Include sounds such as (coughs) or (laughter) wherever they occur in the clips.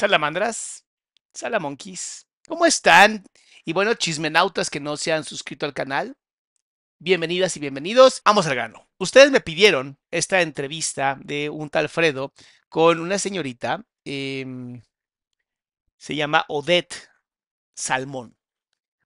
salamandras, salamonquis, ¿cómo están? Y bueno, chismenautas que no se han suscrito al canal, bienvenidas y bienvenidos. Vamos al grano. Ustedes me pidieron esta entrevista de un tal Fredo con una señorita, em, se llama Odette Salmón.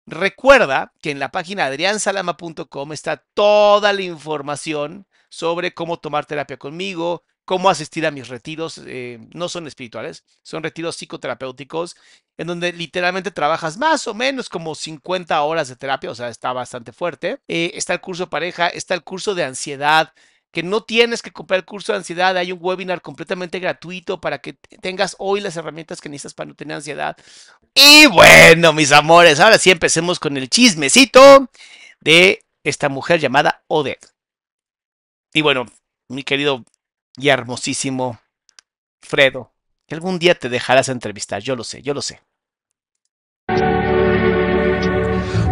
Recuerda que en la página adriansalama.com está toda la información sobre cómo tomar terapia conmigo, cómo asistir a mis retiros, eh, no son espirituales, son retiros psicoterapéuticos, en donde literalmente trabajas más o menos como 50 horas de terapia, o sea, está bastante fuerte. Eh, está el curso de pareja, está el curso de ansiedad, que no tienes que comprar el curso de ansiedad, hay un webinar completamente gratuito para que tengas hoy las herramientas que necesitas para no tener ansiedad. Y bueno, mis amores, ahora sí empecemos con el chismecito de esta mujer llamada Odette. Y bueno, mi querido y hermosísimo Fredo, que algún día te dejarás entrevistar, yo lo sé, yo lo sé.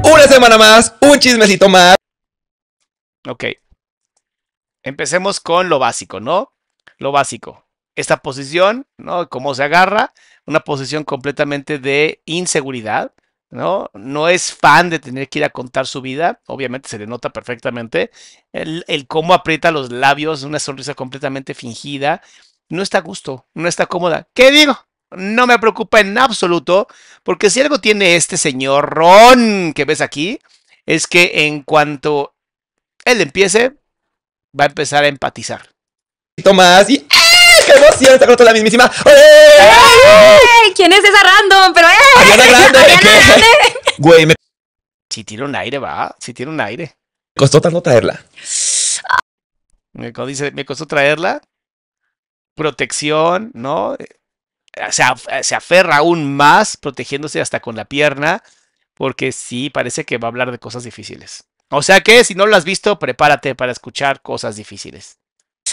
Una semana más, un chismecito más. Ok. Empecemos con lo básico, ¿no? Lo básico. Esta posición, ¿no? Cómo se agarra, una posición completamente de inseguridad, ¿no? No es fan de tener que ir a contar su vida, obviamente se le nota perfectamente, el, cómo aprieta los labios, una sonrisa completamente fingida, no está a gusto, no está cómoda. ¿Qué digo? No me preocupa en absoluto, porque si algo tiene este señor Ron que ves aquí, es que en cuanto él empiece, va a empezar a empatizar. Tomás y... ¡Qué emoción! Está con la mismísima. ¿Quién es esa random? Pero, Grande. (laughs) Güey, Si tiene un aire, va. Si tiene un aire. Costó tanto traerla. Me, dice, me costó traerla. Protección, ¿no? Eh, eh, se aferra aún más protegiéndose hasta con la pierna. Porque sí, parece que va a hablar de cosas difíciles. O sea que si no lo has visto, prepárate para escuchar cosas difíciles.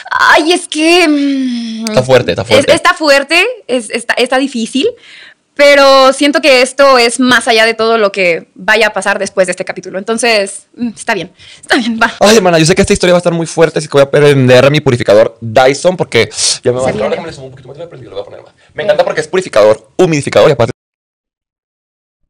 Ay, es que... Mm, está fuerte, está fuerte. está fuerte, está, difícil, pero siento que esto es más allá de todo lo que vaya a pasar después de este capítulo. Entonces, mm, está bien, está bien, va. Ay, hermana, yo sé que esta historia va a estar muy fuerte, así que voy a prender mi purificador Dyson porque ya me va a... un poquito más, voy a poner más. Me encanta porque es purificador, humidificador y aparte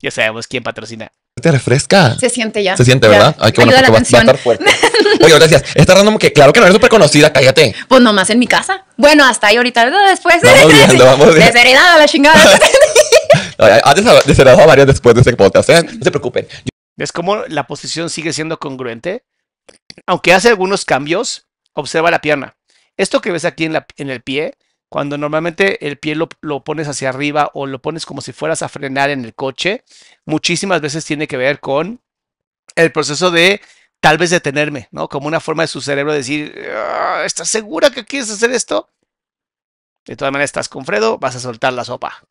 ya sabemos quién patrocina. Te refresca. Se siente ya. Se siente, ¿verdad? Ay, qué bueno, va, a estar fuerte. (laughs) Oye, gracias. Está random que claro que no eres súper conocida, cállate. Pues nomás en mi casa. Bueno, hasta ahí ahorita, después. Vamos (laughs) vamos Desheredada la chingada. (laughs) Has desheredado a varias después de ese podcast, ¿eh? No se preocupen. ¿Ves cómo la posición sigue siendo congruente. Aunque hace algunos cambios, observa la pierna. Esto que ves aquí en, la, en el pie cuando normalmente el pie lo, pones hacia arriba o lo pones como si fueras a frenar en el coche, muchísimas veces tiene que ver con el proceso de tal vez detenerme, ¿no? Como una forma de su cerebro decir, ah, ¿estás segura que quieres hacer esto? De todas maneras, estás con Fredo, vas a soltar la sopa.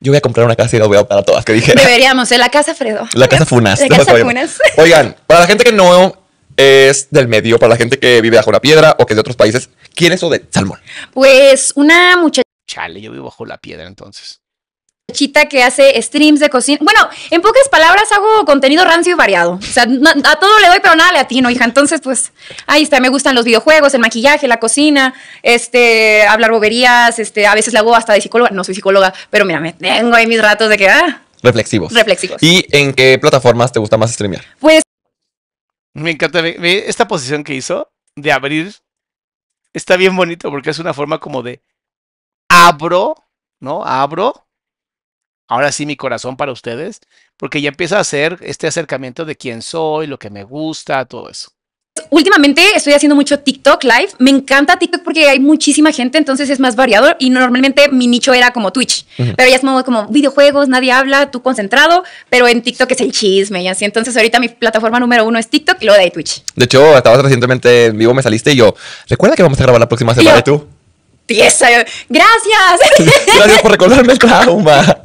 Yo voy a comprar una casa y la voy a para todas que dije. Deberíamos, en ¿eh? la casa Fredo. La casa Funas. La casa Funas. Oigan, para la gente que no es del medio para la gente que vive bajo la piedra o que es de otros países. ¿Quién es de Salmón? Pues una muchacha. Chale, yo vivo bajo la piedra entonces. Chita que hace streams de cocina. Bueno, en pocas palabras hago contenido rancio y variado. O sea, a todo le doy, pero nada le atino, hija. Entonces, pues, ahí está. Me gustan los videojuegos, el maquillaje, la cocina, este, hablar boberías, este, a veces la hago hasta de psicóloga. No soy psicóloga, pero mira, me tengo ahí mis ratos de que, ah, Reflexivos. Reflexivos. ¿Y en qué plataformas te gusta más streamear? Pues me encanta esta posición que hizo de abrir. Está bien bonito porque es una forma como de abro, ¿no? Abro. Ahora sí mi corazón para ustedes, porque ya empieza a hacer este acercamiento de quién soy, lo que me gusta, todo eso últimamente estoy haciendo mucho TikTok live. Me encanta TikTok porque hay muchísima gente, entonces es más variado. Y normalmente mi nicho era como Twitch, pero ya es como, como, videojuegos, nadie habla, tú concentrado, pero en TikTok es el chisme y así. Entonces ahorita mi plataforma número uno es TikTok y luego de ahí Twitch. De hecho, estabas recientemente en vivo, me saliste y yo, recuerda que vamos a grabar la próxima semana de tú. Tiesa, gracias. (laughs) gracias por recordarme el (laughs) trauma.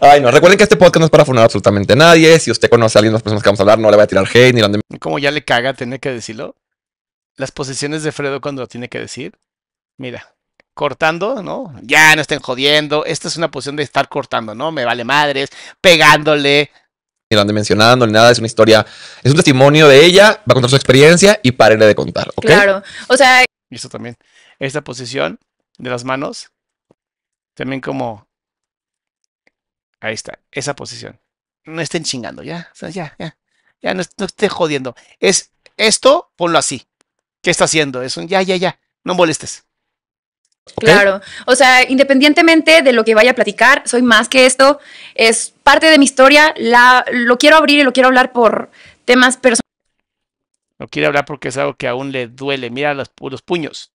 Ay, no. Recuerden que este podcast no es para funar absolutamente nadie. Si usted conoce a alguien de las personas que vamos a hablar, no le va a tirar hate ni donde. Como ya le caga tiene que decirlo. Las posiciones de Fredo cuando lo tiene que decir. Mira, cortando, ¿no? Ya no estén jodiendo. Esta es una posición de estar cortando, ¿no? Me vale madres, pegándole. Ni lo ande mencionando ni nada. Es una historia, es un testimonio de ella. Va a contar su experiencia y párele de contar, ¿ok? Claro. O sea. Y eso también. Esta posición de las manos. También como Ahí está, esa posición. No estén chingando, ya, ya, ya. Ya no, esté jodiendo. Es esto, ponlo así. ¿Qué está haciendo? Es un ya, ya, ya. No molestes. Claro. O sea, independientemente de lo que vaya a platicar, soy más que esto. Es parte de mi historia. lo quiero abrir y lo quiero hablar por temas personales. Lo quiere hablar porque es algo que aún le duele. Mira los puños.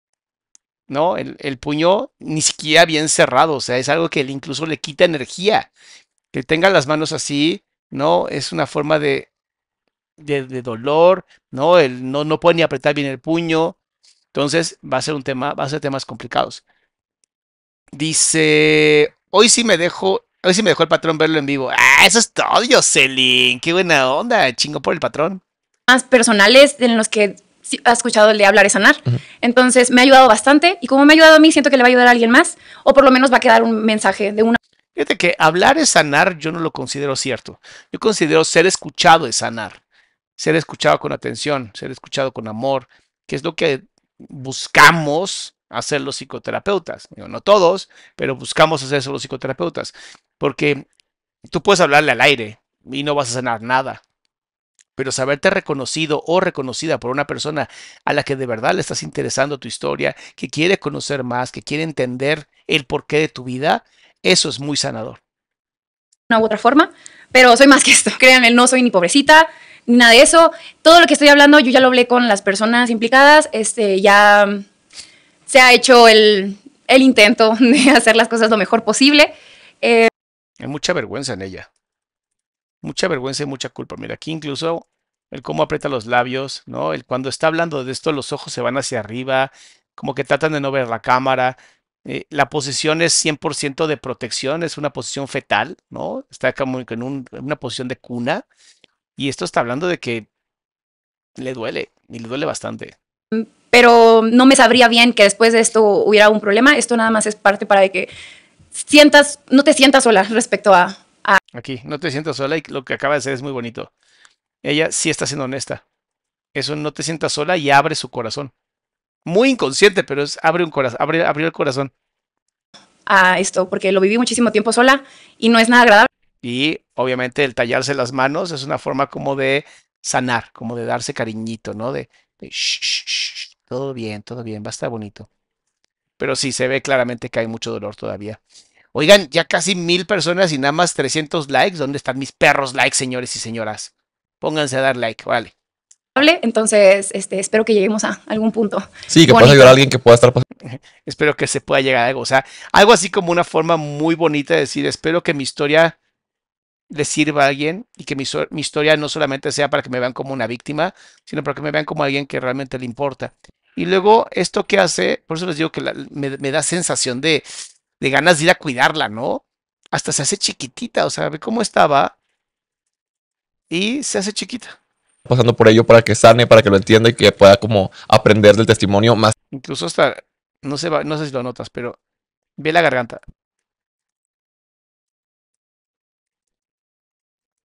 ¿no? El, puño ni siquiera bien cerrado, o sea, es algo que incluso le quita energía. Que tenga las manos así, ¿no? Es una forma de, de, dolor, ¿no? Él no, no puede ni apretar bien el puño. Entonces va a ser un tema, va a ser temas complicados. Dice, hoy sí me dejo, hoy sí me dejó el patrón verlo en vivo. Ah, eso es todo, Jocelyn. Qué buena onda, chingo por el patrón. Más personales en los que ha escuchado el de hablar es sanar. Entonces me ha ayudado bastante y como me ha ayudado a mí, siento que le va a ayudar a alguien más o por lo menos va a quedar un mensaje de una... Fíjate que hablar es sanar, yo no lo considero cierto. Yo considero ser escuchado es sanar. Ser escuchado con atención, ser escuchado con amor, que es lo que buscamos hacer los psicoterapeutas. no todos, pero buscamos hacer eso los psicoterapeutas. Porque tú puedes hablarle al aire y no vas a sanar nada. Pero saberte reconocido o reconocida por una persona a la que de verdad le estás interesando tu historia, que quiere conocer más, que quiere entender el porqué de tu vida, eso es muy sanador. Una u otra forma, pero soy más que esto. (laughs) Créanme, no soy ni pobrecita, ni nada de eso. Todo lo que estoy hablando, yo ya lo hablé con las personas implicadas. Este, ya se ha hecho el, intento (laughs) de hacer las cosas lo mejor posible. Eh, Hay mucha vergüenza en ella mucha vergüenza y mucha culpa. Mira, aquí incluso el cómo aprieta los labios, ¿no? El cuando está hablando de esto, los ojos se van hacia arriba, como que tratan de no ver la cámara. Eh, la posición es 100% de protección, es una posición fetal, ¿no? Está como en, una posición de cuna. Y esto está hablando de que le duele, y le duele bastante. Pero no me sabría bien que después de esto hubiera un problema. Esto nada más es parte para que sientas, no te sientas sola respecto a, Ah. Aquí, no te sientas sola y lo que acaba de hacer es muy bonito. Ella sí está siendo honesta. Eso no te sientas sola y abre su corazón. Muy inconsciente, pero abre un corazón, abre, el corazón. A esto, porque lo viví muchísimo tiempo sola y no es nada agradable. Y obviamente el tallarse las manos es una forma como de sanar, como de darse cariñito, ¿no? De, todo bien, todo bien, va a estar bonito. Pero sí, se ve claramente que hay mucho dolor todavía. Oigan, ya casi mil personas y nada más 300 likes. ¿Dónde están mis perros likes, señores y señoras? Pónganse a dar like, vale. Entonces, este, espero que lleguemos a algún punto. Sí, que pueda ayudar a alguien que pueda estar pasando. (laughs) espero que se pueda llegar a algo. O sea, algo así como una forma muy bonita de decir, espero que mi historia le sirva a alguien y que mi, historia no solamente sea para que me vean como una víctima, sino para que me vean como alguien que realmente le importa. Y luego, esto que hace, por eso les digo que me da sensación de, de ganas de ir a cuidarla, ¿no? Hasta se hace chiquitita, o sea, ve cómo estaba y se hace chiquita. Pasando por ello para que sane, para que lo entienda y que pueda como aprender del testimonio más. Incluso hasta, no sé, no sé si lo notas, pero ve la garganta.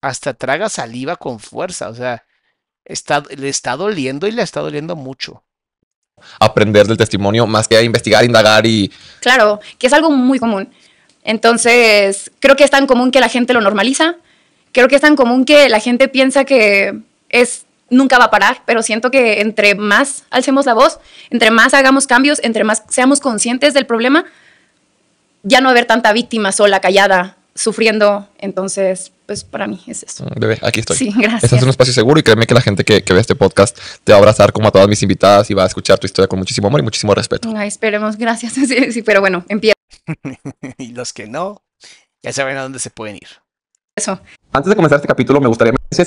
Hasta traga saliva con fuerza, o sea, le está doliendo y le está doliendo mucho aprender del testimonio más que a investigar, indagar y... Claro, que es algo muy común. Entonces, creo que es tan común que la gente lo normaliza, creo que es tan común que la gente piensa que es nunca va a parar, pero siento que entre más alcemos la voz, entre más hagamos cambios, entre más seamos conscientes del problema, ya no haber tanta víctima sola, callada, sufriendo. Entonces, pues para mí es eso. Mm, bebé, aquí estoy. Sí, gracias. Este es un espacio seguro y créeme que la gente que, ve este podcast te va a abrazar como a todas mis invitadas y va a escuchar tu historia con muchísimo amor y muchísimo respeto. Ay, esperemos, gracias. (laughs) Sí, pero bueno, empieza. (laughs) y los que no, ya saben a dónde se pueden ir. Eso. Antes de comenzar este capítulo, me gustaría si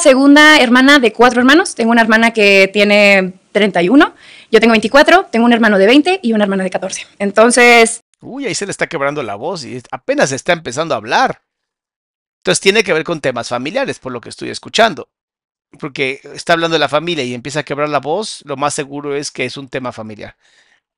Segunda hermana de cuatro hermanos. Tengo una hermana que tiene 31, yo tengo 24, tengo un hermano de 20 y una hermana de 14. Entonces, Uy, ahí se le está quebrando la voz y apenas está empezando a hablar. Entonces tiene que ver con temas familiares, por lo que estoy escuchando. Porque está hablando de la familia y empieza a quebrar la voz, lo más seguro es que es un tema familiar.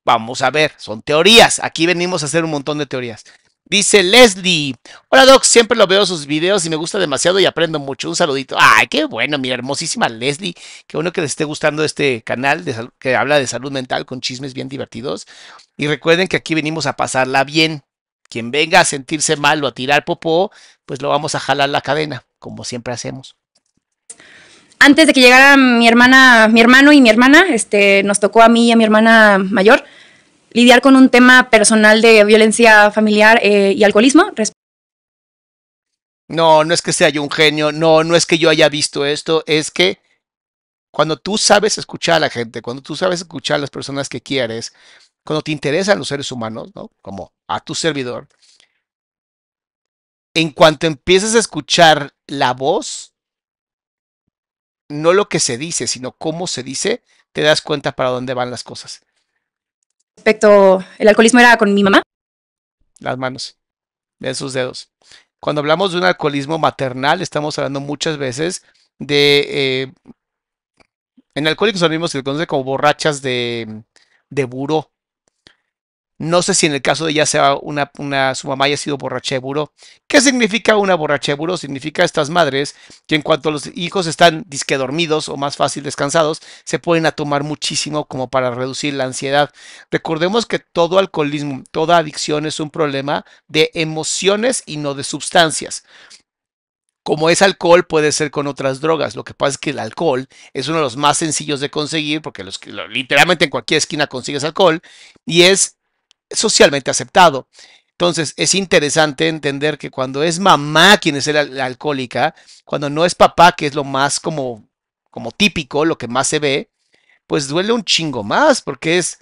Vamos a ver, son teorías. Aquí venimos a hacer un montón de teorías. Dice Leslie. Hola Doc, siempre lo veo sus videos y me gusta demasiado y aprendo mucho. Un saludito. Ay, qué bueno, mi hermosísima Leslie. Qué bueno que les esté gustando este canal que habla de salud mental con chismes bien divertidos. Y recuerden que aquí venimos a pasarla bien. Quien venga a sentirse mal o a tirar popó, pues lo vamos a jalar la cadena, como siempre hacemos antes de que llegara mi hermana, mi hermano y mi hermana, este, nos tocó a mí y a mi hermana mayor lidiar con un tema personal de violencia familiar eh, y alcoholismo. No, no es que sea yo un genio, no, no es que yo haya visto esto, es que cuando tú sabes escuchar a la gente, cuando tú sabes escuchar a las personas que quieres, cuando te interesan los seres humanos, ¿no? Como a tu servidor, en cuanto empiezas a escuchar la voz, no lo que se dice, sino cómo se dice, te das cuenta para dónde van las cosas respecto, el alcoholismo era con mi mamá. Las manos, de sus dedos. Cuando hablamos de un alcoholismo maternal, estamos hablando muchas veces de... Eh, en alcohólicos anónimos se conoce como borrachas de, de buró, no sé si en el caso de ella sea una, su mamá haya sido borrachéburo. ¿Qué significa una borrachéburo? Significa estas madres que en cuanto los hijos están disque dormidos o más fácil descansados, se pueden a tomar muchísimo como para reducir la ansiedad. Recordemos que todo alcoholismo, toda adicción es un problema de emociones y no de sustancias. Como es alcohol, puede ser con otras drogas. Lo que pasa es que el alcohol es uno de los más sencillos de conseguir, porque los, literalmente en cualquier esquina consigues alcohol, y es socialmente aceptado. Entonces, es interesante entender que cuando es mamá quien es la, alcohólica, cuando no es papá, que es lo más como, como típico, lo que más se ve, pues duele un chingo más, porque es,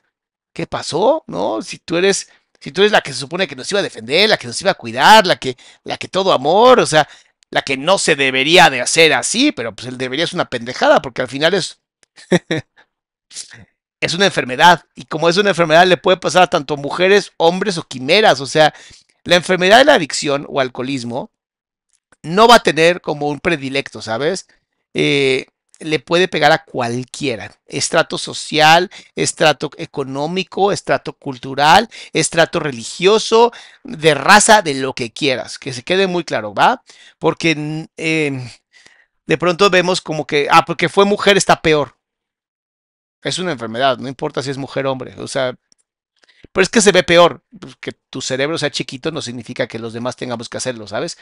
¿qué pasó? ¿No? Si tú eres, si tú eres la que se supone que nos iba a defender, la que nos iba a cuidar, la que, la que todo amor, o sea, la que no se debería de hacer así, pero pues el debería es una pendejada, porque al final es es una enfermedad. Y como es una enfermedad, le puede pasar a tanto mujeres, hombres o quimeras. O sea, la enfermedad de la adicción o alcoholismo no va a tener como un predilecto, ¿sabes? Eh, le puede pegar a cualquiera. Estrato social, estrato económico, estrato cultural, estrato religioso, de raza, de lo que quieras. Que se quede muy claro, ¿va? Porque mm, eh, de pronto vemos como que, ah, porque fue mujer está peor. Es una enfermedad, no importa si es mujer o hombre. O sea, pero es que se ve peor. Pues, que tu cerebro sea chiquito no significa que los demás tengamos que hacerlo, ¿sabes?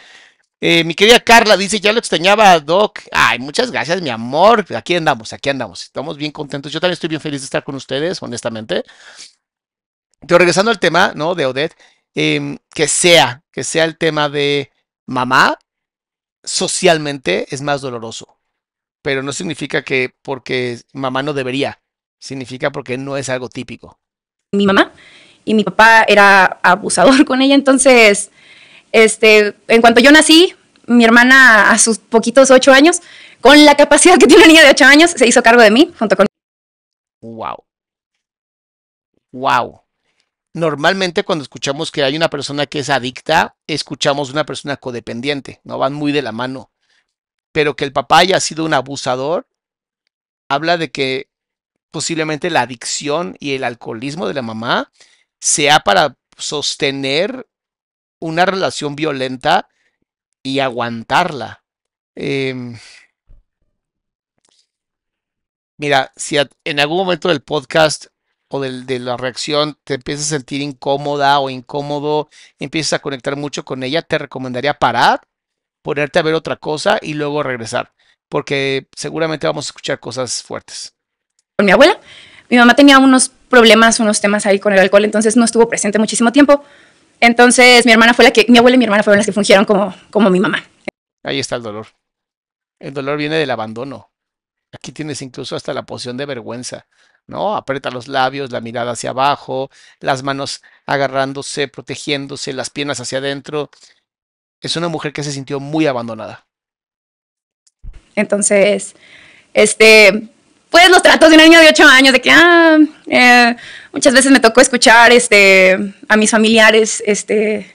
Eh, mi querida Carla dice, ya lo extrañaba Doc. Ay, muchas gracias, mi amor. Aquí andamos, aquí andamos. Estamos bien contentos. Yo también estoy bien feliz de estar con ustedes, honestamente. Pero regresando al tema, ¿no? De Odette, em, que sea, que sea el tema de mamá, socialmente es más doloroso. Pero no significa que porque mamá no debería significa porque no es algo típico. Mi mamá y mi papá era abusador (laughs) con ella, entonces, este, en cuanto yo nací, mi hermana a sus poquitos ocho años, con la capacidad que tiene una niña de ocho años, se hizo cargo de mí junto con... ¡Wow! ¡Wow! Normalmente cuando escuchamos que hay una persona que es adicta, escuchamos una persona codependiente, no van muy de la mano. Pero que el papá haya sido un abusador, habla de que posiblemente la adicción y el alcoholismo de la mamá sea para sostener una relación violenta y aguantarla. Em, mira, si en algún momento del podcast o de la reacción te empiezas a sentir incómoda o incómodo, empiezas a conectar mucho con ella, te recomendaría parar, ponerte a ver otra cosa y luego regresar, porque seguramente vamos a escuchar cosas fuertes con mi abuela. Mi mamá tenía unos problemas, unos temas ahí con el alcohol, entonces no estuvo presente muchísimo tiempo. Entonces mi hermana fue la que, mi abuela y mi hermana fueron las que fungieron como, como mi mamá. Ahí está el dolor. El dolor viene del abandono. Aquí tienes incluso hasta la poción de vergüenza, ¿no? Aprieta los labios, la mirada hacia abajo, las manos agarrándose, protegiéndose, las piernas hacia adentro. Es una mujer que se sintió muy abandonada. Entonces, este, pues los tratos de un niña de 8 años, de que ah, eh, muchas veces me tocó escuchar este, a mis familiares este,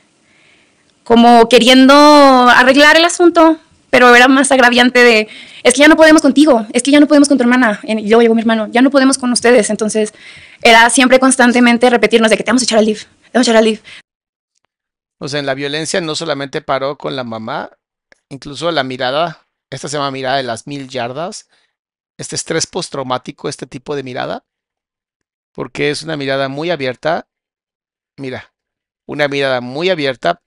como queriendo arreglar el asunto, pero era más agraviante de, es que ya no podemos contigo, es que ya no podemos con tu hermana, y luego mi hermano, ya no podemos con ustedes, entonces era siempre constantemente repetirnos de que te vamos a echar al live, te vamos a echar al live. O sea, en la violencia no solamente paró con la mamá, incluso la mirada, esta se llama mirada de las mil yardas, este estrés postraumático, este tipo de mirada, porque es una mirada muy abierta. Mira, una mirada muy abierta.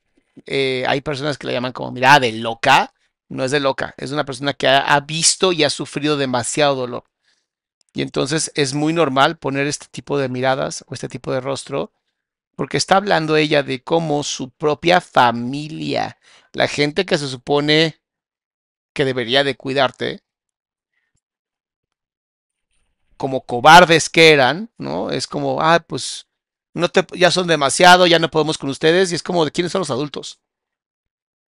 Eh, hay personas que la llaman como mirada de loca. No es de loca, es una persona que ha, visto y ha sufrido demasiado dolor. Y entonces es muy normal poner este tipo de miradas o este tipo de rostro, porque está hablando ella de cómo su propia familia, la gente que se supone que debería de cuidarte, como cobardes que eran, ¿no? Es como, ah, pues no te, ya son demasiado, ya no podemos con ustedes, y es como, ¿de quiénes son los adultos?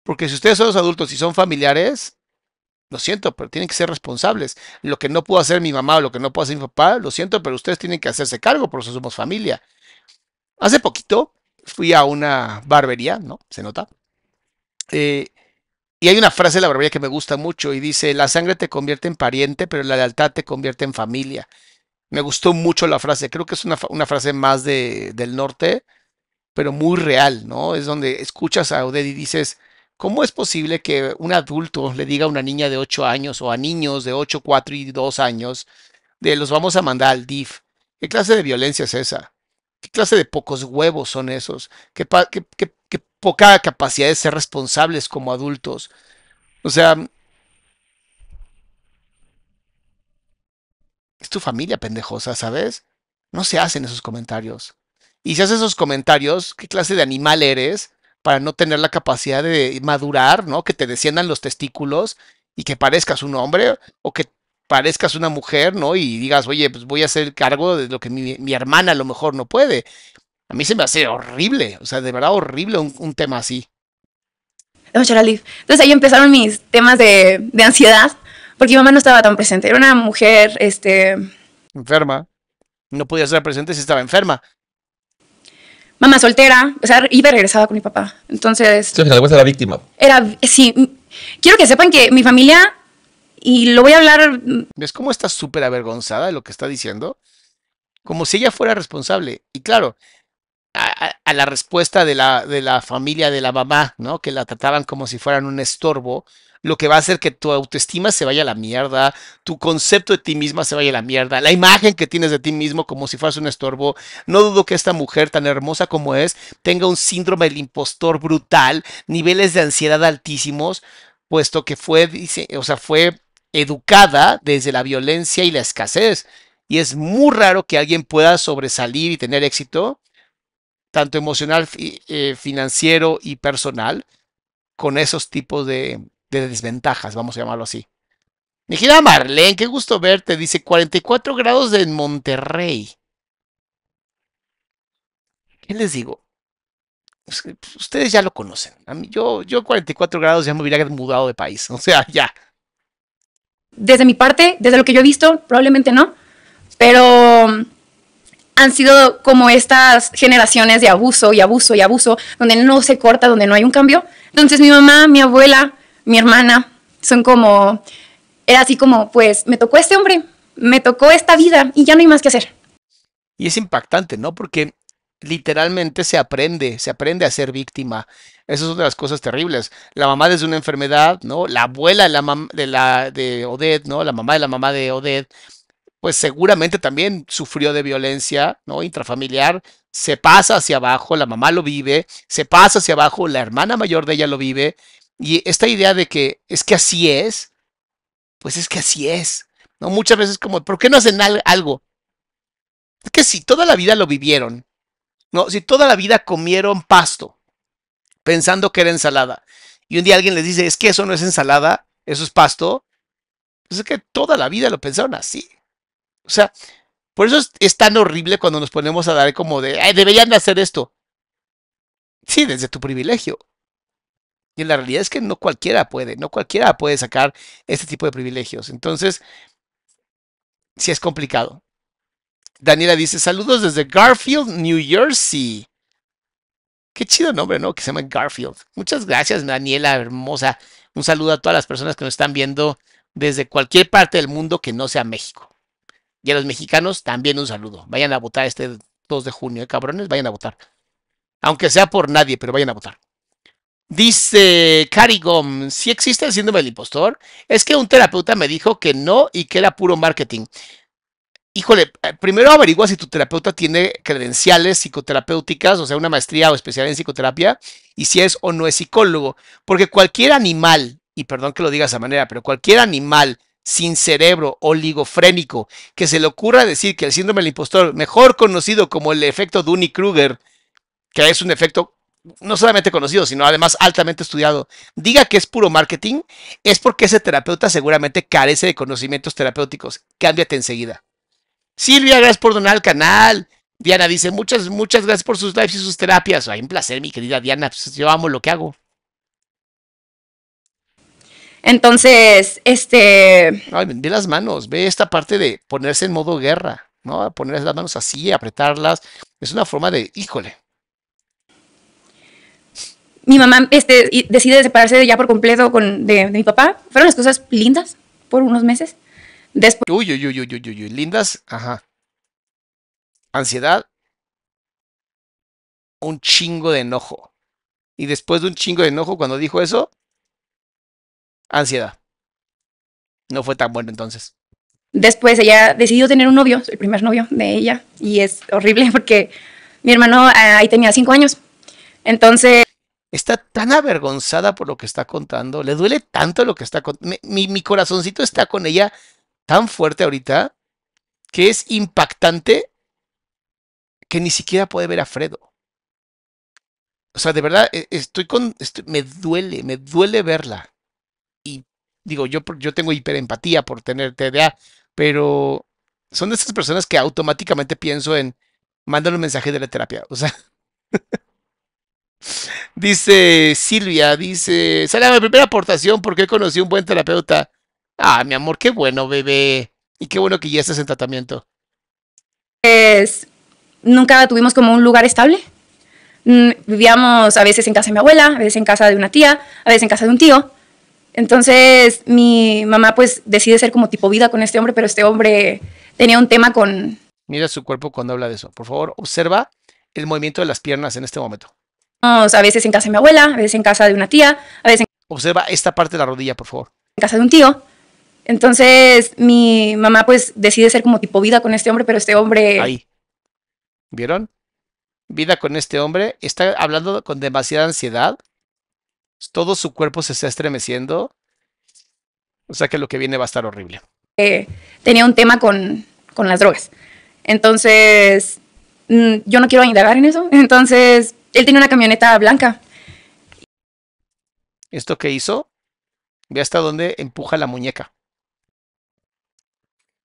Porque si ustedes son los adultos y son familiares, lo siento, pero tienen que ser responsables. Lo que no pudo hacer mi mamá o lo que no pudo hacer mi papá, lo siento, pero ustedes tienen que hacerse cargo, por eso somos familia. Hace poquito fui a una barbería, ¿no? Se nota. Eh, y hay una frase de la barbería que me gusta mucho y dice, la sangre te convierte en pariente, pero la lealtad te convierte en familia. Me gustó mucho la frase, creo que es una, frase más de, del norte, pero muy real, ¿no? Es donde escuchas a Oded y dices, ¿cómo es posible que un adulto le diga a una niña de 8 años o a niños de 8, 4 y 2 años, de los vamos a mandar al DIF? ¿Qué clase de violencia es esa? ¿Qué clase de pocos huevos son esos? ¿Qué, qué, qué, qué poca capacidad de ser responsables como adultos. O sea, es tu familia pendejosa, ¿sabes? No se hacen esos comentarios. Y si haces esos comentarios, ¿qué clase de animal eres para no tener la capacidad de madurar, ¿no? Que te desciendan los testículos y que parezcas un hombre o que parezcas una mujer, ¿no? Y digas, oye, pues voy a hacer cargo de lo que mi, mi hermana a lo mejor no puede. A mí se me hace horrible, o sea, de verdad horrible un, tema así. Oh, Entonces ahí empezaron mis temas de, ansiedad, porque mi mamá no estaba tan presente. Era una mujer, este... Enferma. No podía estar presente si estaba enferma. Mamá soltera, o sea, iba y regresaba con mi papá. Entonces... Entonces, era la víctima. Era, sí. Quiero que sepan que mi familia, y lo voy a hablar... ¿Ves cómo está súper avergonzada de lo que está diciendo? Como si ella fuera responsable. Y claro, a, la respuesta de la, de la familia de la mamá, ¿no? Que la trataban como si fueran un estorbo, lo que va a hacer que tu autoestima se vaya a la mierda, tu concepto de ti misma se vaya a la mierda, la imagen que tienes de ti mismo como si fueras un estorbo. No dudo que esta mujer tan hermosa como es tenga un síndrome del impostor brutal, niveles de ansiedad altísimos, puesto que fue, o sea, fue educada desde la violencia y la escasez. Y es muy raro que alguien pueda sobresalir y tener éxito tanto emocional, eh, financiero y personal, con esos tipos de, desventajas, vamos a llamarlo así. Mi Marlene, qué gusto verte. Dice 44 grados en Monterrey. ¿Qué les digo? Pues, ustedes ya lo conocen. A mí, yo, yo 44 grados ya me hubiera mudado de país. (laughs) O sea, ya. Desde mi parte, desde lo que yo he visto, probablemente no. Pero han sido como estas generaciones de abuso y abuso y abuso, donde no se corta, donde no hay un cambio. Entonces mi mamá, mi abuela, mi hermana, son como, era así como, pues me tocó este hombre, me tocó esta vida y ya no hay más que hacer. Y es impactante, ¿no? Porque literalmente se aprende, se aprende a ser víctima. Esas son de las cosas terribles. La mamá desde una enfermedad, ¿no? La abuela de la, de la de Oded, ¿no? La mamá de la mamá de Odette pues seguramente también sufrió de violencia ¿no? intrafamiliar, se pasa hacia abajo, la mamá lo vive, se pasa hacia abajo, la hermana mayor de ella lo vive, y esta idea de que es que así es, pues es que así es, ¿no? Muchas veces como, ¿por qué no hacen algo? Es que si toda la vida lo vivieron, ¿no? Si toda la vida comieron pasto, pensando que era ensalada, y un día alguien les dice, es que eso no es ensalada, eso es pasto, pues, es que toda la vida lo pensaron así. O sea, por eso es, tan horrible cuando nos ponemos a dar como de, deberían hacer esto. Sí, desde tu privilegio. Y la realidad es que no cualquiera puede, no cualquiera puede sacar este tipo de privilegios. Entonces, sí es complicado. Daniela dice, saludos desde Garfield, New Jersey. Qué chido nombre, ¿no? Que se llama Garfield. Muchas gracias, Daniela, hermosa. Un saludo a todas las personas que nos están viendo desde cualquier parte del mundo que no sea México. Y a los mexicanos también un saludo. Vayan a votar este 2 de junio, ¿eh, cabrones, vayan a votar. Aunque sea por nadie, pero vayan a votar. Dice Carigom, si existe el síndrome del impostor, es que un terapeuta me dijo que no y que era puro marketing. Híjole, eh, primero averigua si tu terapeuta tiene credenciales psicoterapéuticas, o sea, una maestría o especial en psicoterapia, y si es o no es psicólogo. Porque cualquier animal, y perdón que lo diga de esa manera, pero cualquier animal sin cerebro, oligofrénico, que se le ocurra decir que el síndrome del impostor, mejor conocido como el efecto Dunning-Kruger, que es un efecto no solamente conocido, sino además altamente estudiado, diga que es puro marketing, es porque ese terapeuta seguramente carece de conocimientos terapéuticos. Cámbiate enseguida. Silvia, gracias por donar al canal. Diana dice, muchas, muchas gracias por sus lives y sus terapias. Hay un placer, mi querida Diana. Pues yo amo lo que hago. Entonces, este... Ay, ve las manos, ve esta parte de ponerse en modo guerra, ¿no? Poner las manos así, apretarlas, es una forma de, híjole. Mi mamá este, decide separarse ya por completo con, de, mi papá. Fueron las cosas lindas por unos meses. Después... Uy, uy, uy, uy, uy, uy, lindas, ajá. Ansiedad, un chingo de enojo. Y después de un chingo de enojo, cuando dijo eso, ansiedad. No fue tan bueno entonces. Después ella decidió tener un novio, el primer novio de ella, y es horrible (laughs) porque mi hermano ah, ahí tenía cinco años. Entonces... Está tan avergonzada por lo que está contando, le duele tanto lo que está contando. Mi, corazoncito está con ella tan fuerte ahorita que es impactante que ni siquiera puede ver a Fredo. O sea, de verdad, e, estoy con. me duele, me duele verla digo, yo, yo tengo hiperempatía por tener TDA, pero son de esas personas que automáticamente pienso en, mandar un mensaje de la terapia, o sea. (laughs) dice Silvia, dice, será mi primera aportación porque conocí un buen terapeuta. Ah, mi amor, qué bueno, bebé. Y qué bueno que ya estés en tratamiento. nunca tuvimos como un lugar estable. Mm, vivíamos a veces en casa de mi abuela, a veces en casa de una tía, a veces en casa de un tío. Entonces mi mamá pues decide ser como tipo vida con este hombre, pero este hombre tenía un tema con... Mira su cuerpo cuando habla de eso. Por favor, observa el movimiento de las piernas en este momento. a veces en casa de mi abuela, a veces en casa de una tía, a veces... Observa esta parte de la rodilla, por favor. En casa de un tío. Entonces mi mamá pues decide ser como tipo vida con este hombre, pero este hombre... Ahí. ¿Vieron? Vida con este hombre. Está hablando con demasiada ansiedad todo su cuerpo se está estremeciendo. O sea que lo que viene va a estar horrible. Eh, tenía un tema con, las drogas. Entonces, mm, yo no quiero indagar en eso. Entonces, él tenía una camioneta blanca. ¿Esto que hizo? Ve hasta dónde empuja la muñeca.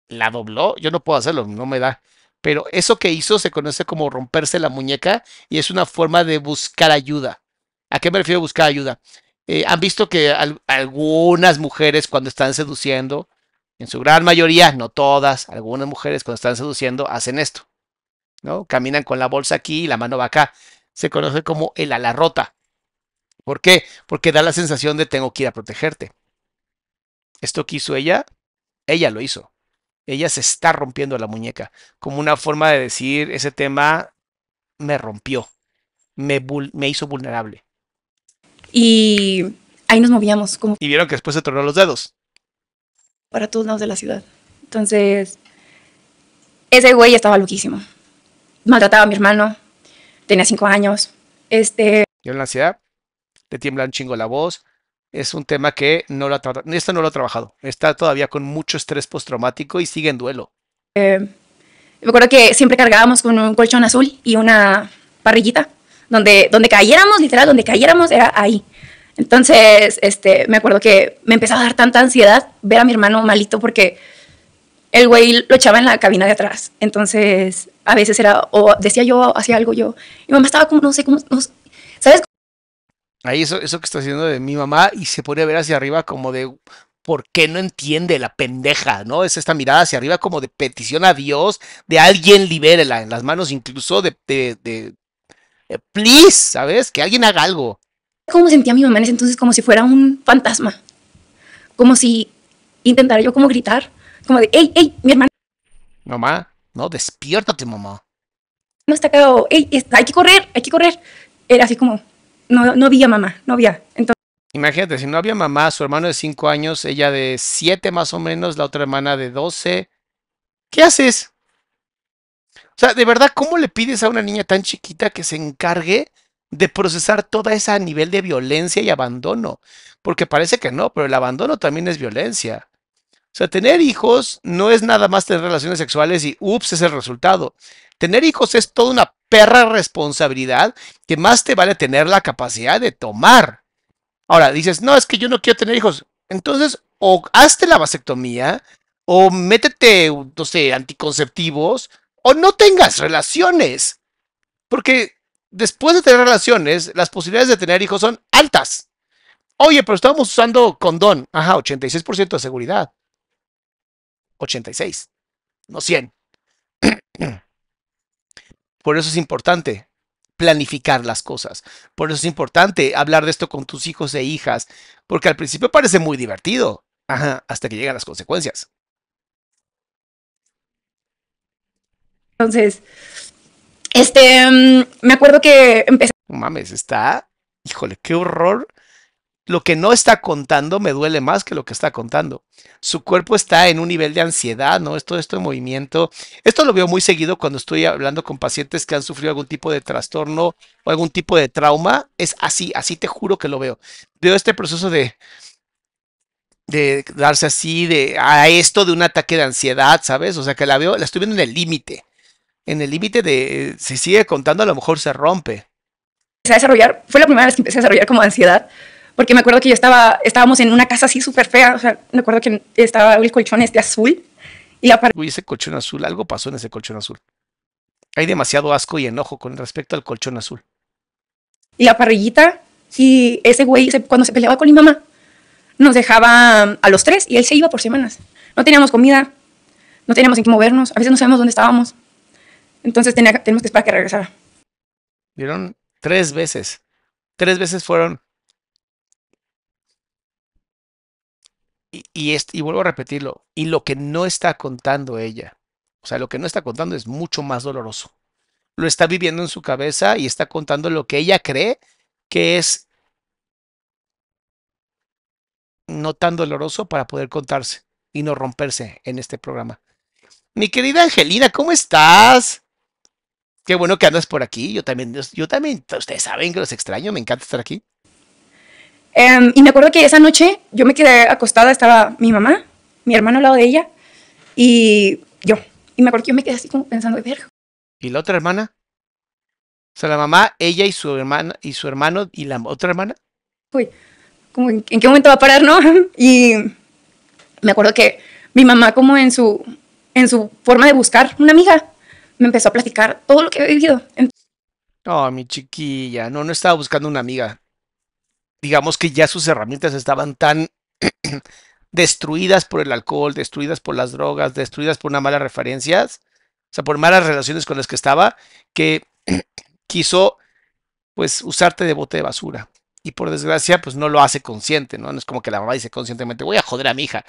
La dobló. Yo no puedo hacerlo, no me da. Pero eso que hizo se conoce como romperse la muñeca y es una forma de buscar ayuda. ¿A qué me refiero buscar ayuda? Eh, han visto que algunas mujeres cuando están seduciendo, en su gran mayoría, no todas, algunas mujeres cuando están seduciendo hacen esto, ¿no? Caminan con la bolsa aquí y la mano va acá. Se conoce como el ala rota. ¿Por qué? Porque da la sensación de tengo que ir a protegerte. Esto que hizo ella, ella lo hizo. Ella se está rompiendo la muñeca, como una forma de decir, ese tema me rompió, me hizo vulnerable. Y ahí nos movíamos. Como... Y vieron que después se tornó los dedos. Para todos lados de la ciudad. Entonces, ese güey estaba loquísimo. Maltrataba a mi hermano. Tenía cinco años. Este. Yo en la ansiedad te tiembla un chingo la voz. Es un tema que no lo ha tratado. Esto no lo ha trabajado. Está todavía con mucho estrés postraumático y sigue en duelo. Eh, me acuerdo que siempre cargábamos con un colchón azul y una parrillita donde, donde cayéramos, literal, donde cayéramos era ahí. Entonces, este, me acuerdo que me empezaba a dar tanta ansiedad ver a mi hermano malito porque el güey lo echaba en la cabina de atrás. Entonces, a veces era, o decía yo, hacía algo yo. Mi mamá estaba como, no sé, cómo, ¿sabes? Ahí eso, eso que está haciendo de mi mamá y se a ver hacia arriba como de, ¿por qué no entiende la pendeja? ¿No? Es esta mirada hacia arriba como de petición a Dios, de alguien libérela, en las manos incluso de eh, please, ¿sabes? Que alguien haga algo. ¿Cómo sentía mi mamá en ese entonces? Como si fuera un fantasma. Como si intentara yo como gritar. Como de, ¡Ey, ey, mi hermana. Mamá, no, despiértate, mamá. No está cagado. ¡Ey, hay que correr, hay que correr. Era así como, no, no había mamá, no había. Entonces, Imagínate, si no había mamá, su hermano de 5 años, ella de 7 más o menos, la otra hermana de 12. ¿Qué haces? O sea, de verdad, ¿cómo le pides a una niña tan chiquita que se encargue de procesar toda esa nivel de violencia y abandono? Porque parece que no, pero el abandono también es violencia. O sea, tener hijos no es nada más tener relaciones sexuales y ups, es el resultado. Tener hijos es toda una perra responsabilidad que más te vale tener la capacidad de tomar. Ahora dices, no, es que yo no quiero tener hijos. Entonces, o hazte la vasectomía, o métete, no sé, anticonceptivos, o no tengas relaciones. Porque después de tener relaciones, las posibilidades de tener hijos son altas. Oye, pero estamos usando condón. Ajá, 86% de seguridad. 86, no 100. (clears throat) Por eso es importante planificar las cosas. Por eso es importante hablar de esto con tus hijos e hijas, porque al principio parece muy divertido, Ajá, hasta que llegan las consecuencias. Entonces, este, mm, me acuerdo que empecé. No mames, está. Híjole, qué horror. Lo que no está contando me duele más que lo que está contando. Su cuerpo está en un nivel de ansiedad, ¿no? Todo esto de este movimiento. Esto lo veo muy seguido cuando estoy hablando con pacientes que han sufrido algún tipo de trastorno o algún tipo de trauma. Es así, así te juro que lo veo. Veo este proceso de de darse así de a esto de un ataque de ansiedad, ¿sabes? O sea, que la veo, la estoy viendo en el límite en el límite de si sigue contando, a lo mejor se rompe. Empecé a desarrollar, fue la primera vez que empecé a desarrollar como ansiedad, porque me acuerdo que yo estaba, estábamos en una casa así súper fea, o sea, me acuerdo que estaba el colchón este azul. Y la Uy, ese colchón azul, algo pasó en ese colchón azul. Hay demasiado asco y enojo con respecto al colchón azul. Y la parrillita, y ese güey, cuando se peleaba con mi mamá, nos dejaba a los tres y él se iba por semanas. No teníamos comida, no teníamos en qué movernos, a veces no sabíamos dónde estábamos. Entonces tenía, tenemos que esperar que regresara. ¿Vieron? Tres veces. Tres veces fueron. Y, y vuelvo a repetirlo. Y lo que no está contando ella, o sea, lo que no está contando es mucho más doloroso. Lo está viviendo en su cabeza y está contando lo que ella cree que es no tan doloroso para poder contarse y no romperse en este programa. Mi querida Angelina, ¿cómo estás? Qué bueno que andas por aquí. Yo también, yo también, ustedes saben que los extraño, me encanta estar aquí. Em, y me acuerdo que esa noche yo me quedé acostada, estaba mi mamá, mi hermano al lado de ella y yo. Y me acuerdo que yo me quedé así como pensando, ver. ¿Y la otra hermana? O sea, la mamá, ella y su hermana, y su hermano y la otra hermana. Uy, como en, en qué momento va a parar, ¿no? (laughs) Y me acuerdo que mi mamá como en su en su forma de buscar una amiga me empezó a platicar todo lo que he vivido. Oh, mi chiquilla, no, no estaba buscando una amiga. Digamos que ya sus herramientas estaban tan (clears throat) destruidas por el alcohol, destruidas por las drogas, destruidas por una malas referencias, o sea, por malas relaciones con las que estaba, que (clears throat) quiso, pues, usarte de bote de basura. Y por desgracia, pues no lo hace consciente, ¿no? No es como que la mamá dice conscientemente, voy a joder a mi hija.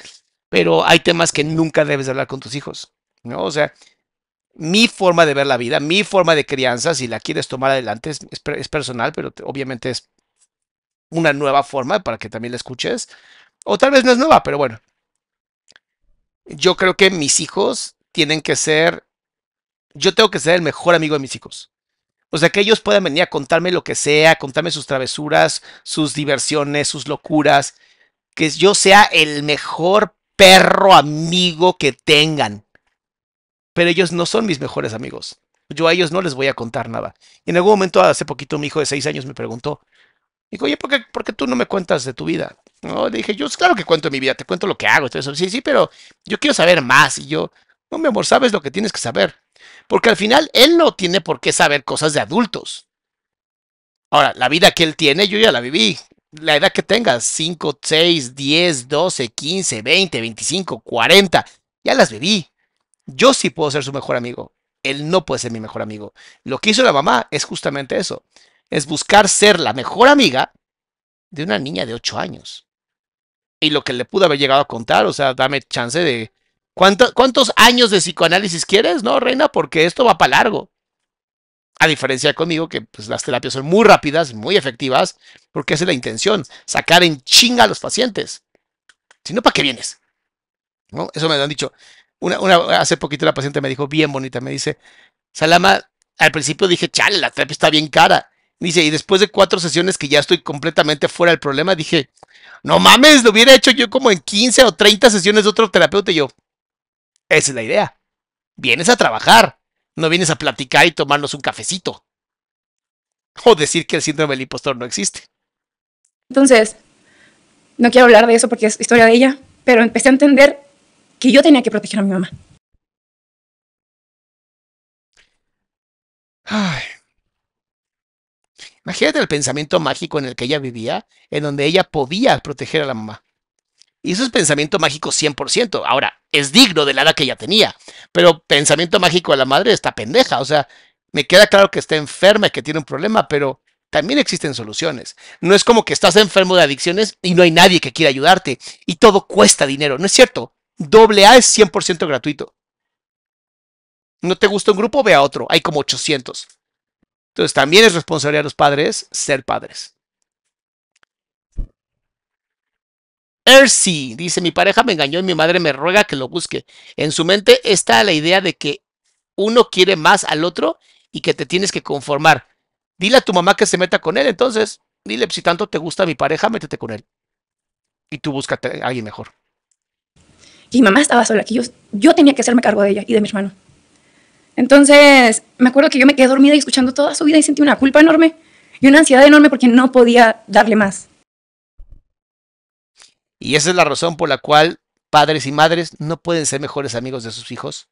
Pero hay temas que nunca debes hablar con tus hijos, ¿no? O sea, mi forma de ver la vida, mi forma de crianza, si la quieres tomar adelante, es, personal, pero obviamente es una nueva forma para que también la escuches. O tal vez no es nueva, pero bueno. Yo creo que mis hijos tienen que ser, yo tengo que ser el mejor amigo de mis hijos. O sea, que ellos puedan venir a contarme lo que sea, contarme sus travesuras, sus diversiones, sus locuras. Que yo sea el mejor perro amigo que tengan pero ellos no son mis mejores amigos. Yo a ellos no les voy a contar nada. Y en algún momento, hace poquito, mi hijo de seis años me preguntó, dijo, oye, ¿por qué, tú no me cuentas de tu vida? No, dije, yo pues, claro que cuento mi vida, te cuento lo que hago, Sí, sí, pero yo quiero saber más. Y yo, no, mi amor, sabes lo que tienes que saber. Porque al final, él no tiene por qué saber cosas de adultos. Ahora, la vida que él tiene, yo ya la viví. La edad que tengas, 5, 6, 10, 12, 15, 20, 25, 40, ya las viví. Yo sí puedo ser su mejor amigo. Él no puede ser mi mejor amigo. Lo que hizo la mamá es justamente eso. Es buscar ser la mejor amiga de una niña de 8 años. Y lo que le pudo haber llegado a contar, o sea, dame chance de... ¿Cuántos años de psicoanálisis quieres, no, reina? Porque esto va para largo. A diferencia conmigo, que pues, las terapias son muy rápidas, muy efectivas, porque esa es la intención, sacar en chinga a los pacientes. Si no, ¿para qué vienes? ¿No? Eso me lo han dicho. Una, hace poquito la paciente me dijo, bien bonita, me dice, Salama, al principio dije, chale, la terapia está bien cara. Dice, y después de cuatro sesiones que ya estoy completamente fuera del problema, dije, no mames, lo hubiera hecho yo como en 15 o 30 sesiones de otro terapeuta. Y yo, esa es la idea. Vienes a trabajar, no vienes a platicar y tomarnos un cafecito. O decir que el síndrome del impostor no existe. Entonces, no quiero hablar de eso porque es historia de ella, pero empecé a entender que yo tenía que proteger a mi mamá. Imagínate el pensamiento mágico en el que ella vivía, en donde ella podía proteger a la mamá. Y eso es pensamiento mágico 100%. Ahora, es digno de la edad que ella tenía, pero pensamiento mágico de la madre está pendeja. O sea, me queda claro que está enferma y que tiene un problema, pero también existen soluciones. No es como que estás enfermo de adicciones y no hay nadie que quiera ayudarte y todo cuesta dinero, ¿no es cierto? Doble A es 100% gratuito. No te gusta un grupo, ve a otro. Hay como 800. Entonces también es responsabilidad de los padres ser padres. Ercy dice: Mi pareja me engañó y mi madre me ruega que lo busque. En su mente está la idea de que uno quiere más al otro y que te tienes que conformar. Dile a tu mamá que se meta con él, entonces. Dile, pues, si tanto te gusta mi pareja, métete con él. Y tú búscate a alguien mejor. Y mi mamá estaba sola, que yo, yo tenía que hacerme cargo de ella y de mi hermano. Entonces, me acuerdo que yo me quedé dormida y escuchando toda su vida y sentí una culpa enorme y una ansiedad enorme porque no podía darle más. Y esa es la razón por la cual padres y madres no pueden ser mejores amigos de sus hijos.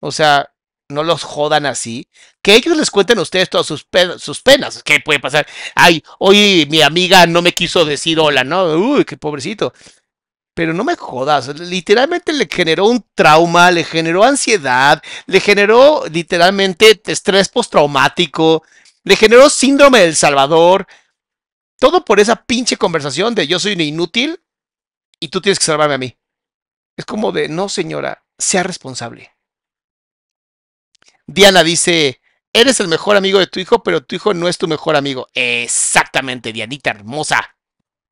O sea, no los jodan así. Que ellos les cuenten a ustedes todas sus, sus penas. ¿Qué puede pasar? Ay, hoy mi amiga no me quiso decir hola, ¿no? Uy, qué pobrecito. Pero no me jodas, literalmente le generó un trauma, le generó ansiedad, le generó literalmente estrés postraumático, le generó síndrome del Salvador. Todo por esa pinche conversación de yo soy un inútil y tú tienes que salvarme a mí. Es como de, no señora, sea responsable. Diana dice, eres el mejor amigo de tu hijo, pero tu hijo no es tu mejor amigo. Exactamente, Dianita hermosa.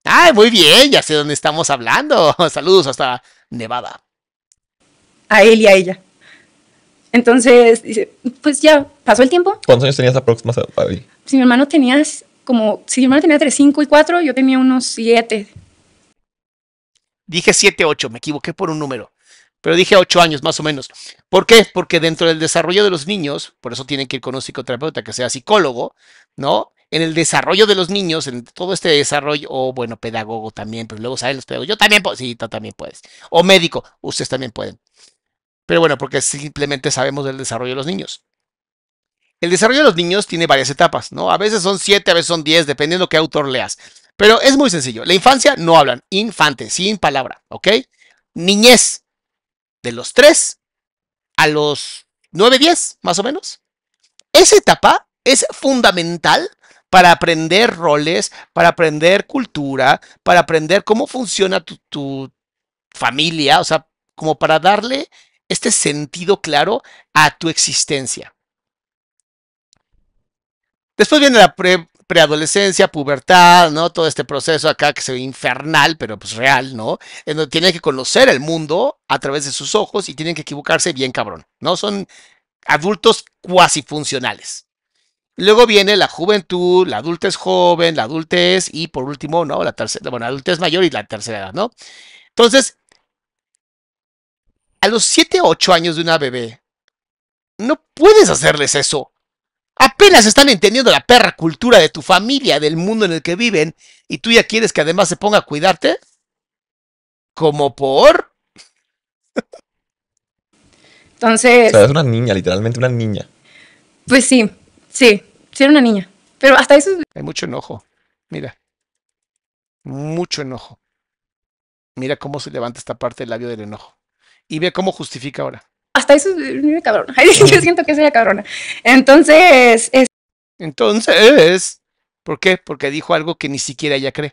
Ah, muy bien, ya sé dónde estamos hablando. (laughs) Saludos hasta Nevada. A él y a ella. Entonces, pues ya pasó el tiempo. ¿Cuántos años tenías aproximadamente? Si mi hermano tenía como, si mi hermano tenía entre 5 y 4, yo tenía unos 7. Dije 7, 8, me equivoqué por un número pero dije ocho años más o menos. ¿Por qué? Porque dentro del desarrollo de los niños, por eso tienen que ir con un psicoterapeuta que sea psicólogo, ¿no? en el desarrollo de los niños, en todo este desarrollo, o bueno, pedagogo también, pero luego saben los pedagogos, yo también puedo, sí, tú también puedes, o médico, ustedes también pueden. Pero bueno, porque simplemente sabemos del desarrollo de los niños. El desarrollo de los niños tiene varias etapas, ¿no? A veces son siete, a veces son diez, dependiendo qué autor leas. Pero es muy sencillo. La infancia no hablan, infante, sin palabra, ¿ok? Niñez, de los tres a los nueve, diez, más o menos. Esa etapa es fundamental para aprender roles, para aprender cultura, para aprender cómo funciona tu, familia, o sea, como para darle este sentido claro a tu existencia. Después viene la preadolescencia, pubertad, ¿no? Todo este proceso acá que se ve infernal, pero pues real, ¿no? En donde tienen que conocer el mundo a través de sus ojos y tienen que equivocarse bien cabrón, ¿no? Son adultos cuasi funcionales. Luego viene la juventud, la adultez joven, la adultez y por último, ¿no? La tercera, bueno, la adultez mayor y la tercera edad, ¿no? Entonces, a los 7, 8 años de una bebé, no puedes hacerles eso. Apenas están entendiendo la perra cultura de tu familia, del mundo en el que viven, y tú ya quieres que además se ponga a cuidarte. Como por. Entonces. O es una niña, literalmente una niña. Pues sí, Sí, sí era una niña. Pero hasta eso. Hay mucho enojo. Mira. Mucho enojo. Mira cómo se levanta esta parte del labio del enojo. Y ve cómo justifica ahora. Hasta eso es eh, cabrona. (laughs) Yo siento que soy cabrona. Entonces. Es... Entonces. ¿Por qué? Porque dijo algo que ni siquiera ella cree.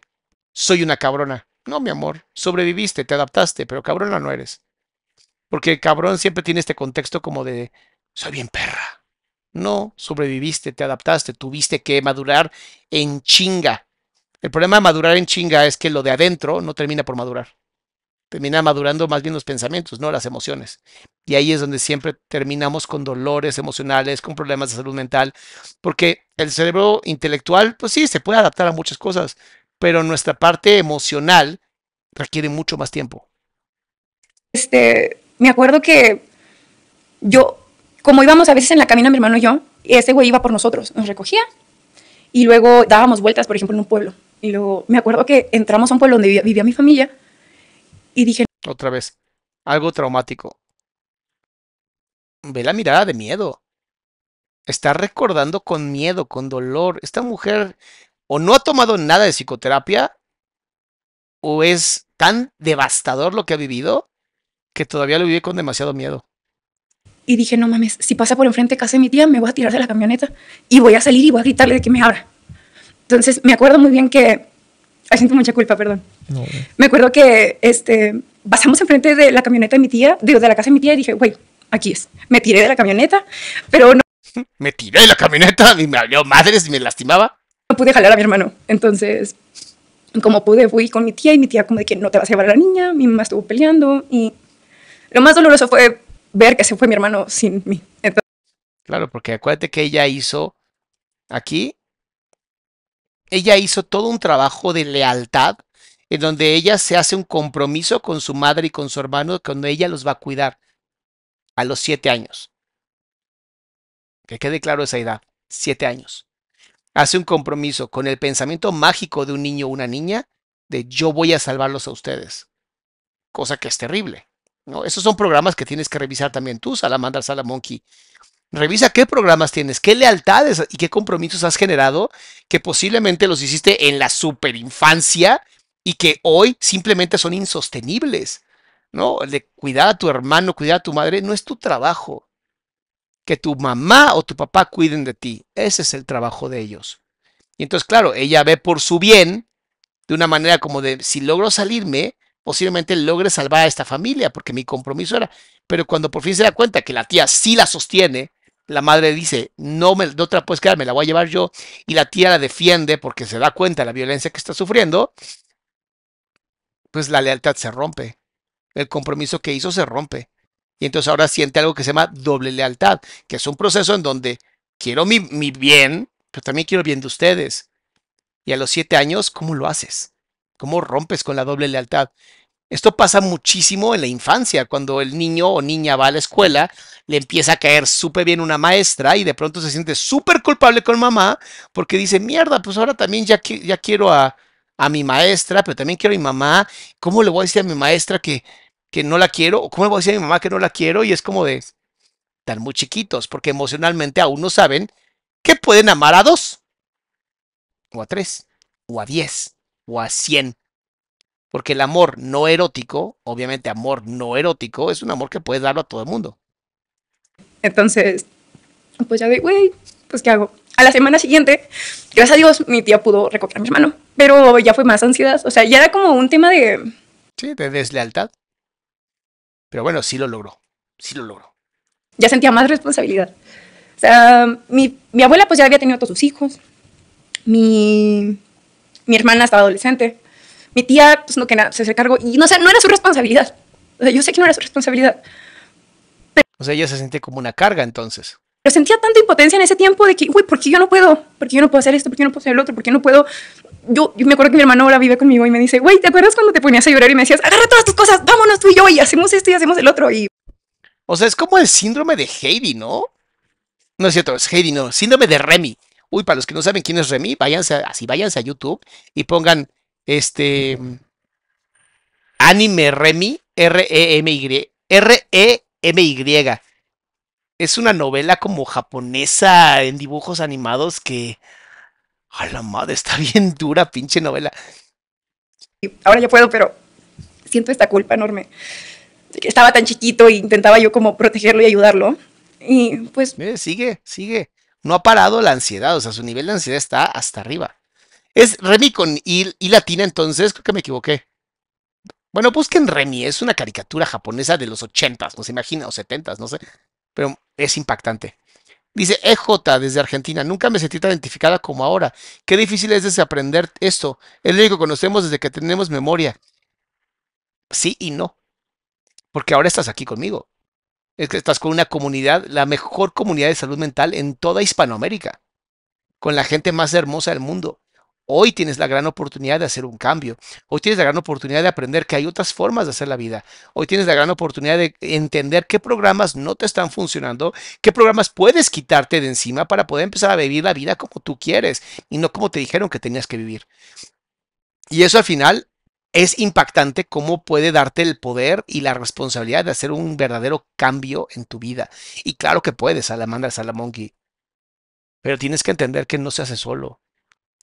Soy una cabrona. No, mi amor. Sobreviviste, te adaptaste, pero cabrona no eres. Porque el cabrón siempre tiene este contexto como de. Soy bien perra no sobreviviste, te adaptaste, tuviste que madurar en chinga. El problema de madurar en chinga es que lo de adentro no termina por madurar. Termina madurando más bien los pensamientos, no las emociones. Y ahí es donde siempre terminamos con dolores emocionales, con problemas de salud mental, porque el cerebro intelectual, pues sí, se puede adaptar a muchas cosas, pero nuestra parte emocional requiere mucho más tiempo. Este, me acuerdo que yo como íbamos a veces en la camina mi hermano y yo, ese güey iba por nosotros, nos recogía y luego dábamos vueltas, por ejemplo, en un pueblo. Y luego me acuerdo que entramos a un pueblo donde vivía mi familia y dije... Otra vez, algo traumático. Ve la mirada de miedo. Está recordando con miedo, con dolor. Esta mujer o no ha tomado nada de psicoterapia o es tan devastador lo que ha vivido que todavía lo vive con demasiado miedo. Y dije, no mames, si pasa por enfrente de casa de mi tía, me voy a tirar de la camioneta y voy a salir y voy a gritarle de que me abra. Entonces, me acuerdo muy bien que... Ay, siento mucha culpa, perdón. me acuerdo que este, pasamos enfrente de la camioneta de mi tía, de, la casa de mi tía, y dije, güey, aquí es. Me tiré de la camioneta, pero no... (laughs) me tiré de la camioneta y me habló madres y me lastimaba. No pude jalar a mi hermano. Entonces, como pude, fui con mi tía y mi tía como de que no te vas a llevar a la niña, mi mamá estuvo peleando y lo más doloroso fue ver que se fue mi hermano sin mí. claro, porque acuérdate que ella hizo aquí, ella hizo todo un trabajo de lealtad en donde ella se hace un compromiso con su madre y con su hermano, cuando ella los va a cuidar a los siete años. Que quede claro esa edad, siete años. Hace un compromiso con el pensamiento mágico de un niño o una niña de yo voy a salvarlos a ustedes, cosa que es terrible esos son programas que tienes que revisar también tú, salamandra Salamonkey. Revisa qué programas tienes, qué lealtades y qué compromisos has generado que posiblemente los hiciste en la superinfancia y que hoy simplemente son insostenibles. ¿No? De cuidar a tu hermano, cuidar a tu madre, no es tu trabajo. Que tu mamá o tu papá cuiden de ti. Ese es el trabajo de ellos. Y entonces, claro, ella ve por su bien, de una manera como de, si logro salirme, posiblemente logre salvar a esta familia, porque mi compromiso era. Pero cuando por fin se da cuenta que la tía sí la sostiene, la madre dice, no, me, no te la puedes quedar, me la voy a llevar yo, y la tía la defiende porque se da cuenta de la violencia que está sufriendo, pues la lealtad se rompe, el compromiso que hizo se rompe. Y entonces ahora siente algo que se llama doble lealtad, que es un proceso en donde quiero mi, mi bien, pero también quiero el bien de ustedes. Y a los siete años, ¿cómo lo haces? ¿Cómo rompes con la doble lealtad? Esto pasa muchísimo en la infancia, cuando el niño o niña va a la escuela, le empieza a caer súper bien una maestra y de pronto se siente súper culpable con mamá porque dice, mierda, pues ahora también ya, quiero a, mi maestra, pero también quiero a mi mamá. ¿Cómo le voy a decir a mi maestra que, que no la quiero? cómo le voy a decir a mi mamá que no la quiero? Y es como de, tan muy chiquitos, porque emocionalmente aún no saben que pueden amar a dos, o a tres, o a diez o a 100. Porque el amor no erótico, obviamente amor no erótico, es un amor que puedes darlo a todo el mundo. Entonces, pues ya de, güey, pues ¿qué hago? A la semana siguiente, gracias a Dios, mi tía pudo recoger a mi hermano, pero ya fue más ansiedad. O sea, ya era como un tema de... Sí, de deslealtad. Pero bueno, sí lo logró, sí lo logró. Ya sentía más responsabilidad. O sea, mi, mi abuela pues ya había tenido todos sus hijos. Mi mi hermana estaba adolescente, mi tía, pues no que nada, se hace cargo y no sé, no era su responsabilidad. O sea, yo sé que no era su responsabilidad. o sea, ella se sentía como una carga entonces. Pero sentía tanta impotencia en ese tiempo de que, uy, ¿por qué yo no puedo? ¿Por qué yo no puedo hacer esto? ¿Por qué yo no puedo hacer el otro? ¿Por qué no puedo? Yo, yo me acuerdo que mi hermano ahora vive conmigo y me dice, güey, ¿te acuerdas cuando te ponías a llorar y me decías, agarra todas tus cosas, vámonos tú y yo y hacemos esto y hacemos el otro? Y... O sea, es como el síndrome de Heidi, ¿no? No es cierto, es Heidi, no, síndrome de Remy. Uy, para los que no saben quién es Remy, váyanse, así váyanse a YouTube y pongan este anime Remy, R-E-M-Y, R-E-M-Y. Es una novela como japonesa en dibujos animados que... A la madre, está bien dura, pinche novela. Ahora ya puedo, pero siento esta culpa enorme. Estaba tan chiquito e intentaba yo como protegerlo y ayudarlo. Y pues... Eh, sigue, sigue no ha parado la ansiedad, o sea, su nivel de ansiedad está hasta arriba. Es Remy con I, latina, entonces creo que me equivoqué. Bueno, busquen Remy, es una caricatura japonesa de los 80 no se imagina, o setentas, no sé, pero es impactante. Dice EJ desde Argentina, nunca me sentí tan identificada como ahora. Qué difícil es desaprender esto. Es lo que conocemos desde que tenemos memoria. Sí y no. Porque ahora estás aquí conmigo es que estás con una comunidad, la mejor comunidad de salud mental en toda Hispanoamérica, con la gente más hermosa del mundo. Hoy tienes la gran oportunidad de hacer un cambio. Hoy tienes la gran oportunidad de aprender que hay otras formas de hacer la vida. Hoy tienes la gran oportunidad de entender qué programas no te están funcionando, qué programas puedes quitarte de encima para poder empezar a vivir la vida como tú quieres y no como te dijeron que tenías que vivir. Y eso al final es impactante cómo puede darte el poder y la responsabilidad de hacer un verdadero cambio en tu vida. Y claro que puedes, Salamandra Salamonkey. Pero tienes que entender que no se hace solo,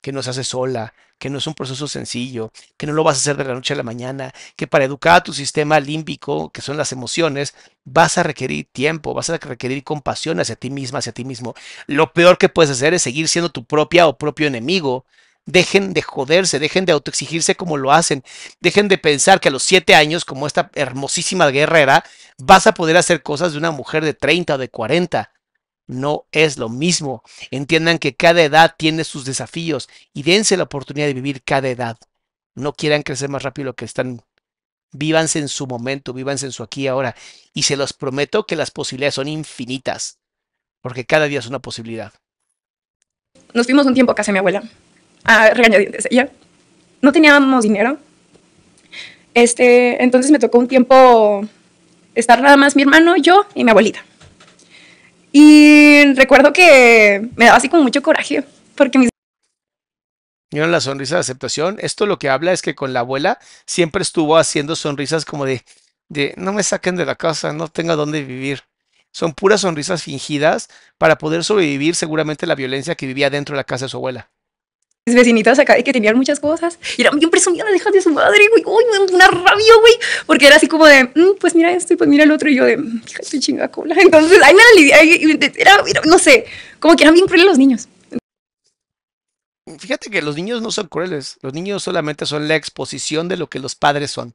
que no se hace sola, que no es un proceso sencillo, que no lo vas a hacer de la noche a la mañana, que para educar a tu sistema límbico, que son las emociones, vas a requerir tiempo, vas a requerir compasión hacia ti misma, hacia ti mismo. Lo peor que puedes hacer es seguir siendo tu propia o propio enemigo dejen de joderse, dejen de autoexigirse como lo hacen, dejen de pensar que a los siete años, como esta hermosísima guerrera, vas a poder hacer cosas de una mujer de 30 o de 40. No es lo mismo. Entiendan que cada edad tiene sus desafíos y dense la oportunidad de vivir cada edad. No quieran crecer más rápido que están Vívanse en su momento, vívanse en su aquí y ahora. Y se los prometo que las posibilidades son infinitas, porque cada día es una posibilidad. Nos vimos un tiempo a mi abuela a regañadientes. ella, no teníamos dinero. Este, entonces me tocó un tiempo estar nada más mi hermano, yo y mi abuelita. Y recuerdo que me daba así como mucho coraje, porque mis... Vieron la sonrisa de aceptación. Esto lo que habla es que con la abuela siempre estuvo haciendo sonrisas como de, de no me saquen de la casa, no tenga dónde vivir. Son puras sonrisas fingidas para poder sobrevivir seguramente la violencia que vivía dentro de la casa de su abuela vecinitas acá que tenían muchas cosas y era bien presumido la hija de su madre, güey. Uy, una rabia, güey. Porque era así como de, mm, pues mira esto y pues mira el otro. Y yo de, mm, hija de chinga cola. (laughs) Entonces, ahí la Era, no sé, como que eran bien crueles los niños. Fíjate que los niños no son crueles. Los niños solamente son la exposición de lo que los padres son.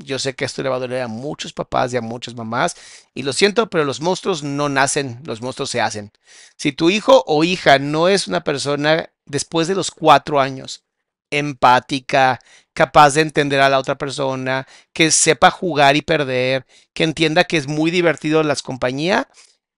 Yo sé que esto le va a doler a muchos papás y a muchas mamás, y lo siento, pero los monstruos no nacen, los monstruos se hacen. Si tu hijo o hija no es una persona después de los cuatro años, empática, capaz de entender a la otra persona, que sepa jugar y perder, que entienda que es muy divertido las compañías,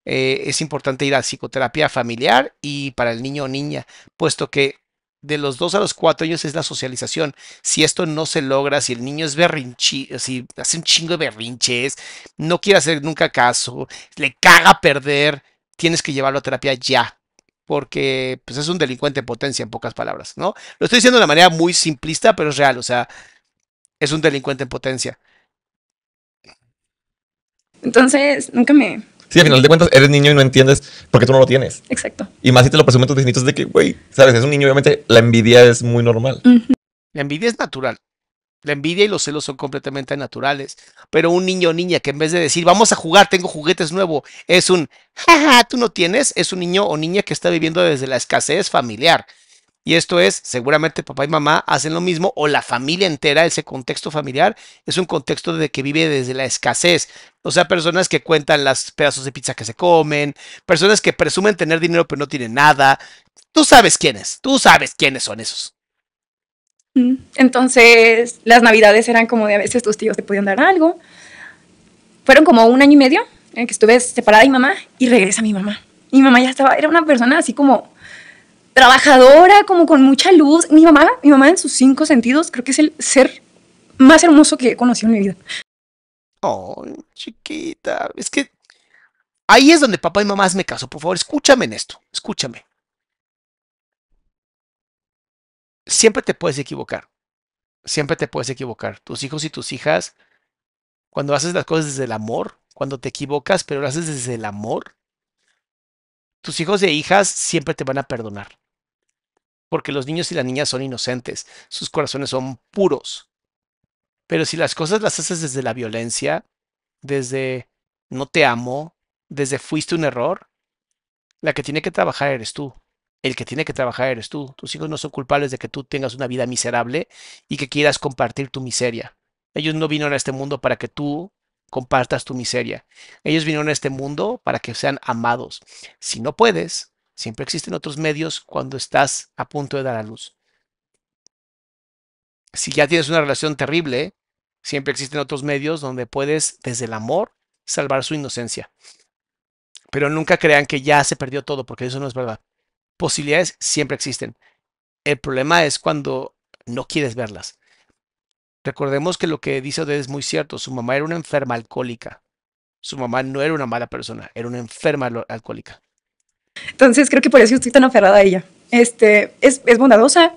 eh, es importante ir a psicoterapia familiar y para el niño o niña, puesto que de los dos a los cuatro años es la socialización. Si esto no se logra, si el niño es berrinchi, si hace un chingo de berrinches, no quiere hacer nunca caso, le caga perder, tienes que llevarlo a terapia ya, porque pues, es un delincuente en potencia, en pocas palabras, ¿no? Lo estoy diciendo de una manera muy simplista, pero es real, o sea, es un delincuente en potencia. Entonces, nunca me... Sí, al final de cuentas, eres niño y no entiendes por qué tú no lo tienes. Exacto. Y más si te lo presumen tus vecinitos de que, güey, sabes, es un niño, obviamente la envidia es muy normal. La envidia es natural. La envidia y los celos son completamente naturales, pero un niño o niña que en vez de decir, vamos a jugar, tengo juguetes nuevos, es un, jaja, tú no tienes, es un niño o niña que está viviendo desde la escasez familiar. Y esto es, seguramente papá y mamá hacen lo mismo, o la familia entera, ese contexto familiar, es un contexto de que vive desde la escasez. O sea, personas que cuentan las pedazos de pizza que se comen, personas que presumen tener dinero pero no tienen nada. Tú sabes quiénes, tú sabes quiénes son esos. Entonces, las navidades eran como de a veces tus tíos te podían dar algo. Fueron como un año y medio en que estuve separada de mi mamá y regresa mi mamá. Mi mamá ya estaba, era una persona así como trabajadora, como con mucha luz. Mi mamá, mi mamá en sus cinco sentidos, creo que es el ser más hermoso que he conocido en mi vida. Oh, chiquita. Es que ahí es donde papá y mamá me caso. Por favor, escúchame en esto. Escúchame. siempre te puedes equivocar. Siempre te puedes equivocar. Tus hijos y tus hijas, cuando haces las cosas desde el amor, cuando te equivocas, pero lo haces desde el amor, tus hijos e hijas siempre te van a perdonar. Porque los niños y las niñas son inocentes, sus corazones son puros. Pero si las cosas las haces desde la violencia, desde no te amo, desde fuiste un error, la que tiene que trabajar eres tú. El que tiene que trabajar eres tú. Tus hijos no son culpables de que tú tengas una vida miserable y que quieras compartir tu miseria. Ellos no vinieron a este mundo para que tú compartas tu miseria. Ellos vinieron a este mundo para que sean amados. Si no puedes, siempre existen otros medios cuando estás a punto de dar a luz. Si ya tienes una relación terrible, siempre existen otros medios donde puedes, desde el amor, salvar su inocencia. Pero nunca crean que ya se perdió todo, porque eso no es verdad posibilidades siempre existen. El problema es cuando no quieres verlas. Recordemos que lo que dice Odette es muy cierto. Su mamá era una enferma alcohólica. Su mamá no era una mala persona, era una enferma alcohólica. Entonces creo que por eso estoy tan aferrada a ella. Este, es, bondadosa,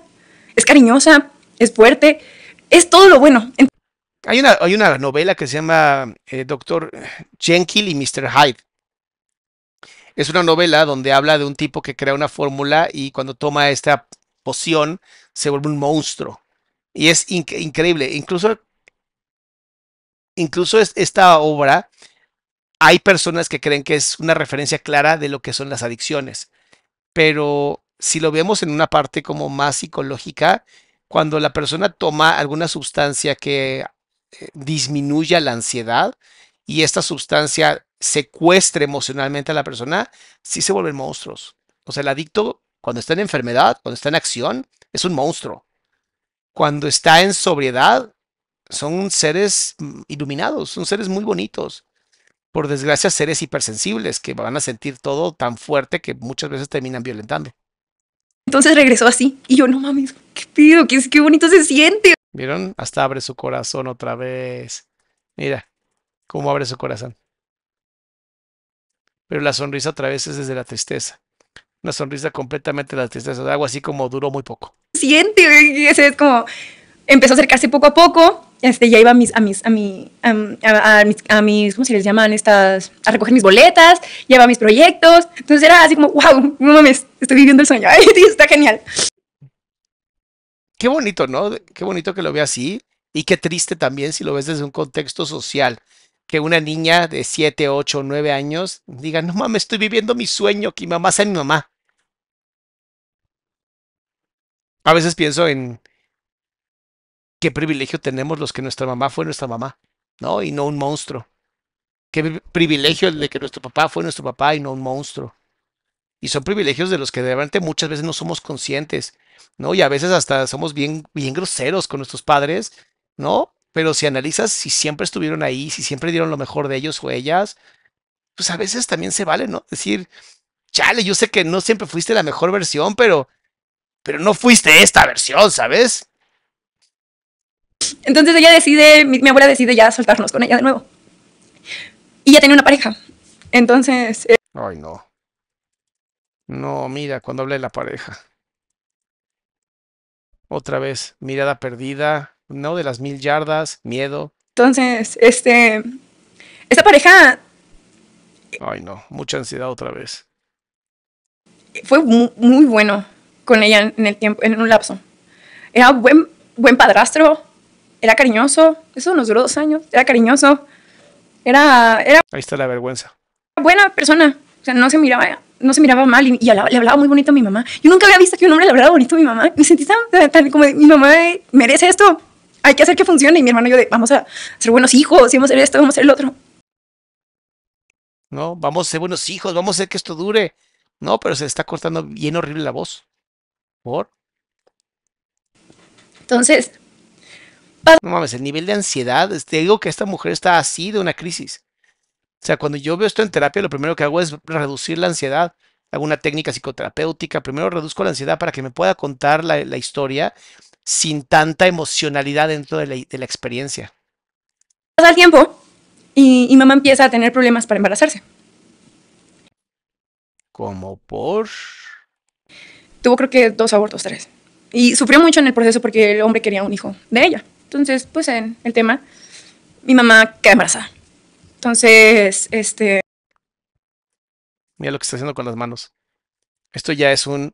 es cariñosa, es fuerte, es todo lo bueno. Hay una, hay una novela que se llama eh, Doctor Jenkins y Mr. Hyde. Es una novela donde habla de un tipo que crea una fórmula y cuando toma esta poción se vuelve un monstruo. Y es increíble. Incluso, incluso esta obra, hay personas que creen que es una referencia clara de lo que son las adicciones. Pero si lo vemos en una parte como más psicológica, cuando la persona toma alguna sustancia que eh, disminuya la ansiedad y esta sustancia secuestre emocionalmente a la persona, sí se vuelven monstruos. O sea, el adicto, cuando está en enfermedad, cuando está en acción, es un monstruo. Cuando está en sobriedad, son seres mm, iluminados, son seres muy bonitos. Por desgracia, seres hipersensibles que van a sentir todo tan fuerte que muchas veces terminan violentando. Entonces regresó así y yo, no mames, qué pido, qué, qué bonito se siente. ¿Vieron? Hasta abre su corazón otra vez. Mira, cómo abre su corazón pero la sonrisa otra vez es desde la tristeza. Una sonrisa completamente de la tristeza, de algo así como duró muy poco. Siente, ese es como empezó a acercarse poco a poco, este, ya iba a mis, a mis, a mi, a, mis, ¿cómo se les llaman estas? A recoger mis boletas, ya iba mis proyectos, entonces era así como, wow, no mames, estoy viviendo el sueño, (laughs) está genial. Qué bonito, ¿no? Qué bonito que lo vea así y qué triste también si lo ves desde un contexto social que una niña de 7, 8, 9 años diga, no mames, estoy viviendo mi sueño, que mi mamá sea mi mamá. A veces pienso en qué privilegio tenemos los que nuestra mamá fue nuestra mamá, ¿no? Y no un monstruo. Qué privilegio el de que nuestro papá fue nuestro papá y no un monstruo. Y son privilegios de los que de realmente muchas veces no somos conscientes, ¿no? Y a veces hasta somos bien, bien groseros con nuestros padres, ¿no? Pero si analizas si siempre estuvieron ahí, si siempre dieron lo mejor de ellos o ellas, pues a veces también se vale, ¿no? Decir, chale, yo sé que no siempre fuiste la mejor versión, pero, pero no fuiste esta versión, ¿sabes? Entonces ella decide, mi, abuela decide ya soltarnos con ella de nuevo. Y ya tenía una pareja. Entonces. Eh, Ay, no. No, mira, cuando hablé de la pareja. Otra vez, mirada perdida, ¿no? De las mil yardas, miedo. Entonces, este, esta pareja... Ay, no, mucha ansiedad otra vez. Fue muy, bueno con ella en el tiempo, en un lapso. Era buen, buen padrastro, era cariñoso, eso nos duró dos años, era cariñoso, era, era... Ahí está la vergüenza. Buena persona, o sea, no se miraba, no se miraba mal y, le hablaba muy bonito a mi mamá. Yo nunca había visto que un hombre le hablara bonito a mi mamá. Me sentí tan como, mi mamá merece esto, hay que hacer que funcione. Y mi hermano y yo de, vamos a ser buenos hijos, y vamos a hacer esto, vamos a hacer el otro. No, vamos a ser buenos hijos, vamos a hacer que esto dure. No, pero se está cortando bien horrible la voz. ¿Por? Entonces... No mames, el nivel de ansiedad, te digo que esta mujer está así de una crisis. O sea, cuando yo veo esto en terapia, lo primero que hago es reducir la ansiedad Hago una técnica psicoterapéutica. Primero reduzco la ansiedad para que me pueda contar la, historia sin tanta emocionalidad dentro de la, experiencia. Pasa el tiempo y, y, mamá empieza a tener problemas para embarazarse. ¿Como por? Tuvo creo que dos abortos, tres. Y sufrió mucho en el proceso porque el hombre quería un hijo de ella. Entonces, pues en el tema, mi mamá queda embarazada. Entonces, este... Mira lo que está haciendo con las manos. Esto ya es un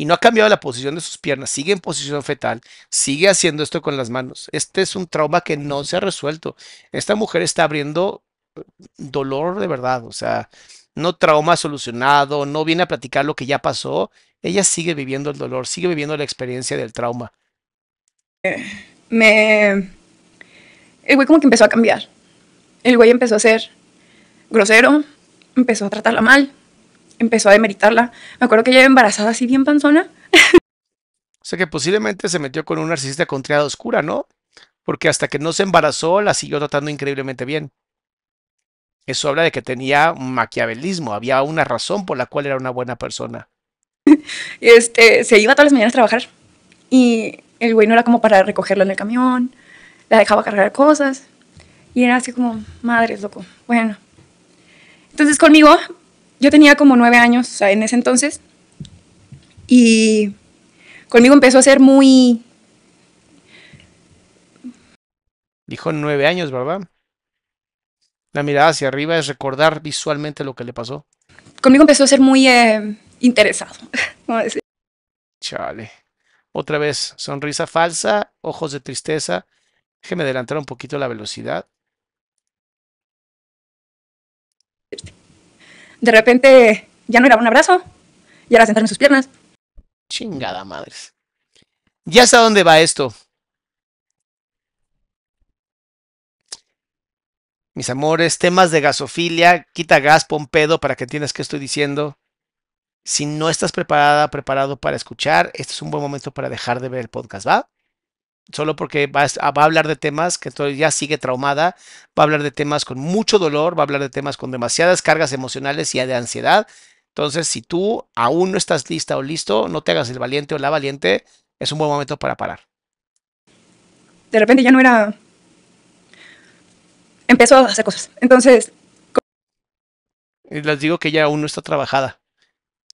y no ha cambiado la posición de sus piernas, sigue en posición fetal, sigue haciendo esto con las manos. Este es un trauma que no se ha resuelto. Esta mujer está abriendo eh, dolor de verdad, o sea, no trauma solucionado, no viene a platicar lo que ya pasó, ella sigue viviendo el dolor, sigue viviendo la experiencia del trauma. Eh, me... El güey como que empezó a cambiar. El güey empezó a ser grosero, empezó a tratarla mal, empezó a demeritarla. Me acuerdo que ella embarazada así bien panzona. O sea que posiblemente se metió con un narcisista con triada oscura, ¿no? Porque hasta que no se embarazó la siguió tratando increíblemente bien. Eso habla de que tenía maquiavelismo, había una razón por la cual era una buena persona. (laughs) Este, se iba todas las mañanas a trabajar y el güey no era como para recogerla en el camión, la dejaba cargar cosas y era así como, madre loco, bueno. Entonces conmigo yo tenía como nueve años en ese entonces y conmigo empezó a ser muy... Dijo nueve años, ¿verdad? La mirada hacia arriba es recordar visualmente lo que le pasó. Conmigo empezó a ser muy eh, interesado, (laughs) Chale. Otra vez, sonrisa falsa, ojos de tristeza. Déjeme adelantar un poquito la velocidad de repente ya no era un abrazo, y era sentarme en sus piernas. Chingada madres. ¿Ya hasta dónde va esto? Mis amores, temas de gasofilia, quita gas, Pompedo, para que entiendas qué estoy diciendo. Si no estás preparada, preparado para escuchar, este es un buen momento para dejar de ver el podcast, ¿va? solo porque va a, hablar de temas que todavía ya sigue traumada, va a hablar de temas con mucho dolor, va a hablar de temas con demasiadas cargas emocionales y de ansiedad. Entonces, si tú aún no estás lista o listo, no te hagas el valiente o la valiente, es un buen momento para parar. De repente ya no era... Empezó a hacer cosas. Entonces... Les digo que ya aún no está trabajada.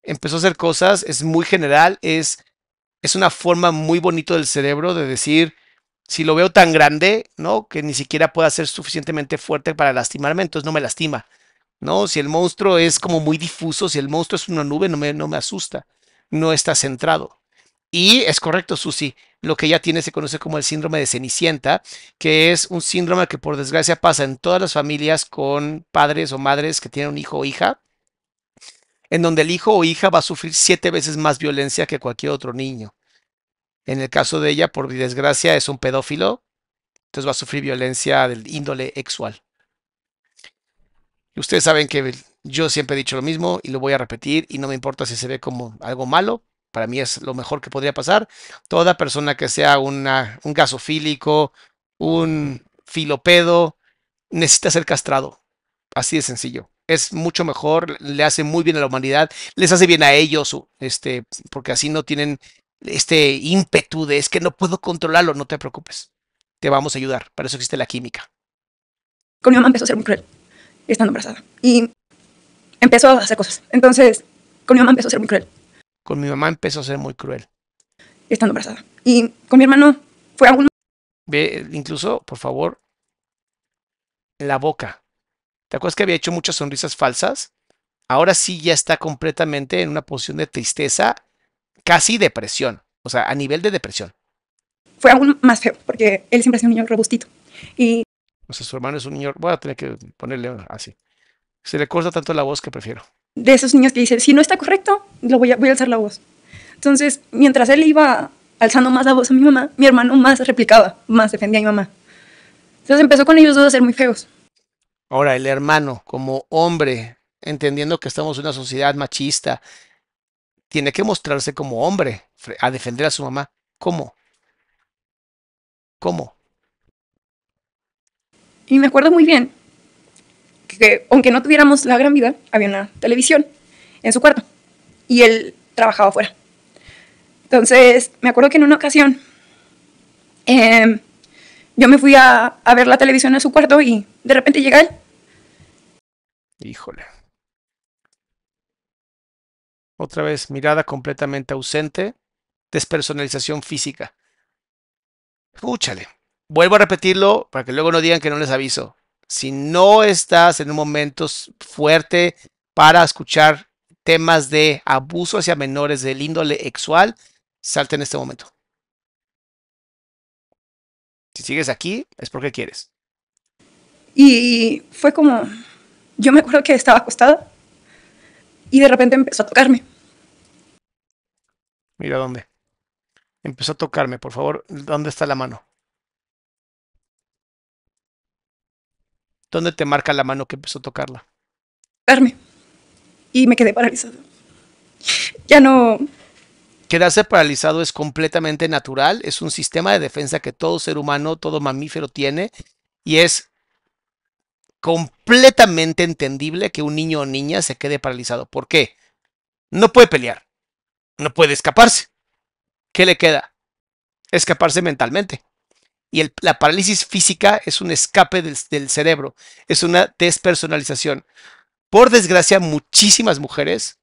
Empezó a hacer cosas, es muy general, es es una forma muy bonita del cerebro de decir, si lo veo tan grande, ¿no? Que ni siquiera pueda ser suficientemente fuerte para lastimarme, entonces no me lastima, ¿no? Si el monstruo es como muy difuso, si el monstruo es una nube, no me, no me asusta, no está centrado. Y es correcto, Susi, lo que ella tiene se conoce como el síndrome de Cenicienta, que es un síndrome que por desgracia pasa en todas las familias con padres o madres que tienen un hijo o hija, en donde el hijo o hija va a sufrir siete veces más violencia que cualquier otro niño. En el caso de ella, por desgracia, es un pedófilo, entonces va a sufrir violencia del índole sexual. Ustedes saben que yo siempre he dicho lo mismo y lo voy a repetir y no me importa si se ve como algo malo, para mí es lo mejor que podría pasar. Toda persona que sea un gasofílico, un filopedo, necesita ser castrado. Así de sencillo es mucho mejor, le hace muy bien a la humanidad, les hace bien a ellos, este, porque así no tienen este ímpetu de es que no puedo controlarlo, no te preocupes, te vamos a ayudar, para eso existe la química. Con mi mamá empezó a ser muy cruel, estando embarazada, y empezó a hacer cosas. Entonces, con mi mamá empezó a ser muy cruel. Con mi mamá empezó a ser muy cruel. Estando embarazada. Y con mi hermano fue aún... Ve, incluso, por favor, la boca. ¿Te acuerdas que había hecho muchas sonrisas falsas? Ahora sí ya está completamente en una posición de tristeza, casi depresión, o sea, a nivel de depresión. Fue aún más feo, porque él siempre ha sido un niño robustito. Y... O sea, su hermano es un niño, voy a tener que ponerle así. Se le corta tanto la voz que prefiero. De esos niños que dicen, si no está correcto, lo voy a, voy a alzar la voz. Entonces, mientras él iba alzando más la voz a mi mamá, mi hermano más replicaba, más defendía a mi mamá. Entonces empezó con ellos dos a ser muy feos. Ahora, el hermano como hombre, entendiendo que estamos en una sociedad machista, tiene que mostrarse como hombre a defender a su mamá. ¿Cómo? ¿Cómo? Y me acuerdo muy bien que, aunque no tuviéramos la gran vida, había una televisión en su cuarto y él trabajaba afuera. Entonces, me acuerdo que en una ocasión em, yo me fui a, ver la televisión en su cuarto y de repente llega él. Híjole. Otra vez, mirada completamente ausente, despersonalización física. Escúchale. Vuelvo a repetirlo para que luego no digan que no les aviso. Si no estás en un momento fuerte para escuchar temas de abuso hacia menores del índole sexual, salte en este momento. Si sigues aquí, es porque quieres. Y fue como, yo me acuerdo que estaba acostada y de repente empezó a tocarme. Mira dónde. Empezó a tocarme, por favor, ¿dónde está la mano? ¿Dónde te marca la mano que empezó a tocarla? Tocarme. Y me quedé paralizada. Ya no, Quedarse paralizado es completamente natural, es un sistema de defensa que todo ser humano, todo mamífero tiene y es completamente entendible que un niño o niña se quede paralizado. ¿Por qué? No puede pelear, no puede escaparse. ¿Qué le queda? Escaparse mentalmente. Y la parálisis física es un escape del, cerebro, es una despersonalización. Por desgracia, muchísimas mujeres,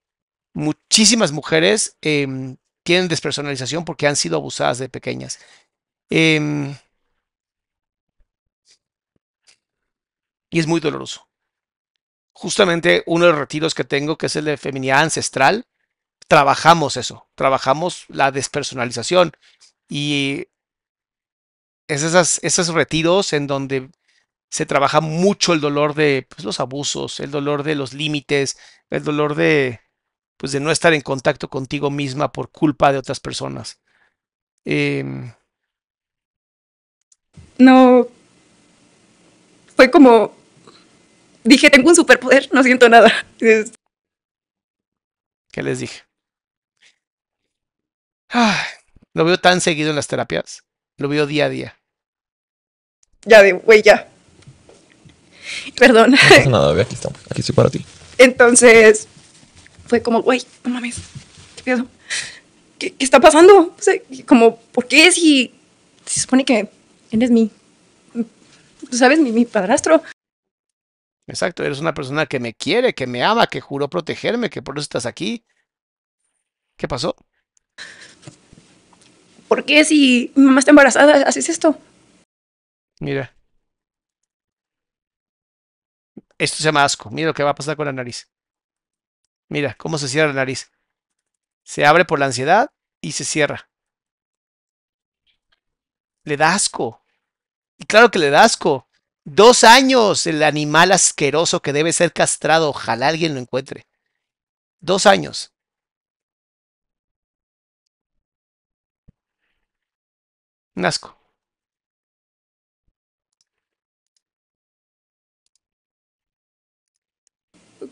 muchísimas mujeres em, tienen despersonalización porque han sido abusadas de pequeñas. Em, y es muy doloroso. Justamente uno de los retiros que tengo, que es el de feminidad ancestral, trabajamos eso, trabajamos la despersonalización. Y es esas, esos retiros en donde se trabaja mucho el dolor de pues, los abusos, el dolor de los límites, el dolor de, pues de no estar en contacto contigo misma por culpa de otras personas. Em, no, fue como, dije, tengo un superpoder, no siento nada. ¿Qué les dije? lo veo tan seguido en las terapias, lo veo día a día. Ya, güey, ya. Perdón. No nada, aquí estamos, aquí estoy para ti. Entonces, como, güey, no mames, ¿qué pedo? ¿Qué, está pasando? como, ¿por qué si se supone que eres mi, tú sabes, mi, mi padrastro? Exacto, eres una persona que me quiere, que me ama, que juró protegerme, que por eso estás aquí. ¿Qué pasó? ¿Por qué si mi mamá está embarazada haces esto? Mira. Esto se llama asco. Mira lo que va a pasar con la nariz. Mira cómo se cierra la nariz. Se abre por la ansiedad y se cierra. Le da asco. Y claro que le da asco. Dos años el animal asqueroso que debe ser castrado. Ojalá alguien lo encuentre. Dos años. Un asco.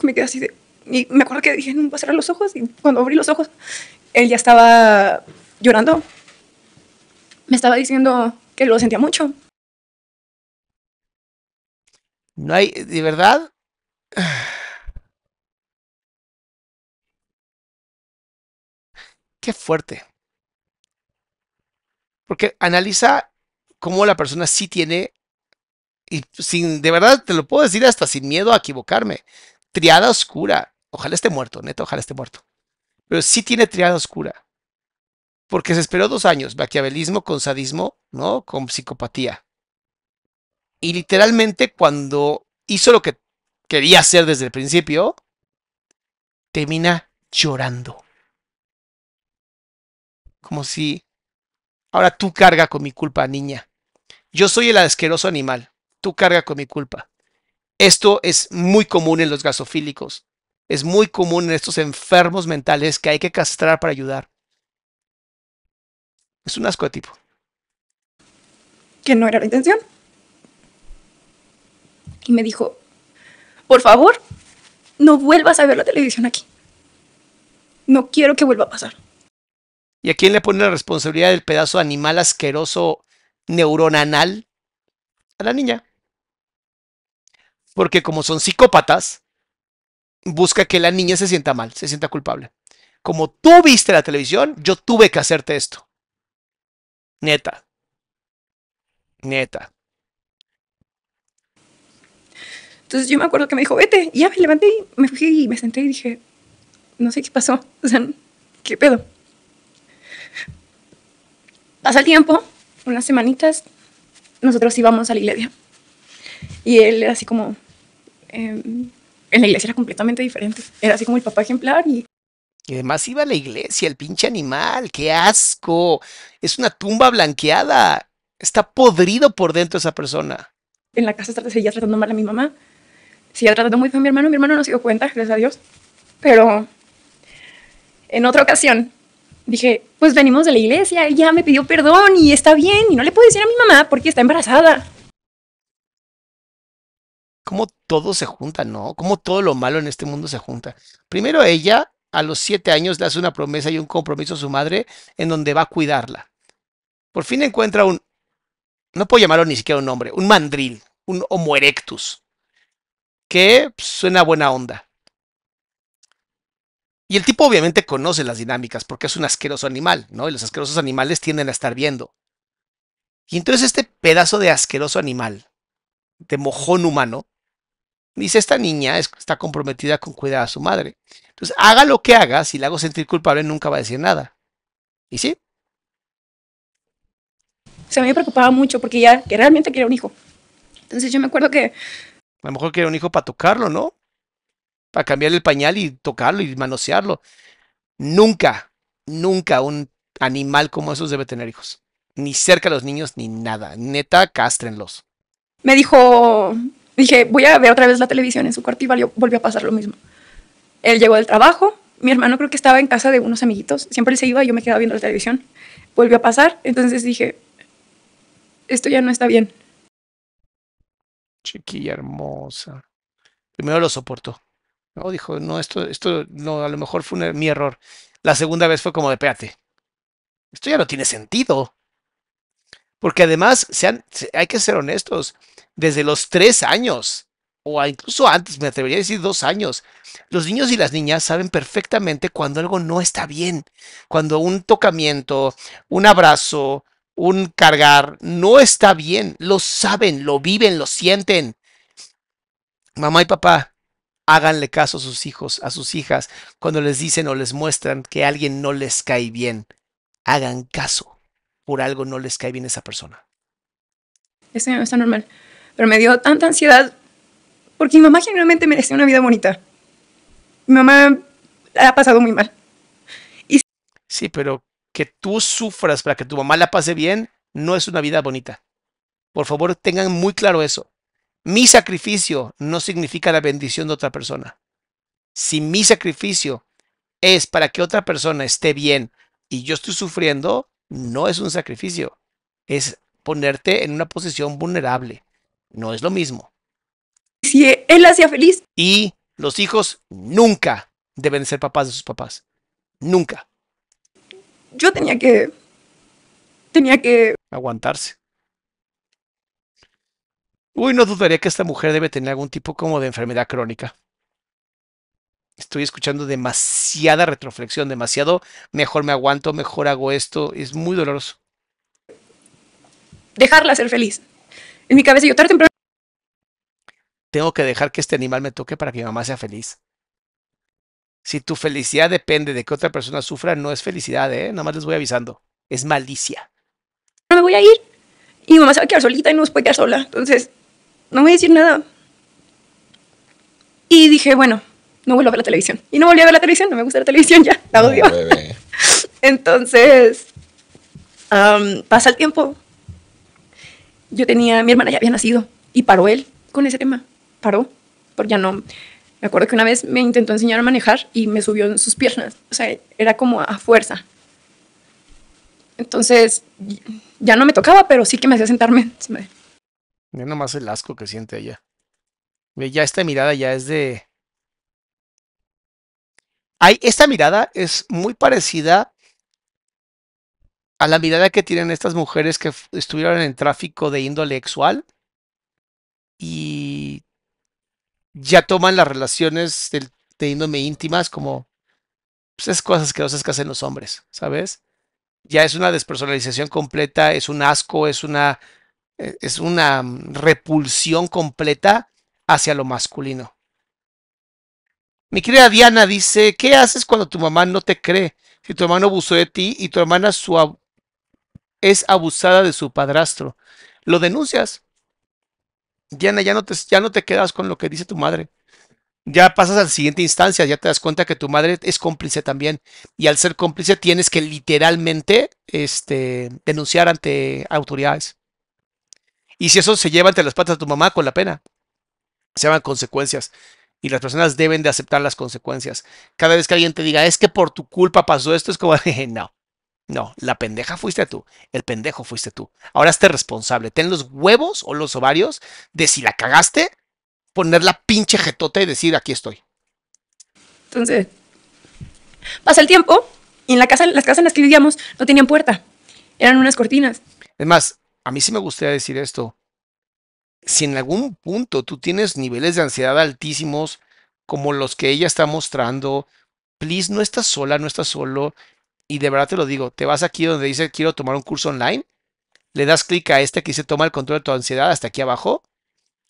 Me queda así de. Y me acuerdo que dije, no, voy a cerrar los ojos. Y cuando abrí los ojos, él ya estaba llorando. Me estaba diciendo que lo sentía mucho. No hay, de verdad. Qué fuerte. Porque analiza cómo la persona sí tiene, y sin, de verdad te lo puedo decir hasta sin miedo a equivocarme, triada oscura. Ojalá esté muerto, neta, ojalá esté muerto. Pero sí tiene triada oscura. Porque se esperó dos años, maquiavelismo con sadismo, ¿no? Con psicopatía. Y literalmente cuando hizo lo que quería hacer desde el principio, termina llorando. Como si, ahora tú carga con mi culpa, niña. Yo soy el asqueroso animal, tú carga con mi culpa. Esto es muy común en los gasofílicos. Es muy común en estos enfermos mentales que hay que castrar para ayudar. Es un asco de tipo. Que no era la intención. Y me dijo, por favor, no vuelvas a ver la televisión aquí. No quiero que vuelva a pasar. ¿Y a quién le pone la responsabilidad del pedazo animal asqueroso neuronanal? A la niña porque como son psicópatas, busca que la niña se sienta mal, se sienta culpable. Como tú viste la televisión, yo tuve que hacerte esto. Neta. Neta. Entonces yo me acuerdo que me dijo, vete, y ya me levanté y me fui y me senté y dije, no sé qué pasó, (laughs) o sea, qué pedo. Pasa el tiempo, unas semanitas, nosotros íbamos a la iglesia. Y él era así como, Em, en la iglesia era completamente diferente. Era así como el papá ejemplar y... Y además iba a la iglesia, el pinche animal, qué asco. Es una tumba blanqueada. Está podrido por dentro esa persona. En la casa seguía tratando mal a mi mamá. Seguía tratando muy bien a mi hermano. Mi hermano no se dio cuenta, gracias a Dios. Pero en otra ocasión dije, pues venimos de la iglesia, y ya me pidió perdón y está bien y no le puedo decir a mi mamá porque está embarazada cómo todo se junta, ¿no? Cómo todo lo malo en este mundo se junta. Primero ella, a los siete años, le hace una promesa y un compromiso a su madre en donde va a cuidarla. Por fin encuentra un, no puedo llamarlo ni siquiera un nombre, un mandril, un homo erectus, que suena buena onda. Y el tipo obviamente conoce las dinámicas porque es un asqueroso animal, ¿no? Y los asquerosos animales tienden a estar viendo. Y entonces este pedazo de asqueroso animal de mojón humano, dice, esta niña está comprometida con cuidar a su madre. Entonces, haga lo que haga, si la hago sentir culpable, nunca va a decir nada. ¿Y sí? se me preocupaba mucho porque ya que realmente quería un hijo. Entonces yo me acuerdo que... A lo mejor quería un hijo para tocarlo, ¿no? Para cambiarle el pañal y tocarlo y manosearlo. Nunca, nunca un animal como esos debe tener hijos. Ni cerca a los niños, ni nada. Neta, cástrenlos me dijo, dije, voy a ver otra vez la televisión en su cuarto y volvió a pasar lo mismo. Él llegó del trabajo, mi hermano creo que estaba en casa de unos amiguitos, siempre él se iba y yo me quedaba viendo la televisión. Volvió a pasar, entonces dije, esto ya no está bien. Chiquilla hermosa. Primero lo soportó. No, dijo, no, esto, esto no, a lo mejor fue er, mi error. La segunda vez fue como de espérate. Esto ya no tiene sentido. Porque además, hay que ser honestos, desde los tres años, o incluso antes, me atrevería a decir dos años. Los niños y las niñas saben perfectamente cuando algo no está bien, cuando un tocamiento, un abrazo, un cargar no está bien, lo saben, lo viven, lo sienten. Mamá y papá, háganle caso a sus hijos, a sus hijas, cuando les dicen o les muestran que alguien no les cae bien. Hagan caso, por algo no les cae bien esa persona. Está, está normal. Pero me dio tanta ansiedad porque mi mamá generalmente merece una vida bonita. Mi mamá ha pasado muy mal. Y... Sí, pero que tú sufras para que tu mamá la pase bien no es una vida bonita. Por favor, tengan muy claro eso. Mi sacrificio no significa la bendición de otra persona. Si mi sacrificio es para que otra persona esté bien y yo estoy sufriendo, no es un sacrificio. Es ponerte en una posición vulnerable. No es lo mismo. Si él hacía feliz. Y los hijos nunca deben ser papás de sus papás. Nunca. Yo tenía que. Tenía que. Aguantarse. Uy, no dudaría que esta mujer debe tener algún tipo como de enfermedad crónica. Estoy escuchando demasiada retroflexión, demasiado mejor me aguanto, mejor hago esto. Es muy doloroso. Dejarla ser feliz en mi cabeza, yo tarde o temprano. Tengo que dejar que este animal me toque para que mi mamá sea feliz. Si tu felicidad depende de que otra persona sufra, no es felicidad, ¿eh? Nada más les voy avisando. Es malicia. No me voy a ir. Y mi mamá se va a quedar solita y no se puede quedar sola. Entonces, no voy a decir nada. Y dije, bueno, no vuelvo a ver la televisión. Y no volví a ver la televisión, no me gusta la televisión (laughs) ya, la odio. Entonces, pasa el tiempo, yo tenía, mi hermana ya había nacido y paró él con ese tema, paró, porque ya no, me acuerdo que una vez me intentó enseñar a manejar y me subió en sus piernas, o sea, era como a fuerza. Entonces, ya no me tocaba, pero sí que me hacía sentarme (laughs) Mira nomás el asco que siente ella. Ya esta mirada ya es de... Ay, esta mirada es muy parecida a la mirada que tienen estas mujeres que estuvieron en tráfico de índole sexual y ya toman las relaciones de, índole íntimas como pues, esas cosas asquerosas que hacen los hombres, ¿sabes? Ya es una despersonalización completa, es un asco, es una, e, es una mm, repulsión completa hacia lo masculino. Mi querida Diana dice, ¿qué haces cuando tu mamá no te cree? Si tu hermano abusó de ti y tu hermana su, es abusada de su padrastro. Lo denuncias. ya no te, ya no te quedas con lo que dice tu madre. Ya pasas a la siguiente instancia, ya te das cuenta que tu madre es cómplice también. Y al ser cómplice tienes que literalmente este, denunciar ante autoridades. Y si eso se lleva ante las patas de tu mamá, con la pena. Se van consecuencias. Y las personas deben de aceptar las consecuencias. Cada vez que alguien te diga, es que por tu culpa pasó esto, es como, (laughs) no, no, la pendeja fuiste tú, el pendejo fuiste tú. Ahora esté responsable. Ten los huevos o los ovarios de si la cagaste, poner la pinche jetota y decir aquí estoy. Entonces, pasa el tiempo y en la casa, las casas en las que vivíamos no tenían puerta, eran unas cortinas. Es más, a mí sí me gustaría decir esto. Si en algún punto tú tienes niveles de ansiedad altísimos, como los que ella está mostrando, please, no estás sola, no estás solo y de verdad te lo digo, te vas aquí donde dice quiero tomar un curso online, le das clic a este que dice toma el control de tu ansiedad hasta aquí abajo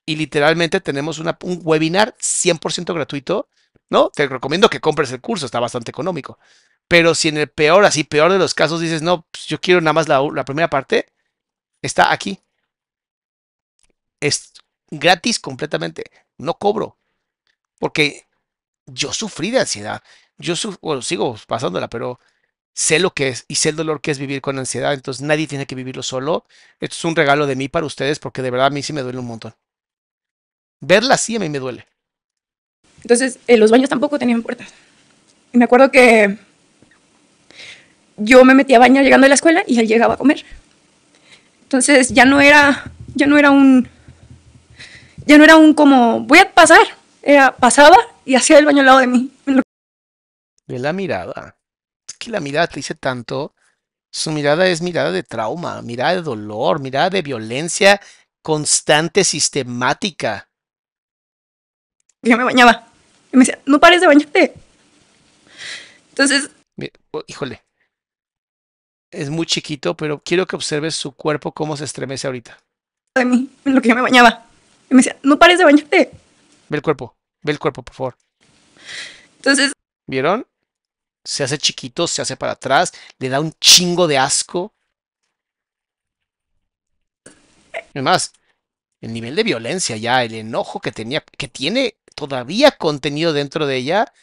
y literalmente tenemos un webinar 100% gratuito, ¿no? Te recomiendo que compres el curso, está bastante económico. Pero si en el peor, así peor de los casos dices, no, pues, yo quiero nada más la, primera parte, está aquí. Es gratis completamente, no cobro. Porque yo sufrí de ansiedad. Yo bueno, sigo pasándola, pero sé lo que es y sé el dolor que es vivir con ansiedad, entonces nadie tiene que vivirlo solo. Esto es un regalo de mí para ustedes porque de verdad a mí sí me duele un montón. Verla así a mí me duele. Entonces, los baños tampoco tenían puertas. Y me acuerdo que yo me metía a baño llegando a la escuela y él llegaba a comer. Entonces, ya no era ya no era un ya no era un como voy a pasar, era pasaba y hacía el baño al lado de mí. De la mirada que la mirada te dice tanto. Su mirada es mirada de trauma, mirada de dolor, mirada de violencia constante, sistemática. Yo me bañaba. Y me decía, no pares de bañarte. Entonces. Oh, híjole. Es muy chiquito, pero quiero que observes su cuerpo cómo se estremece ahorita. A mí, en lo que yo me bañaba. Y me decía, no pares de bañarte. Ve el cuerpo, ve el cuerpo, por favor. Entonces. ¿Vieron? se hace chiquito, se hace para atrás, le da un chingo de asco. Además, el nivel de violencia ya, el enojo que tenía, que tiene todavía contenido dentro de ella,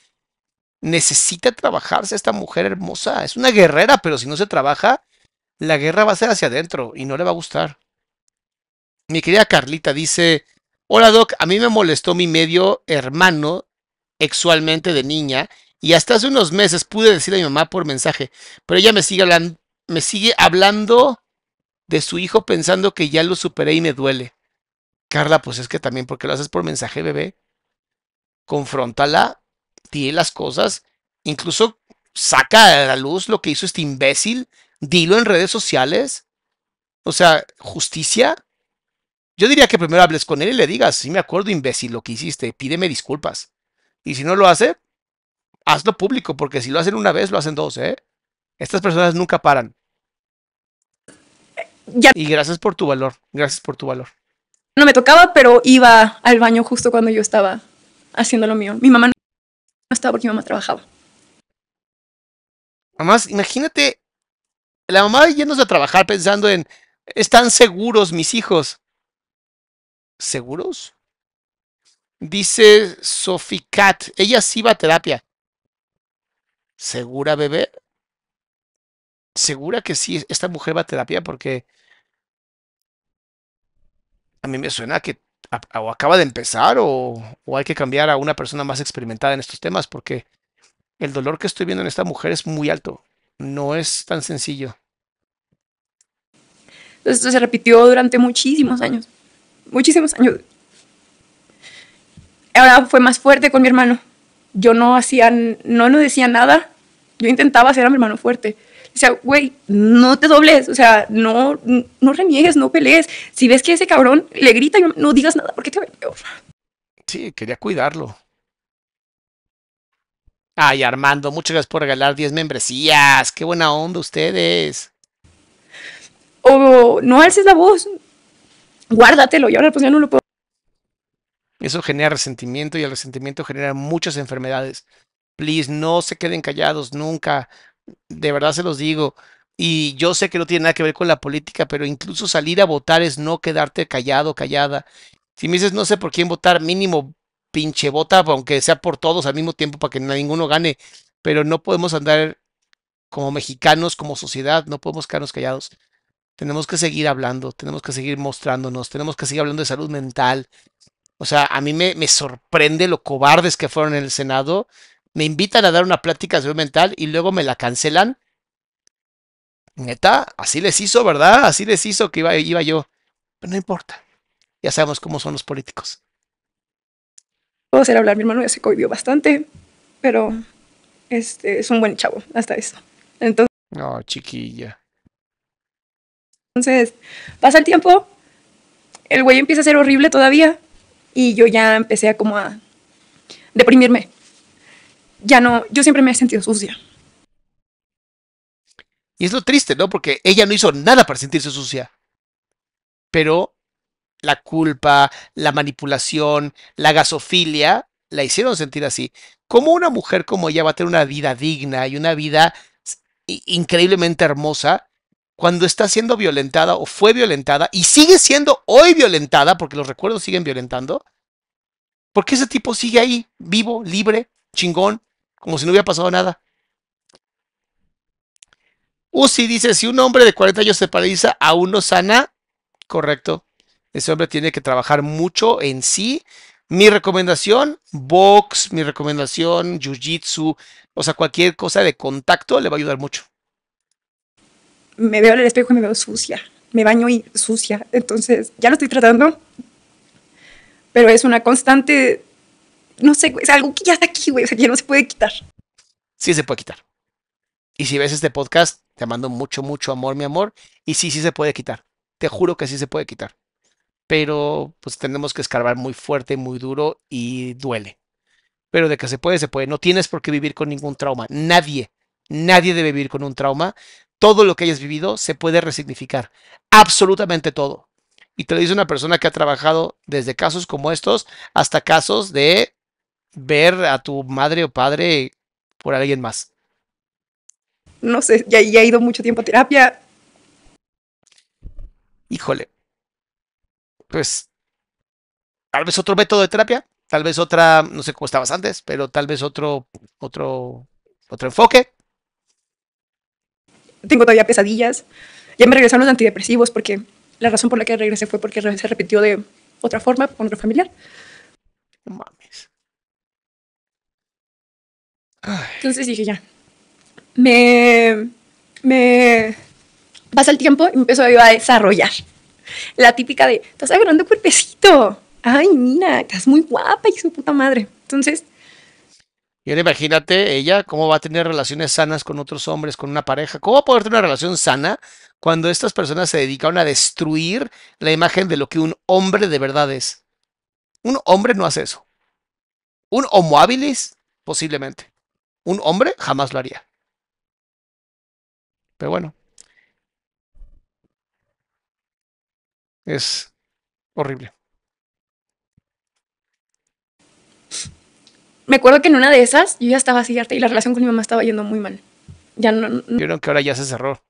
necesita trabajarse esta mujer hermosa. Es una guerrera, pero si no se trabaja, la guerra va a ser hacia adentro y no le va a gustar. Mi querida Carlita dice, hola Doc, a mí me molestó mi medio hermano, sexualmente de niña, y hasta hace unos meses pude decirle a mi mamá por mensaje, pero ella me sigue hablando, me sigue hablando de su hijo pensando que ya lo superé y me duele. Carla, pues es que también porque lo haces por mensaje, bebé. Confróntala, Dile las cosas, incluso saca a la luz lo que hizo este imbécil, dilo en redes sociales. O sea, justicia. Yo diría que primero hables con él y le digas, sí me acuerdo, imbécil, lo que hiciste, pídeme disculpas. Y si no lo hace, hazlo público, porque si lo hacen una vez, lo hacen dos, ¿eh? Estas personas nunca paran. Eh, ya. Y gracias por tu valor, gracias por tu valor. No me tocaba, pero iba al baño justo cuando yo estaba haciendo lo mío. Mi mamá no estaba porque mi mamá trabajaba. Además, imagínate la mamá yéndose a trabajar pensando en, están seguros mis hijos. ¿Seguros? Dice Soficat. ella sí va a terapia. ¿Segura bebé? ¿Segura que sí? Esta mujer va a terapia porque a mí me suena que o acaba de empezar o, o, hay que cambiar a una persona más experimentada en estos temas porque el dolor que estoy viendo en esta mujer es muy alto. No es tan sencillo. Esto se repitió durante muchísimos años. Muchísimos años. Ahora fue más fuerte con mi hermano yo no hacía, no, no decía nada. Yo intentaba hacer a mi hermano fuerte. O sea, güey, no te dobles, o sea, no, no reniegues, no pelees. Si ves que ese cabrón le grita, no digas nada porque te peor. Sí, quería cuidarlo. Ay, Armando, muchas gracias por regalar 10 membresías. Qué buena onda ustedes. O no alces la voz. Guárdatelo, yo ahora pues ya no lo puedo. Eso genera resentimiento y el resentimiento genera muchas enfermedades. Please, no se queden callados nunca. De verdad se los digo. Y yo sé que no tiene nada que ver con la política, pero incluso salir a votar es no quedarte callado, callada. Si me dices no sé por quién votar, mínimo pinche vota, aunque sea por todos al mismo tiempo para que ninguno gane. Pero no podemos andar como mexicanos, como sociedad, no podemos quedarnos callados. Tenemos que seguir hablando, tenemos que seguir mostrándonos, tenemos que seguir hablando de salud mental, o sea, a mí me, me sorprende lo cobardes que fueron en el Senado. Me invitan a dar una plática de mental y luego me la cancelan. Neta, así les hizo, ¿verdad? Así les hizo que iba, iba yo. Pero no importa. Ya sabemos cómo son los políticos. Puedo hacer hablar, mi hermano ya se cohibió bastante, pero este, es un buen chavo, hasta eso. Entonces. No, chiquilla. Entonces, pasa el tiempo, el güey empieza a ser horrible todavía y yo ya empecé a como a deprimirme. Ya no, yo siempre me he sentido sucia. Y es lo triste, ¿no? Porque ella no hizo nada para sentirse sucia. Pero la culpa, la manipulación, la gasofilia la hicieron sentir así. ¿Cómo una mujer como ella va a tener una vida digna y una vida increíblemente hermosa cuando está siendo violentada o fue violentada y sigue siendo hoy violentada, porque los recuerdos siguen violentando, porque ese tipo sigue ahí, vivo, libre, chingón, como si no hubiera pasado nada. Uzi dice, si un hombre de 40 años se paraliza, aún no sana, correcto. Ese hombre tiene que trabajar mucho en sí. Mi recomendación, box, mi recomendación, jiu-jitsu, o sea, cualquier cosa de contacto le va a ayudar mucho me veo en el espejo y me veo sucia, me baño y sucia, entonces ya lo estoy tratando, pero es una constante, no sé, es algo que ya está aquí, güey, o sea, que no se puede quitar. Sí se puede quitar. Y si ves este podcast, te mando mucho, mucho amor, mi amor, y sí, sí se puede quitar, te juro que sí se puede quitar, pero pues tenemos que escarbar muy fuerte, muy duro y duele. Pero de que se puede, se puede. No tienes por qué vivir con ningún trauma. Nadie Nadie debe vivir con un trauma todo lo que hayas vivido se puede resignificar, absolutamente todo. Y te lo dice una persona que ha trabajado desde casos como estos hasta casos de ver a tu madre o padre por alguien más. No sé, ya, he ido mucho tiempo a terapia. Híjole. Pues tal vez otro método de terapia, tal vez otra, no sé cómo estabas antes, pero tal vez otro, otro, otro enfoque tengo todavía pesadillas. Ya me regresaron los antidepresivos porque la razón por la que regresé fue porque se repitió de otra forma con otro familiar. No mames. Entonces dije ya. Me, me pasa el tiempo y me empiezo a desarrollar. La típica de, estás agarrando cuerpecito. Ay, mira, estás muy guapa y su puta madre. Entonces, y ahora imagínate ella cómo va a tener relaciones sanas con otros hombres, con una pareja. ¿Cómo va a poder tener una relación sana cuando estas personas se dedicaron a destruir la imagen de lo que un hombre de verdad es? Un hombre no hace eso. Un homo habilis, posiblemente. Un hombre jamás lo haría. Pero bueno. Es horrible. me acuerdo que en una de esas yo ya estaba así y la relación con mi mamá estaba yendo muy mal. Ya no, Yo creo que ahora ya se cerró.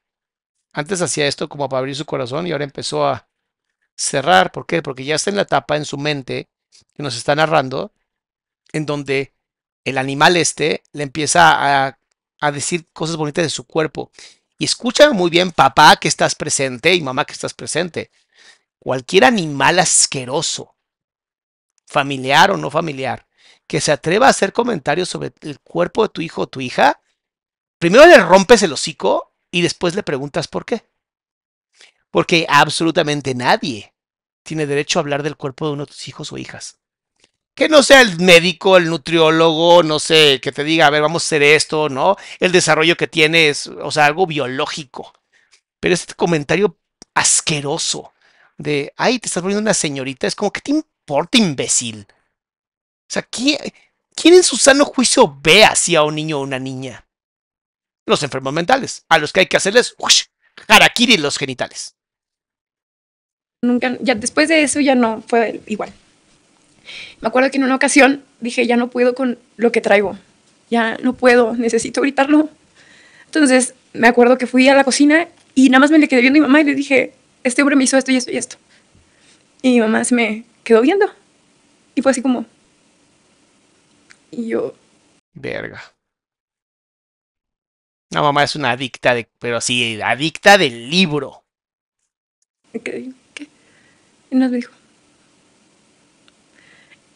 Antes hacía esto como para abrir su corazón y ahora empezó a cerrar. ¿Por qué? Porque ya está en la etapa en su mente que nos está narrando, en donde el animal este le empieza a, a decir cosas bonitas de su cuerpo. Y escucha muy bien, papá, que estás presente y mamá, que estás presente. Cualquier animal asqueroso, familiar o no familiar, que se atreva a hacer comentarios sobre el cuerpo de tu hijo o tu hija, primero le rompes el hocico y después le preguntas por qué. Porque absolutamente nadie tiene derecho a hablar del cuerpo de uno de tus hijos o hijas. Que no sea el médico, el nutriólogo, no sé, que te diga, a ver, vamos a hacer esto, ¿no? El desarrollo que tienes, o sea, algo biológico. Pero este comentario asqueroso de, ay, te estás poniendo una señorita, es como, ¿qué te importa, imbécil? O sea, ¿quién, ¿quién en su sano juicio ve así a un niño o una niña? Los enfermos mentales, a los que hay que hacerles ush, harakiri los genitales. Nunca, ya después de eso ya no fue igual. Me acuerdo que en una ocasión dije, ya no puedo con lo que traigo, ya no puedo, necesito gritarlo. Entonces me acuerdo que fui a la cocina y nada más me le quedé viendo a mi mamá y le dije, este hombre me hizo esto y esto y esto. Y mi mamá se me quedó viendo. Y fue así como, y yo. Verga. La mamá es una adicta de. Pero sí, adicta del libro. ¿Qué? ¿Qué? Y nos dijo.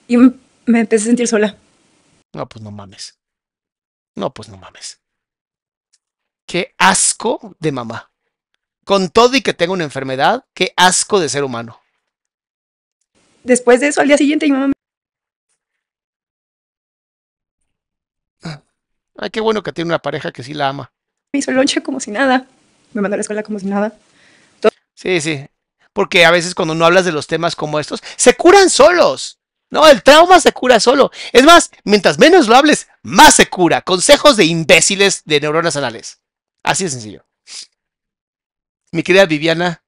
Y me empecé a sentir sola. No, pues no mames. No, pues no mames. Qué asco de mamá. Con todo y que tenga una enfermedad, qué asco de ser humano. Después de eso, al día siguiente mi mamá Ay, ah, qué bueno que tiene una pareja que sí la ama. Me hizo lonche como si nada. Me mandó a la escuela como si nada. Sí, sí. Porque a veces cuando no hablas de los temas como estos, se curan solos. No, el trauma se cura solo. Es más, mientras menos lo hables, más se cura. Consejos de imbéciles de neuronas anales. Así de sencillo. Mi querida Viviana,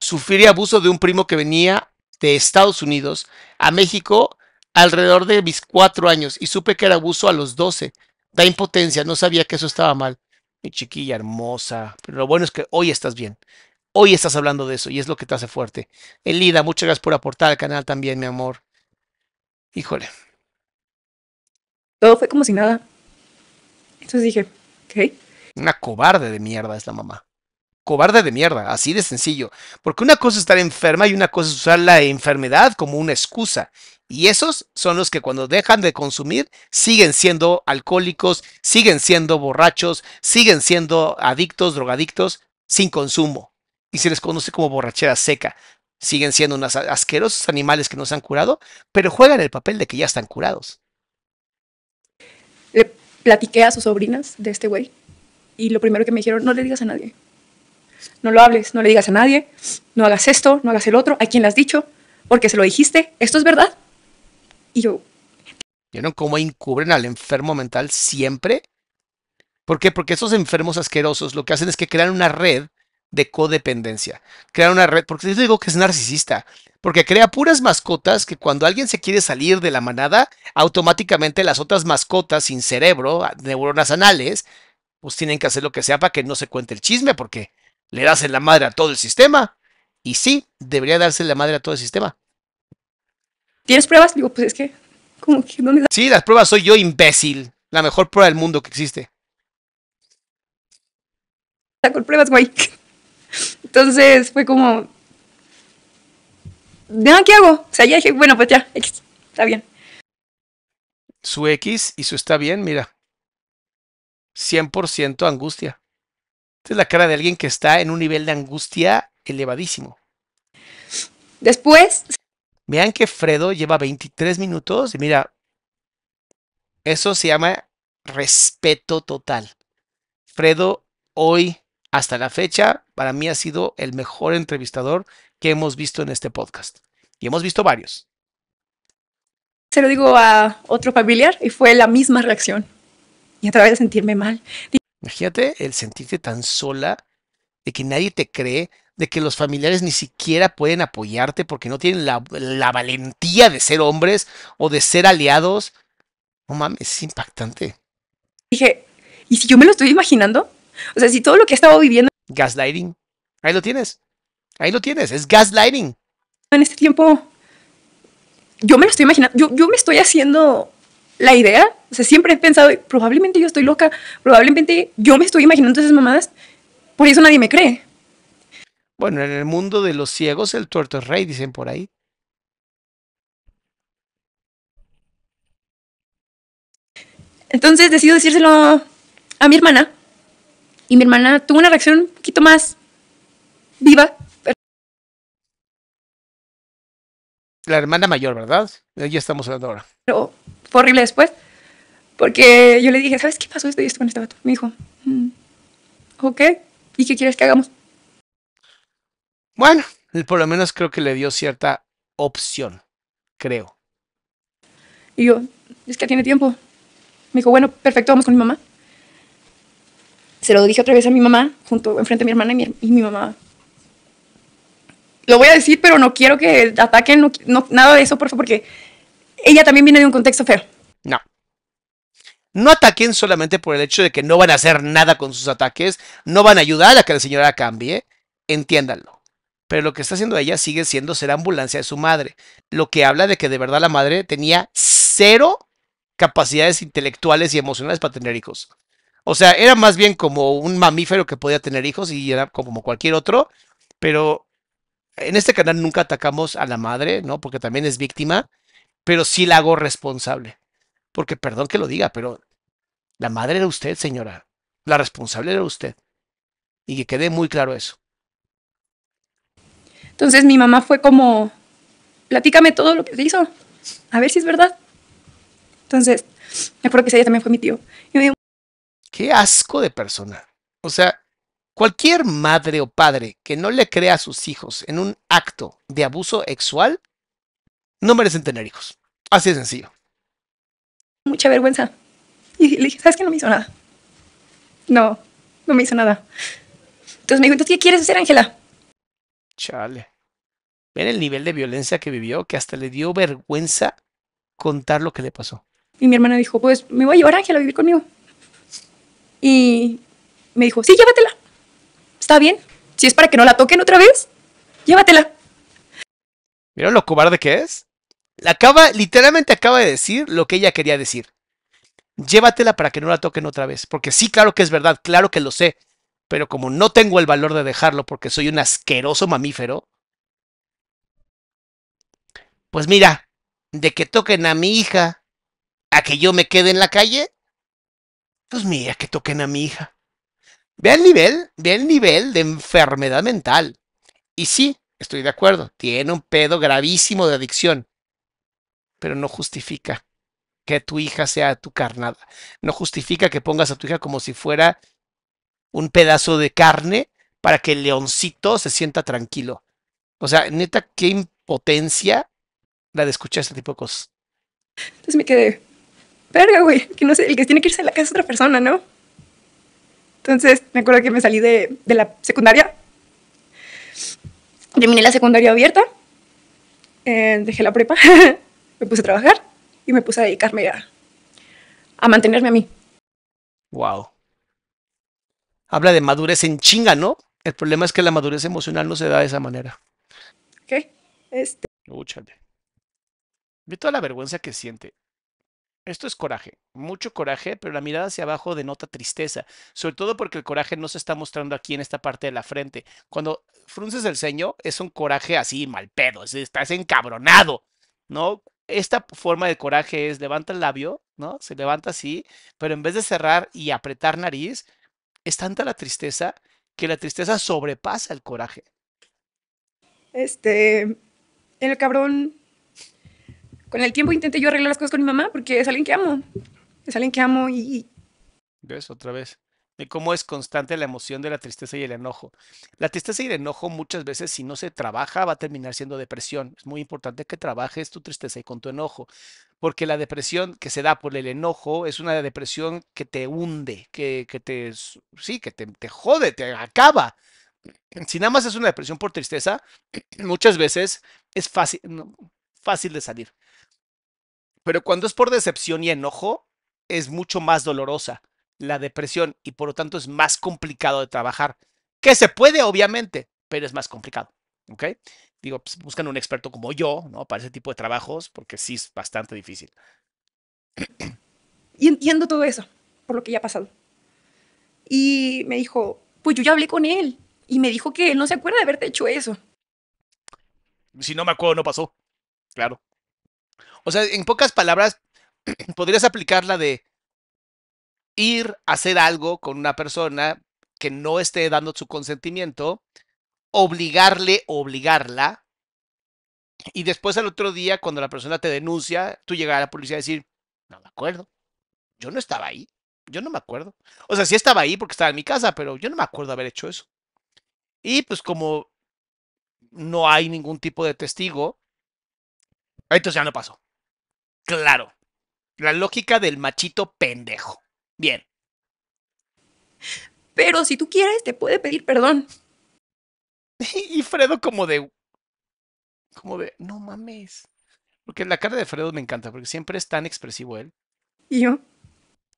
sufrió abuso de un primo que venía de Estados Unidos a México alrededor de mis cuatro años y supe que era abuso a los doce Da impotencia, no sabía que eso estaba mal. Mi chiquilla hermosa, pero lo bueno es que hoy estás bien. Hoy estás hablando de eso y es lo que te hace fuerte. Elida, muchas gracias por aportar al canal también, mi amor. Híjole. Todo fue como si nada. Entonces dije, ok. Una cobarde de mierda es la mamá. Cobarde de mierda, así de sencillo. Porque una cosa es estar enferma y una cosa es usar la enfermedad como una excusa. Y esos son los que cuando dejan de consumir siguen siendo alcohólicos, siguen siendo borrachos, siguen siendo adictos, drogadictos, sin consumo. Y se les conoce como borrachera seca. Siguen siendo unos asquerosos animales que no se han curado, pero juegan el papel de que ya están curados. Le eh, platiqué a sus sobrinas de este güey y lo primero que me dijeron, no le digas a nadie. No lo hables, no le digas a nadie, no hagas esto, no hagas el otro, a quién le has dicho, porque se lo dijiste, esto es verdad yo... ¿Vieron cómo encubren al enfermo mental siempre? ¿Por qué? Porque esos enfermos asquerosos lo que hacen es que crean una red de codependencia. Crean una red, porque yo digo que es narcisista, porque crea puras mascotas que cuando alguien se quiere salir de la manada, automáticamente las otras mascotas sin cerebro, ah, neuronas anales, pues tienen que hacer lo que sea para que no se cuente el chisme, porque le das en la madre a todo el sistema. Y sí, debería darse la madre a todo el sistema, ¿Tienes pruebas? Digo, pues es que, ¿cómo que no me Sí, las pruebas soy yo, imbécil. La mejor prueba del mundo que existe. Con pruebas, güey. Entonces fue como. ¿qué hago? O sea, dije, bueno, pues ya, X, está bien. Su X y su está bien, mira. 100% angustia. Esta es la cara de alguien que está en un nivel de angustia elevadísimo. Después Vean que Fredo lleva 23 minutos y mira, eso se llama respeto total. Fredo hoy hasta la fecha para mí ha sido el mejor entrevistador que hemos visto en este podcast. Y hemos visto varios. Se lo digo a otro familiar y fue la misma reacción. Y a través de sentirme mal. Imagínate el sentirte tan sola, de que nadie te cree, de que los familiares ni siquiera pueden apoyarte porque no tienen la, valentía de ser hombres o de ser aliados. No mames, es impactante. Dije, ¿y si yo me lo estoy imaginando? O sea, si todo lo que he estado viviendo. Gaslighting. Ahí lo tienes. Ahí lo tienes. Es gaslighting. En este tiempo, yo me lo estoy imaginando. Yo, yo me estoy haciendo la idea. O sea, siempre he pensado, probablemente yo estoy loca. Probablemente yo me estoy imaginando esas mamadas. Por eso nadie me cree. Bueno, en el mundo de los ciegos el tuerto es rey, dicen por ahí. Entonces decido decírselo a mi hermana. Y mi hermana tuvo una reacción un poquito más viva. La hermana mayor, ¿verdad? Ya estamos hablando ahora. Pero fue horrible después. Porque yo le dije, ¿sabes qué pasó esto y esto con este vato? Me dijo, mm, ¿y qué quieres que hagamos? Bueno, por lo menos creo que le dio cierta opción, creo. Y yo, es que tiene tiempo. Me dijo, bueno, perfecto, vamos con mi mamá. Se lo dije otra vez a mi mamá, junto enfrente a mi hermana y mi, mamá. Lo voy a decir, pero no quiero que ataquen, no, nada de eso, por favor, porque ella también viene de un contexto feo. No. No ataquen solamente por el hecho de que no van a hacer nada con sus ataques, no van a ayudar a que la señora cambie. Entiéndanlo pero lo que está haciendo ella sigue siendo ser ambulancia de su madre, lo que habla de que de verdad la madre tenía cero capacidades intelectuales y emocionales para tener hijos. O sea, era más bien como un mamífero que podía tener hijos y era como cualquier otro, pero en este canal nunca atacamos a la madre, ¿no? Porque también es víctima, pero sí la hago responsable. Porque perdón que lo diga, pero la madre era usted, señora. La responsable era usted. Y que quede muy claro eso. Entonces mi mamá fue como, platícame todo lo que se hizo, a ver si es verdad. Entonces, me acuerdo que ese día también fue mi tío. Y me Qué asco de persona. O sea, cualquier madre o padre que no le crea a sus hijos en un acto de abuso sexual, no merecen tener hijos. Así de sencillo. Mucha vergüenza. Y le dije, ¿sabes qué? No me hizo nada. No, no me hizo nada. Entonces me dijo, qué quieres hacer, Ángela? Chale. Ven el nivel de violencia que vivió, que hasta le dio vergüenza contar lo que le pasó. Y mi hermana dijo, pues me voy a llevar a Ángela a vivir conmigo. Y me dijo, sí, llévatela. Está bien. Si es para que no la toquen otra vez, llévatela. ¿Vieron lo cobarde que es? Acaba, literalmente acaba de decir lo que ella quería decir. Llévatela para que no la toquen otra vez. Porque sí, claro que es verdad, claro que lo sé. Pero como no tengo el valor de dejarlo porque soy un asqueroso mamífero, pues mira, de que toquen a mi hija a que yo me quede en la calle, pues mira, que toquen a mi hija. Ve el nivel, ve el nivel de enfermedad mental. Y sí, estoy de acuerdo, tiene un pedo gravísimo de adicción, pero no justifica que tu hija sea tu carnada. No justifica que pongas a tu hija como si fuera un pedazo de carne para que el leoncito se sienta tranquilo. O sea, neta, qué impotencia la de escuchar este tipo de cosas. Entonces me quedé, verga, güey, que el que tiene que irse a la casa es otra persona, ¿no? Entonces me acuerdo que me salí de, la secundaria, terminé la secundaria abierta, eh, dejé la prepa, (laughs) me puse a trabajar y me puse a dedicarme a, a mantenerme a mí. Wow. Habla de madurez en chinga, ¿no? El problema es que la madurez emocional no se da de esa manera. Ok. Este. Ve toda la vergüenza que siente. Esto es coraje, mucho coraje, pero la mirada hacia abajo denota tristeza, sobre todo porque el coraje no se está mostrando aquí en esta parte de la frente. Cuando frunces el ceño, es un coraje así, mal pedo, estás encabronado, ¿no? Esta forma de coraje es levanta el labio, ¿no? Se levanta así, pero en vez de cerrar y apretar nariz, es tanta la tristeza que la tristeza sobrepasa el coraje. Este, el cabrón con el tiempo intenté yo arreglar las cosas con mi mamá porque es alguien que amo. Es alguien que amo y... ¿Ves otra vez? De cómo es constante la emoción de la tristeza y el enojo. La tristeza y el enojo muchas veces si no se trabaja va a terminar siendo depresión. Es muy importante que trabajes tu tristeza y con tu enojo, porque la depresión que se da por el enojo es una depresión que te hunde, que, que te, sí, que te, te jode, te acaba. Si nada más es una depresión por tristeza, (clears throat) muchas veces es fácil, fácil de salir. Pero cuando es por decepción y enojo, es mucho más dolorosa la depresión y por lo tanto es más complicado de trabajar. Que se puede, obviamente, pero es más complicado. ¿Ok? Digo, pues buscan un experto como yo, ¿no? Para ese tipo de trabajos, porque sí es bastante difícil. Y entiendo todo eso, por lo que ya ha pasado. Y me dijo, pues yo ya hablé con él. Y me dijo que él no se acuerda de haberte hecho eso. Si no me acuerdo, no pasó. Claro. O sea, en pocas palabras, (clears throat) podrías aplicar la de ir a hacer algo con una persona que no esté dando su consentimiento, obligarle o obligarla, y después al otro día, cuando la persona te denuncia, tú llegas a la policía y decir, no me acuerdo, yo no estaba ahí, yo no me acuerdo. O sea, sí estaba ahí porque estaba en mi casa, pero yo no me acuerdo haber hecho eso. Y pues como no hay ningún tipo de testigo, entonces ya no pasó. Claro. La lógica del machito pendejo. Bien. Pero si tú quieres, te puede pedir perdón. (laughs) Y Fredo como de... Como de... No mames. Porque la cara de Fredo me encanta, porque siempre es tan expresivo él. ¿Y yo?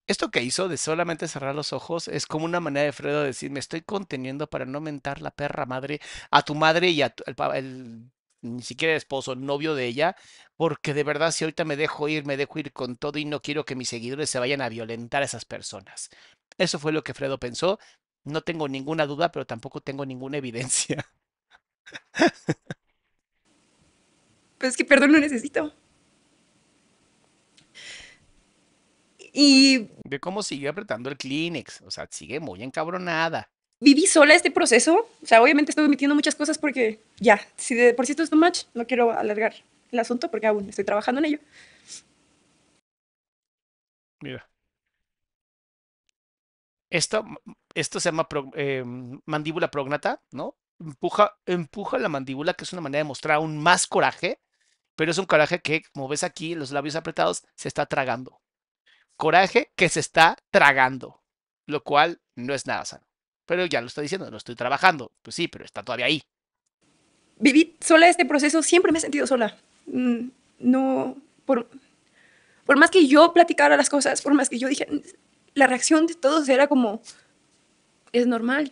Esto que hizo de solamente cerrar los ojos es como una manera de Fredo decir, me estoy conteniendo para no mentar la perra madre a tu madre y a tu, el ni siquiera esposo, novio de ella, porque de verdad si ahorita me dejo ir, me dejo ir con todo y no quiero que mis seguidores se vayan a violentar a esas personas. Eso fue lo que Fredo pensó. No tengo ninguna duda, pero tampoco tengo ninguna evidencia. Pues que perdón, lo necesito. Y... De cómo sigue apretando el Kleenex. O sea, sigue muy encabronada viví sola este proceso. O sea, obviamente estoy omitiendo muchas cosas porque ya, si de por cierto esto es too much, no quiero alargar el asunto porque aún estoy trabajando en ello. Mira. Esto, esto se llama eh, mandíbula prognata, ¿no? Empuja, empuja la mandíbula, que es una manera de mostrar aún más coraje, pero es un coraje que, como ves aquí, los labios apretados, se está tragando. Coraje que se está tragando, lo cual no es nada sano. Pero ya lo estoy diciendo, lo estoy trabajando. Pues sí, pero está todavía ahí. Viví sola este proceso, siempre me he sentido sola. Mm, no, por, por más que yo platicara las cosas, por más que yo dije, la reacción de todos era como, es normal,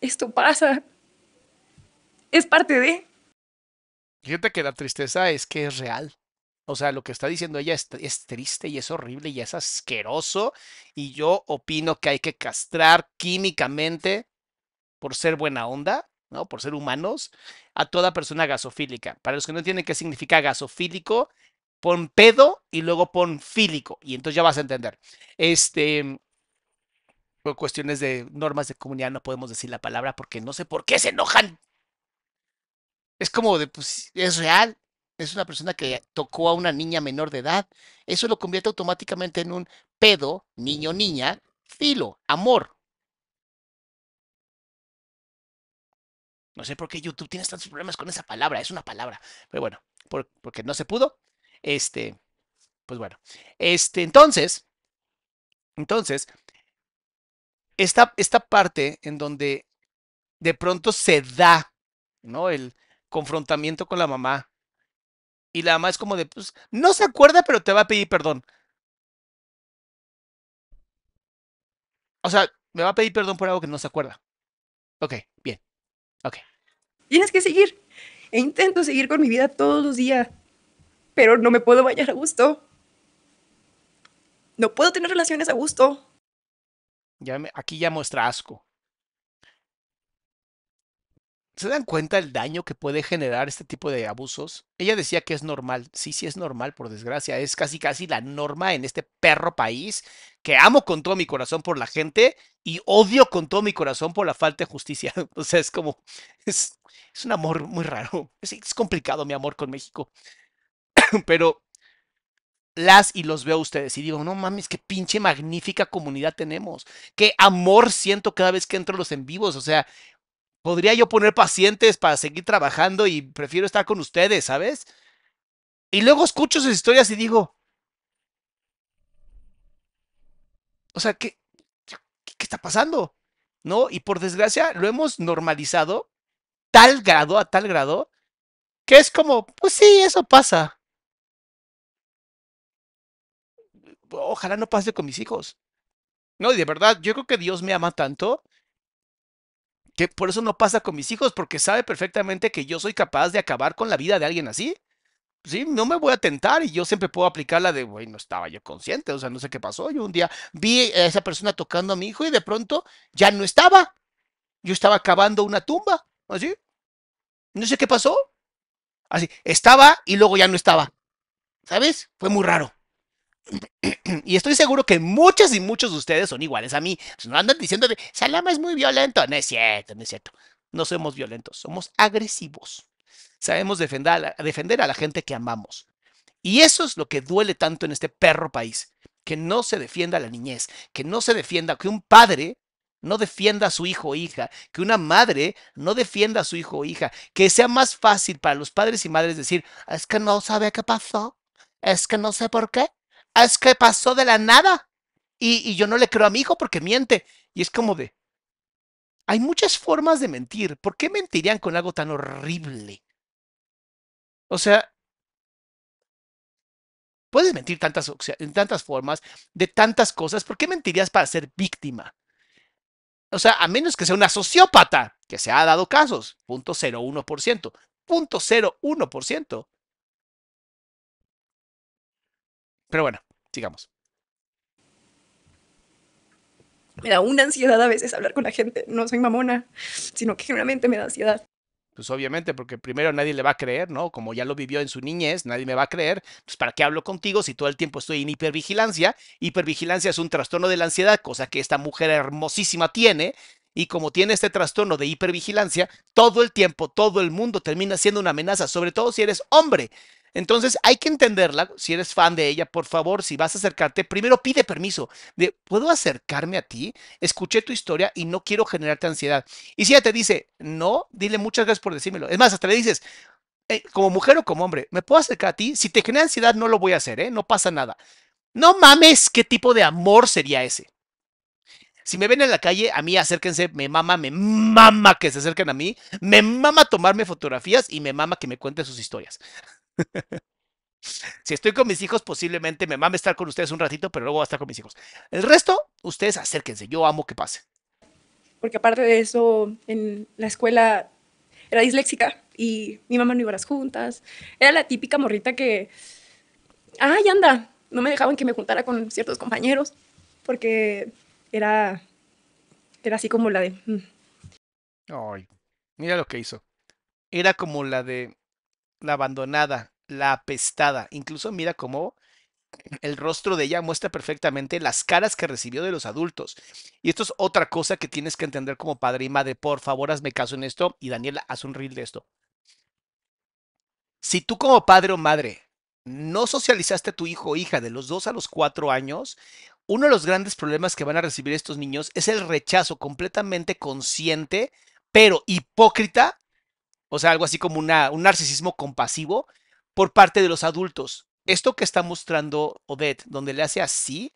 esto pasa, es parte de... Fíjate que la tristeza es que es real. O sea, lo que está diciendo ella es, triste y es horrible y es asqueroso. Y yo opino que hay que castrar químicamente por ser buena onda, ¿no? Por ser humanos, a toda persona gasofílica. Para los que no entienden qué significa gasofílico, pon pedo y luego pon fílico. Y entonces ya vas a entender. Este. Por cuestiones de normas de comunidad no podemos decir la palabra porque no sé por qué se enojan. Es como de, pues, es real, es una persona que tocó a una niña menor de edad, eso lo convierte automáticamente en un pedo, niño, niña, filo, amor. No sé por qué YouTube tiene tantos problemas con esa palabra, es una palabra, pero bueno, porque no se pudo. Este, pues bueno, este, entonces, entonces, esta, esta parte en donde de pronto se da, ¿no? El confrontamiento con la mamá, y la mamá es como de, pues, no se acuerda, pero te va a pedir perdón. O sea, me va a pedir perdón por algo que no se acuerda. Ok, bien. Ok. Tienes que seguir. E intento seguir con mi vida todos los días. Pero no me puedo bañar a gusto. No puedo tener relaciones a gusto. Ya aquí ya muestra asco. ¿Se dan cuenta el daño que puede generar este tipo de abusos? Ella decía que es normal. Sí, sí es normal, por desgracia. Es casi, casi la norma en este perro país que amo con todo mi corazón por la gente y odio con todo mi corazón por la falta de justicia. (laughs) O sea, es como, es, un amor muy raro. Es, es complicado mi amor con México. (coughs) Pero las y los veo a ustedes y digo, no mames, qué pinche magnífica comunidad tenemos. Qué amor siento cada vez que entro los en vivos. O sea, podría yo poner pacientes para seguir trabajando y prefiero estar con ustedes, ¿sabes? Y luego escucho sus historias y digo, o sea, ¿qué, qué, está pasando? ¿No? Y por desgracia lo hemos normalizado tal grado, a tal grado, que es como, pues sí, eso pasa. Ojalá no pase con mis hijos. No, y de verdad, yo creo que Dios me ama tanto por eso no pasa con mis hijos, porque sabe perfectamente que yo soy capaz de acabar con la vida de alguien así. Sí, no me voy a tentar y yo siempre puedo aplicar la de, güey, no estaba yo consciente, o sea, no sé qué pasó. Yo un día vi a esa persona tocando a mi hijo y de pronto ya no estaba. Yo estaba cavando una tumba, así. No sé qué pasó. Así, estaba y luego ya no estaba. ¿Sabes? Fue muy raro. (clears throat) Y estoy seguro que muchas y muchos de ustedes son iguales a mí. No andan diciendo de Salama es muy violento. No es cierto, no es cierto. No somos violentos, somos agresivos. Sabemos defender a la, defender a la gente que amamos. Y eso es lo que duele tanto en este perro país. Que no se defienda la niñez, que no se defienda, que un padre no defienda a su hijo o hija, que una madre no defienda a su hijo o hija, que sea más fácil para los padres y madres decir, es que no sabe qué pasó, es que no sé por qué, es que pasó de la nada. Y, yo no le creo a mi hijo porque miente. Y es como de, hay muchas formas de mentir. ¿Por qué mentirían con algo tan horrible? O sea, puedes mentir tantas, en tantas formas, de tantas cosas. ¿Por qué mentirías para ser víctima? O sea, a menos que sea una sociópata, que se ha dado casos, por ciento. Pero bueno, sigamos. Me da una ansiedad a veces hablar con la gente. No soy mamona, sino que generalmente me da ansiedad. Pues obviamente, porque primero nadie le va a creer, ¿no? Como ya lo vivió en su niñez, nadie me va a creer. Pues ¿para qué hablo contigo si todo el tiempo estoy en hipervigilancia? Hipervigilancia es un trastorno de la ansiedad, cosa que esta mujer hermosísima tiene. Y como tiene este trastorno de hipervigilancia, todo el tiempo, todo el mundo termina siendo una amenaza, sobre todo si eres hombre. Entonces hay que entenderla. Si eres fan de ella, por favor, si vas a acercarte, primero pide permiso. De, ¿Puedo acercarme a ti? Escuché tu historia y no quiero generarte ansiedad. Y si ella te dice, no, dile muchas gracias por decírmelo. Es más, hasta le dices, eh, como mujer o como hombre, ¿me puedo acercar a ti? Si te genera ansiedad, no lo voy a hacer, ¿eh? No pasa nada. No mames, ¿qué tipo de amor sería ese? Si me ven en la calle, a mí acérquense, me mama, me mama que se acerquen a mí, me mama tomarme fotografías y me mama que me cuente sus historias si estoy con mis hijos, posiblemente me mame estar con ustedes un ratito, pero luego voy a estar con mis hijos. El resto, ustedes acérquense. Yo amo que pase. Porque aparte de eso, en la escuela era disléxica y mi mamá no iba a las juntas. Era la típica morrita que, ay, anda, no me dejaban que me juntara con ciertos compañeros porque era, era así como la de... Mm". Ay, mira lo que hizo. Era como la de, la abandonada, la apestada. Incluso mira cómo el rostro de ella muestra perfectamente las caras que recibió de los adultos. Y esto es otra cosa que tienes que entender como padre y madre. Por favor, hazme caso en esto y Daniela, haz un reel de esto. Si tú como padre o madre no socializaste a tu hijo o hija de los dos a los cuatro años, uno de los grandes problemas que van a recibir estos niños es el rechazo completamente consciente, pero hipócrita o sea, algo así como un narcisismo compasivo por parte de los adultos. Esto que está mostrando Odette, donde le hace así,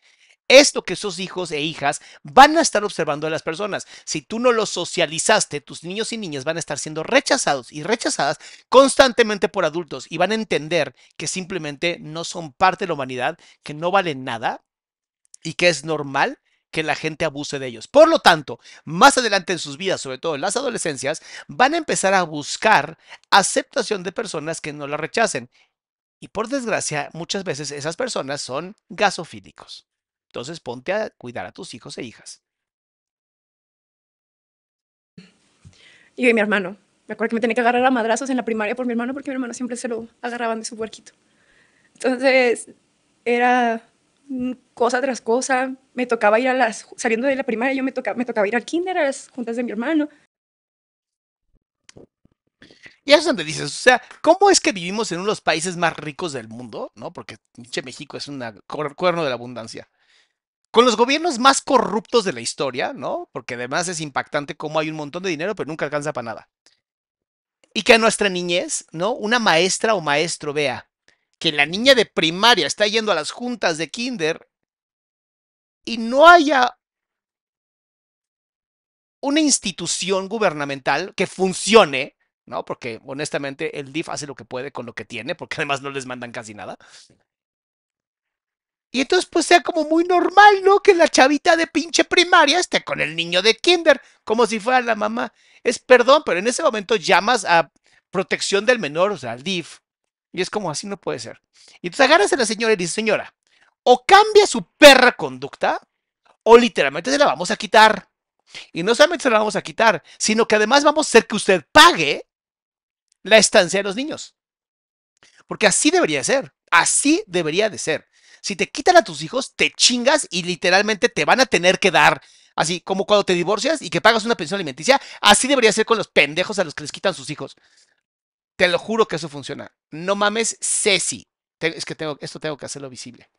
esto que esos hijos e hijas van a estar observando a las personas. Si tú no los socializaste, tus niños y niñas van a estar siendo rechazados y rechazadas constantemente por adultos y van a entender que simplemente no son parte de la humanidad, que no valen nada y que es normal que la gente abuse de ellos. Por lo tanto, más adelante en sus vidas, sobre todo en las adolescencias, van a empezar a buscar aceptación de personas que no la rechacen. Y por desgracia, muchas veces esas personas son gasofílicos. Entonces, ponte a cuidar a tus hijos e hijas. Y y mi hermano. Me acuerdo que me tenía que agarrar a madrazos en la primaria por mi hermano porque mi hermano siempre se lo agarraban de su puerquito. Entonces, era Mm, cosa tras cosa. Me tocaba ir a las, saliendo de la primaria, yo me tocaba, me tocaba ir al kinder, a las juntas de mi hermano. Y eso es donde dices, o sea, ¿cómo es que vivimos en uno de los países más ricos del mundo? ¿No? Porque México es un cuerno de la abundancia. Con los gobiernos más corruptos de la historia, ¿no? Porque además es impactante cómo hay un montón de dinero, pero nunca alcanza para nada. Y que a nuestra niñez, ¿no? Una maestra o maestro vea que la niña de primaria está yendo a las juntas de kinder y no haya una institución gubernamental que funcione, ¿no? Porque honestamente el DIF hace lo que puede con lo que tiene, porque además no les mandan casi nada. Y entonces pues sea como muy normal, ¿no? Que la chavita de pinche primaria esté con el niño de kinder, como si fuera la mamá. Es perdón, pero en ese momento llamas a protección del menor, o sea, al DIF, y es como así no puede ser. Y entonces agarras a la señora y dices, señora, o cambia su perra conducta, o literalmente se la vamos a quitar. Y no solamente se la vamos a quitar, sino que además vamos a hacer que usted pague la estancia de los niños. Porque así debería ser. Así debería de ser. Si te quitan a tus hijos, te chingas y literalmente te van a tener que dar. Así como cuando te divorcias y que pagas una pensión alimenticia, así debería ser con los pendejos a los que les quitan sus hijos. Te lo juro que eso funciona. No mames, Ceci. es que tengo, esto tengo que hacerlo visible.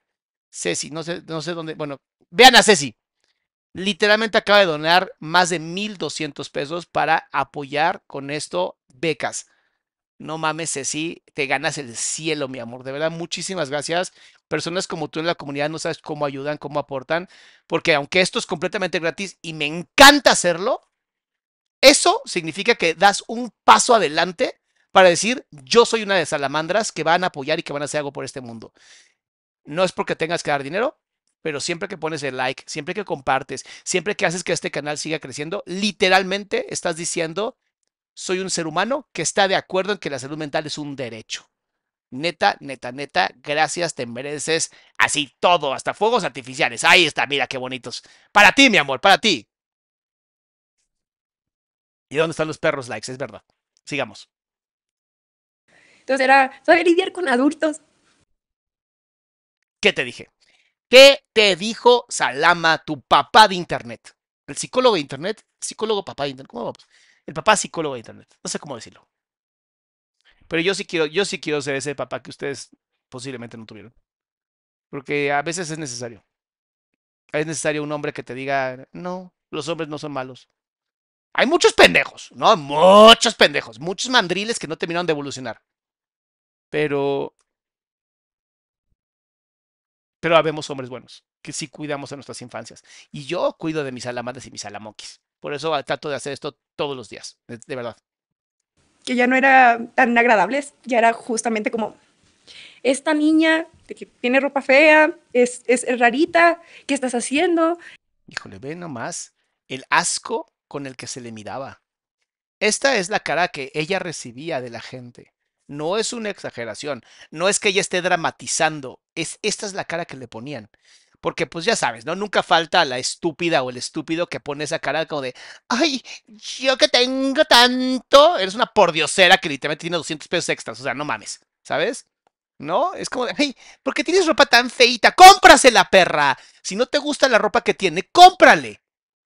Ceci, no sé, no sé dónde. Bueno, vean a Ceci. Literalmente acaba de donar más de 1.200 pesos para apoyar con esto becas. No mames, Ceci, te ganas el cielo, mi amor. De verdad, muchísimas gracias. Personas como tú en la comunidad no sabes cómo ayudan, cómo aportan, porque aunque esto es completamente gratis y me encanta hacerlo, eso significa que das un paso adelante para decir, yo soy una de salamandras que van a apoyar y que van a hacer algo por este mundo. No es porque tengas que dar dinero, pero siempre que pones el like, siempre que compartes, siempre que haces que este canal siga creciendo, literalmente estás diciendo, soy un ser humano que está de acuerdo en que la salud mental es un derecho. Neta, neta, neta, gracias, te mereces así todo, hasta fuegos artificiales. Ahí está, mira qué bonitos. Para ti, mi amor, para ti. ¿Y dónde están los perros likes? Es verdad. Sigamos. Entonces era saber lidiar con adultos. ¿Qué te dije? ¿Qué te dijo Salama, tu papá de internet? El psicólogo de internet, psicólogo papá de internet, ¿cómo vamos? El papá psicólogo de internet, no sé cómo decirlo. Pero yo sí quiero, yo sí quiero ser ese papá que ustedes posiblemente no tuvieron. Porque a veces es necesario. Es necesario un hombre que te diga, no, los hombres no son malos. Hay muchos pendejos, ¿no? Muchos pendejos, muchos mandriles que no terminaron de evolucionar. Pero, pero habemos hombres buenos, que sí cuidamos a nuestras infancias. Y yo cuido de mis alamadas y mis alamoquis. Por eso ah, trato de hacer esto todos los días, de, verdad. Que ya no era tan agradables, ya era justamente como esta niña que tiene ropa fea, es, es rarita, ¿qué estás haciendo? Híjole, ve nomás el asco con el que se le miraba. Esta es la cara que ella recibía de la gente. No es una exageración, no es que ella esté dramatizando, es esta es la cara que le ponían. Porque pues ya sabes, ¿no? Nunca falta la estúpida o el estúpido que pone esa cara como de, ay, yo que tengo tanto, eres una pordiosera que literalmente tiene 200 pesos extras, o sea, no mames, ¿sabes? ¿No? Es como de, ay, ¿por qué tienes ropa tan feita? la perra! Si no te gusta la ropa que tiene, cómprale.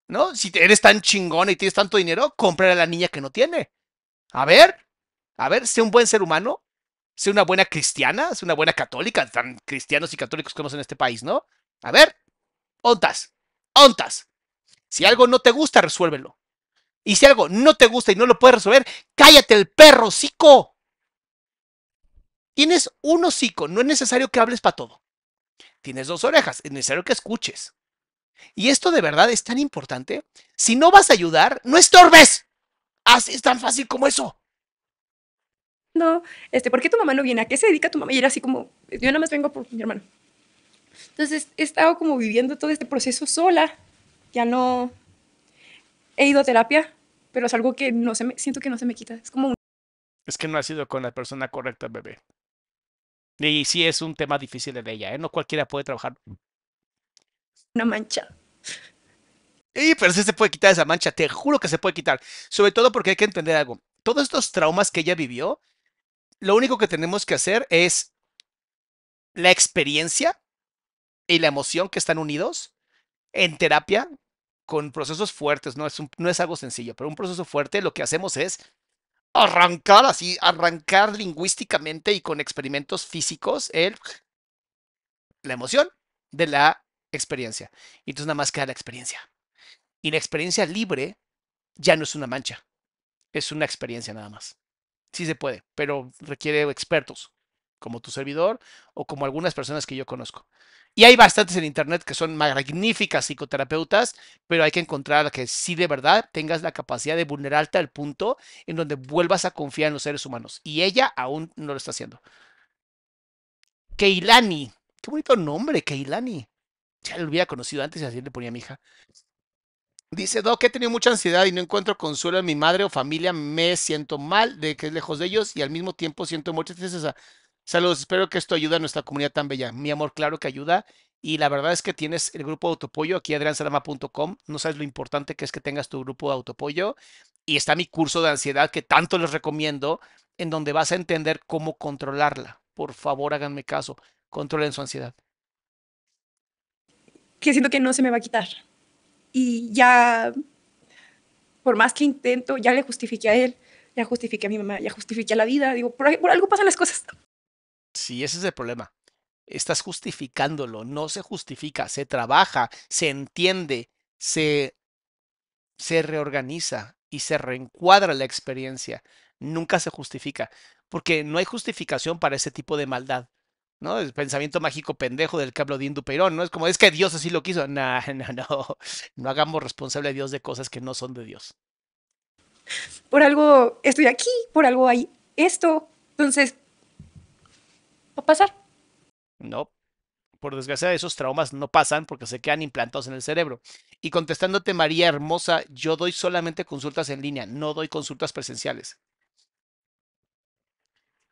¿No? Si eres tan chingona y tienes tanto dinero, cómprale a la niña que no tiene. A ver, a ver, sé un buen ser humano, sé una buena cristiana, sé una buena católica, tan cristianos y católicos que somos en este país, ¿no? A ver, ontas, ontas. Si algo no te gusta, resuélvelo. Y si algo no te gusta y no lo puedes resolver, cállate el perro, hocico. Tienes un hocico, no es necesario que hables para todo. Tienes dos orejas, es necesario que escuches. Y esto de verdad es tan importante. Si no vas a ayudar, no estorbes. Así es tan fácil como eso no, este, ¿por qué tu mamá no viene? ¿A qué se dedica tu mamá? Y era así como, yo nada más vengo por mi hermano. Entonces he estado como viviendo todo este proceso sola, ya no he ido a terapia, pero es algo que no se me, siento que no se me quita, es como un... Es que no ha sido con la persona correcta, bebé. Y sí es un tema difícil de ella, ¿eh? No cualquiera puede trabajar. Una mancha. Y pero sí se puede quitar esa mancha, te juro que se puede quitar. Sobre todo porque hay que entender algo. Todos estos traumas que ella vivió lo único que tenemos que hacer es la experiencia y la emoción que están unidos en terapia con procesos fuertes, no es, no es algo sencillo, pero un proceso fuerte lo que hacemos es arrancar así, arrancar lingüísticamente y con experimentos físicos el, la emoción de la experiencia. Y entonces nada más queda la experiencia. Y la experiencia libre ya no es una mancha, es una experiencia nada más sí se puede, pero requiere expertos, como tu servidor o como algunas personas que yo conozco. Y hay bastantes en Internet que son magníficas psicoterapeutas, pero hay que encontrar a que sí de verdad tengas la capacidad de vulnerarte al punto en donde vuelvas a confiar en los seres humanos. Y ella aún no lo está haciendo. Keilani. Qué bonito nombre, Keilani. Ya lo hubiera conocido antes y así le ponía a mi hija. Dice que he tenido mucha ansiedad y no encuentro consuelo en mi madre o familia. Me siento mal de que es lejos de ellos y al mismo tiempo siento mucha tristeza. Saludos, espero que esto ayude a nuestra comunidad tan bella. Mi amor, claro que ayuda. Y la verdad es que tienes el grupo de autopollo aquí, adriansalama.com. No sabes lo importante que es que tengas tu grupo de autopollo. Y está mi curso de ansiedad que tanto les recomiendo, en donde vas a entender cómo controlarla. Por favor, háganme caso. Controlen su ansiedad. Que siento que no se me va a quitar y ya, por más que intento, ya le justifiqué a él, ya justifiqué a mi mamá, ya justifiqué a la vida, digo, por, algo pasan las cosas. Sí, ese es el problema. Estás justificándolo, no se justifica, se trabaja, se entiende, se, se reorganiza y se reencuadra la experiencia. Nunca se justifica, porque no hay justificación para ese tipo de maldad. ¿no? El pensamiento mágico pendejo del cablo de Indu ¿no? Es como, es que Dios así lo quiso. No, (laughs) no, no. No hagamos responsable a Dios de cosas que no son de Dios. Por algo estoy aquí, por algo hay esto. Entonces, va a pasar. No. Por desgracia, esos traumas no pasan porque se quedan implantados en el cerebro. Y contestándote, María Hermosa, yo doy solamente consultas en línea, no doy consultas presenciales.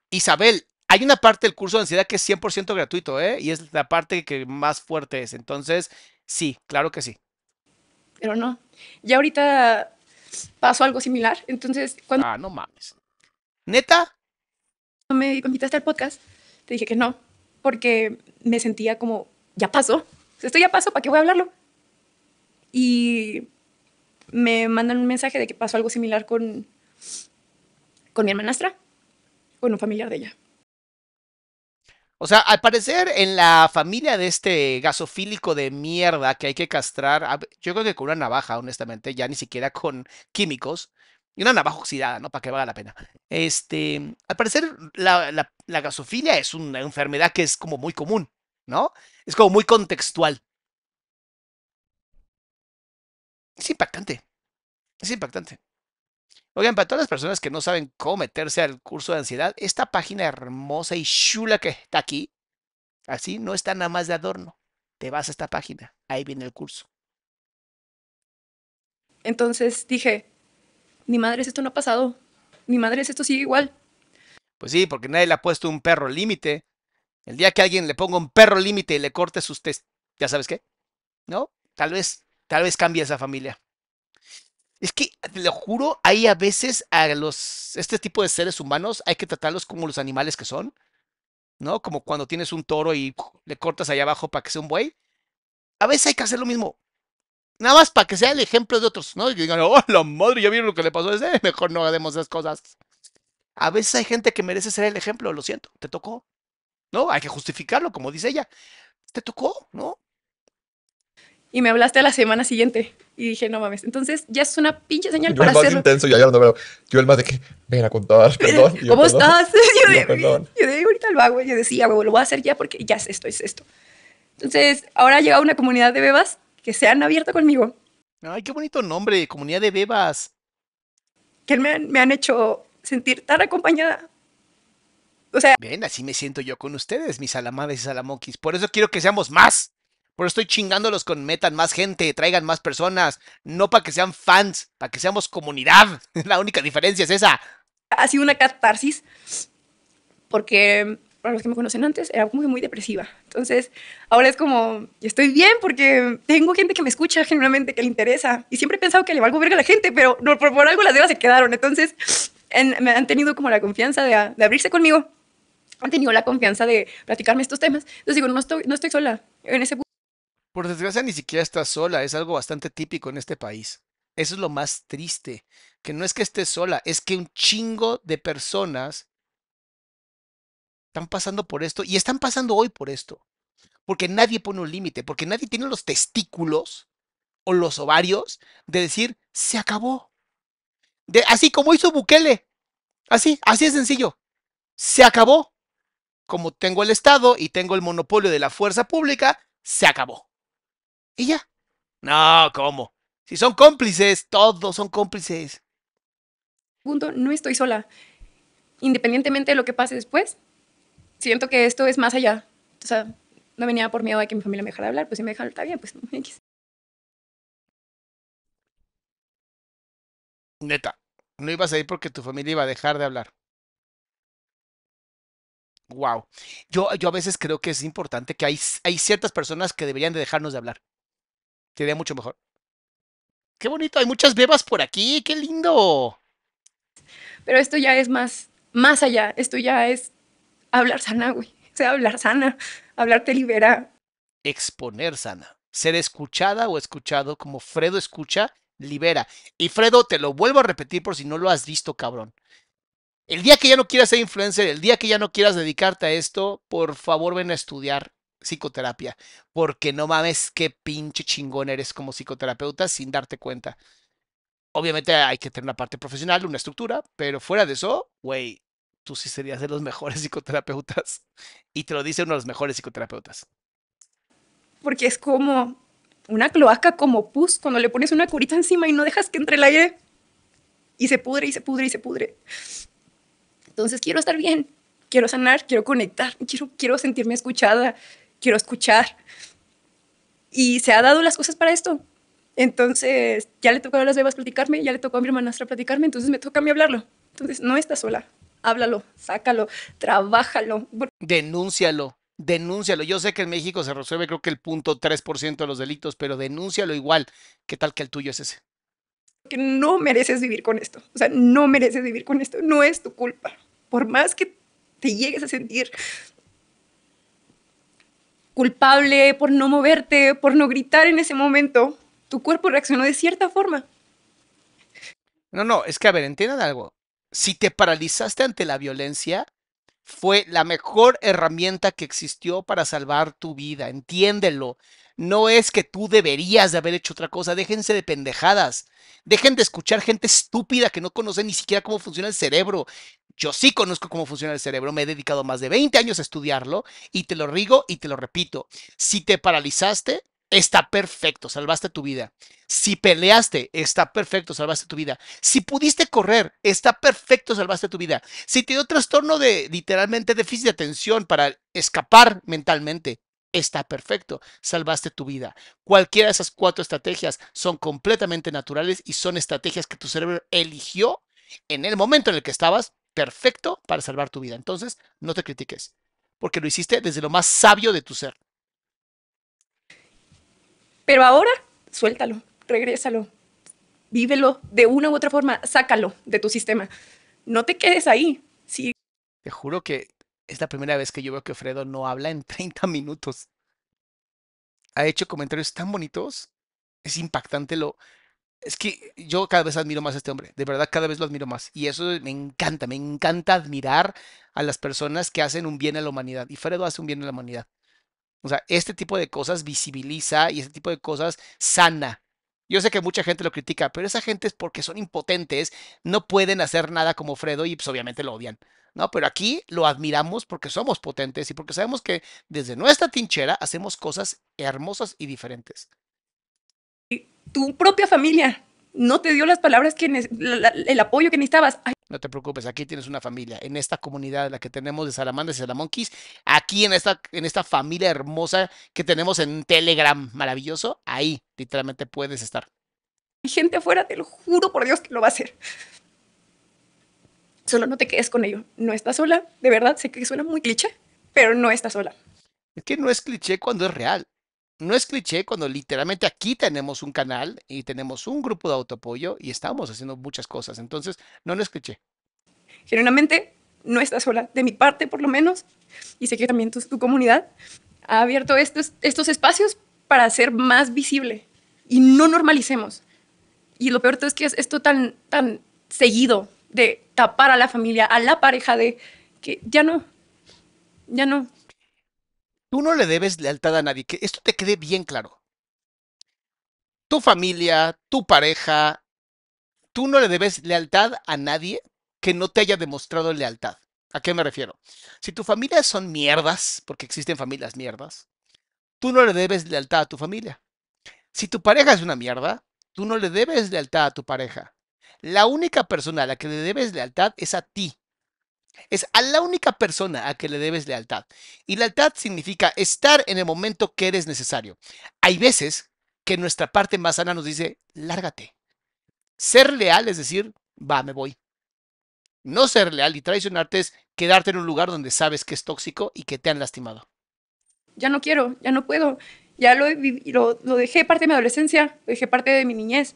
Isabel, hay una parte del curso de ansiedad que es 100% gratuito, ¿eh? Y es la parte que más fuerte es. Entonces, sí, claro que sí. Pero no. Ya ahorita pasó algo similar. Entonces, cuando. Ah, no mames. ¿Neta? no me invitaste al podcast, te dije que no, porque me sentía como, ya pasó. Esto ya pasó, ¿para qué voy a hablarlo? Y me mandan un mensaje de que pasó algo similar con, con mi hermanastra, con un familiar de ella. O sea, al parecer en la familia de este gasofílico de mierda que hay que castrar, yo creo que con una navaja, honestamente, ya ni siquiera con químicos, y una navaja oxidada, ¿no? Para que valga la pena. Este, al parecer la, la, la gasofilia es una enfermedad que es como muy común, ¿no? Es como muy contextual. Es impactante. Es impactante. Oigan, para todas las personas que no saben cómo meterse al curso de ansiedad, esta página hermosa y chula que está aquí, así no está nada más de adorno. Te vas a esta página, ahí viene el curso. Entonces dije, ni madres, esto no ha pasado. Ni madres, esto sigue igual. Pues sí, porque nadie le ha puesto un perro límite. El día que alguien le ponga un perro límite y le corte sus test, ya sabes qué, ¿no? Tal vez, tal vez cambie esa familia. Es que, te lo juro, hay a veces a los, este tipo de seres humanos, hay que tratarlos como los animales que son, ¿no? Como cuando tienes un toro y le cortas allá abajo para que sea un buey. A veces hay que hacer lo mismo. Nada más para que sea el ejemplo de otros, ¿no? Y que digan, oh, la madre, ya vieron lo que le pasó a ese, (laughs) mejor no hagamos esas cosas. A veces hay gente que merece ser el ejemplo, lo siento, te tocó. No, hay que justificarlo, como dice ella. Te tocó, ¿no? y me hablaste a la semana siguiente. Y dije, no mames. Entonces ya es una pinche señal para más hacerlo. intenso, yo ya no veo. Yo el más de que, venga, con todas, (laughs) perdón. ¿Cómo estás? (laughs) Yo, de, (laughs) perdón. ahorita lo hago. Yo decía, lo voy a hacer ya porque ya es esto, es esto. Entonces, ahora ha llegado una comunidad de bebas que se han abierto conmigo. Ay, qué bonito nombre, comunidad de bebas. Que me han, me han hecho sentir tan acompañada. O sea. Ven, así me siento yo con ustedes, mis alamadas y salamonquis. Por eso quiero que seamos más. Por estoy chingándolos con metan más gente, traigan más personas, no para que sean fans, para que seamos comunidad. (laughs) La única diferencia es esa. Ha sido una catarsis, porque para los que me conocen antes era como muy depresiva. Entonces, ahora es como, estoy bien porque tengo gente que me escucha generalmente, que le interesa. Y siempre he pensado que le valgo verga a la gente, pero por, algo las deudas se quedaron. Entonces, me han tenido como la confianza de, abrirse conmigo han tenido la confianza de platicarme estos temas. Entonces digo, no estoy, no estoy sola en ese por desgracia ni siquiera está sola, es algo bastante típico en este país. Eso es lo más triste, que no es que esté sola, es que un chingo de personas están pasando por esto y están pasando hoy por esto. Porque nadie pone un límite, porque nadie tiene los testículos o los ovarios de decir, se acabó. De, así como hizo Bukele. Así, así es sencillo. Se acabó. Como tengo el Estado y tengo el monopolio de la fuerza pública, se acabó. Y ya. No, ¿cómo? Si son cómplices, todos son cómplices. Punto, no estoy sola. Independientemente de lo que pase después, siento que esto es más allá. O sea, no venía por miedo de que mi familia me dejara hablar, pues si me dejaron, está bien, pues no me (laughs) Neta, no ibas a ir porque tu familia iba a dejar de hablar. Wow. Yo, yo a veces creo que es importante que hay, hay ciertas personas que deberían de dejarnos de hablar. Sería mucho mejor. Qué bonito, hay muchas bebas por aquí, qué lindo. Pero esto ya es más, más allá, esto ya es hablar sana, güey. O sea, hablar sana, hablar te libera. Exponer sana, ser escuchada o escuchado como Fredo escucha, libera. Y Fredo, te lo vuelvo a repetir por si no lo has visto, cabrón. El día que ya no quieras ser influencer, el día que ya no quieras dedicarte a esto, por favor ven a estudiar psicoterapia, porque no mames qué pinche chingón eres como psicoterapeuta sin darte cuenta. Obviamente hay que tener una parte profesional, una estructura, pero fuera de eso, güey, tú sí serías de los mejores (laughs) psicoterapeutas. Y te lo dice uno de los mejores psicoterapeutas. Porque es como una cloaca como pus, cuando le pones una curita encima y no dejas que entre el aire y se pudre y se pudre y se pudre. Entonces quiero estar bien, quiero sanar, quiero conectar, quiero, quiero sentirme escuchada, quiero escuchar. Y se ha dado las cosas para esto. Entonces, ya le tocó a las bebas platicarme, ya le tocó a mi hermanastra platicarme, entonces me toca a mí hablarlo. Entonces, no estás sola. Háblalo, sácalo, trabájalo. Denúncialo, denúncialo. Yo sé que en México se resuelve creo que el punto 3% de los delitos, pero denúncialo igual. ¿Qué tal que el tuyo es ese? Que no mereces vivir con esto. O sea, no mereces vivir con esto. No es tu culpa. Por más que te llegues a sentir culpable por no moverte, por no gritar en ese momento. Tu cuerpo reaccionó de cierta forma. No, no, es que a ver, entiendan algo. Si te paralizaste ante la violencia, fue la mejor herramienta que existió para salvar tu vida. Entiéndelo. No es que tú deberías de haber hecho otra cosa. Déjense de pendejadas. Dejen de escuchar gente estúpida que no conoce ni siquiera cómo funciona el cerebro. Yo sí conozco cómo funciona el cerebro. Me he dedicado más de 20 años a estudiarlo y te lo rigo y te lo repito. Si te paralizaste, está perfecto, salvaste tu vida. Si peleaste, está perfecto, salvaste tu vida. Si pudiste correr, está perfecto, salvaste tu vida. Si te dio trastorno de literalmente déficit de atención para escapar mentalmente, está perfecto, salvaste tu vida. Cualquiera de esas cuatro estrategias son completamente naturales y son estrategias que tu cerebro eligió en el momento en el que estabas perfecto para salvar tu vida. Entonces, no te critiques, porque lo hiciste desde lo más sabio de tu ser. Pero ahora, suéltalo, regrésalo, vívelo de una u otra forma, sácalo de tu sistema. No te quedes ahí. Te juro que es la primera vez que yo veo que Fredo no habla en 30 (laughs) minutos. Ha hecho comentarios tan bonitos. Es impactante lo. Es que yo cada vez admiro más a este hombre. De verdad, cada vez lo admiro más. Y eso me encanta. Me encanta admirar a las personas que hacen un bien a la humanidad. Y Fredo hace un bien a la humanidad. O sea, este tipo de cosas visibiliza y este tipo de cosas sana. Yo sé que mucha gente lo critica, pero esa gente es porque son impotentes, no pueden hacer nada como Fredo y pues obviamente lo odian. ¿no? Pero aquí lo admiramos porque somos potentes y porque sabemos que desde nuestra tinchera hacemos cosas hermosas y diferentes. Tu propia familia no te dio las palabras que el apoyo que necesitabas. No te preocupes, aquí tienes una familia. En esta comunidad, la que tenemos de Salamandras y Salamonquis, aquí en esta, en esta familia hermosa que tenemos en Telegram, maravilloso, ahí literalmente puedes estar. Hay gente afuera, te lo juro por Dios que lo va a hacer. Solo no te quedes con ello. No estás sola, de verdad, sé que suena muy cliché, pero no estás sola. Es que no es cliché cuando es real no es cliché cuando literalmente aquí tenemos un canal y tenemos un grupo de autoapoyo y estamos haciendo muchas cosas. Entonces, no, no es cliché. Generalmente no estás sola, de mi parte por lo menos, y sé que también tu, comunidad ha abierto estos, estos espacios para ser más visible y no normalicemos. Y lo peor es que es esto tan, tan seguido de tapar a la familia, a la pareja, de que ya no, ya no, Tú no le debes lealtad a nadie, que esto te quede bien claro. Tu familia, tu pareja, tú no le debes lealtad a nadie que no te haya demostrado lealtad. ¿A qué me refiero? Si tu familia son mierdas, porque existen familias mierdas, tú no le debes lealtad a tu familia. Si tu pareja es una mierda, tú no le debes lealtad a tu pareja. La única persona a la que le debes lealtad es a ti. Es a la única persona a que le debes lealtad. Y lealtad significa estar en el momento que eres necesario. Hay veces que nuestra parte más sana nos dice, lárgate. Ser leal es decir, va, me voy. No ser leal y traicionarte es quedarte en un lugar donde sabes que es tóxico y que te han lastimado. Ya no quiero, ya no puedo. Ya lo, lo, lo dejé parte de mi adolescencia, lo dejé parte de mi niñez.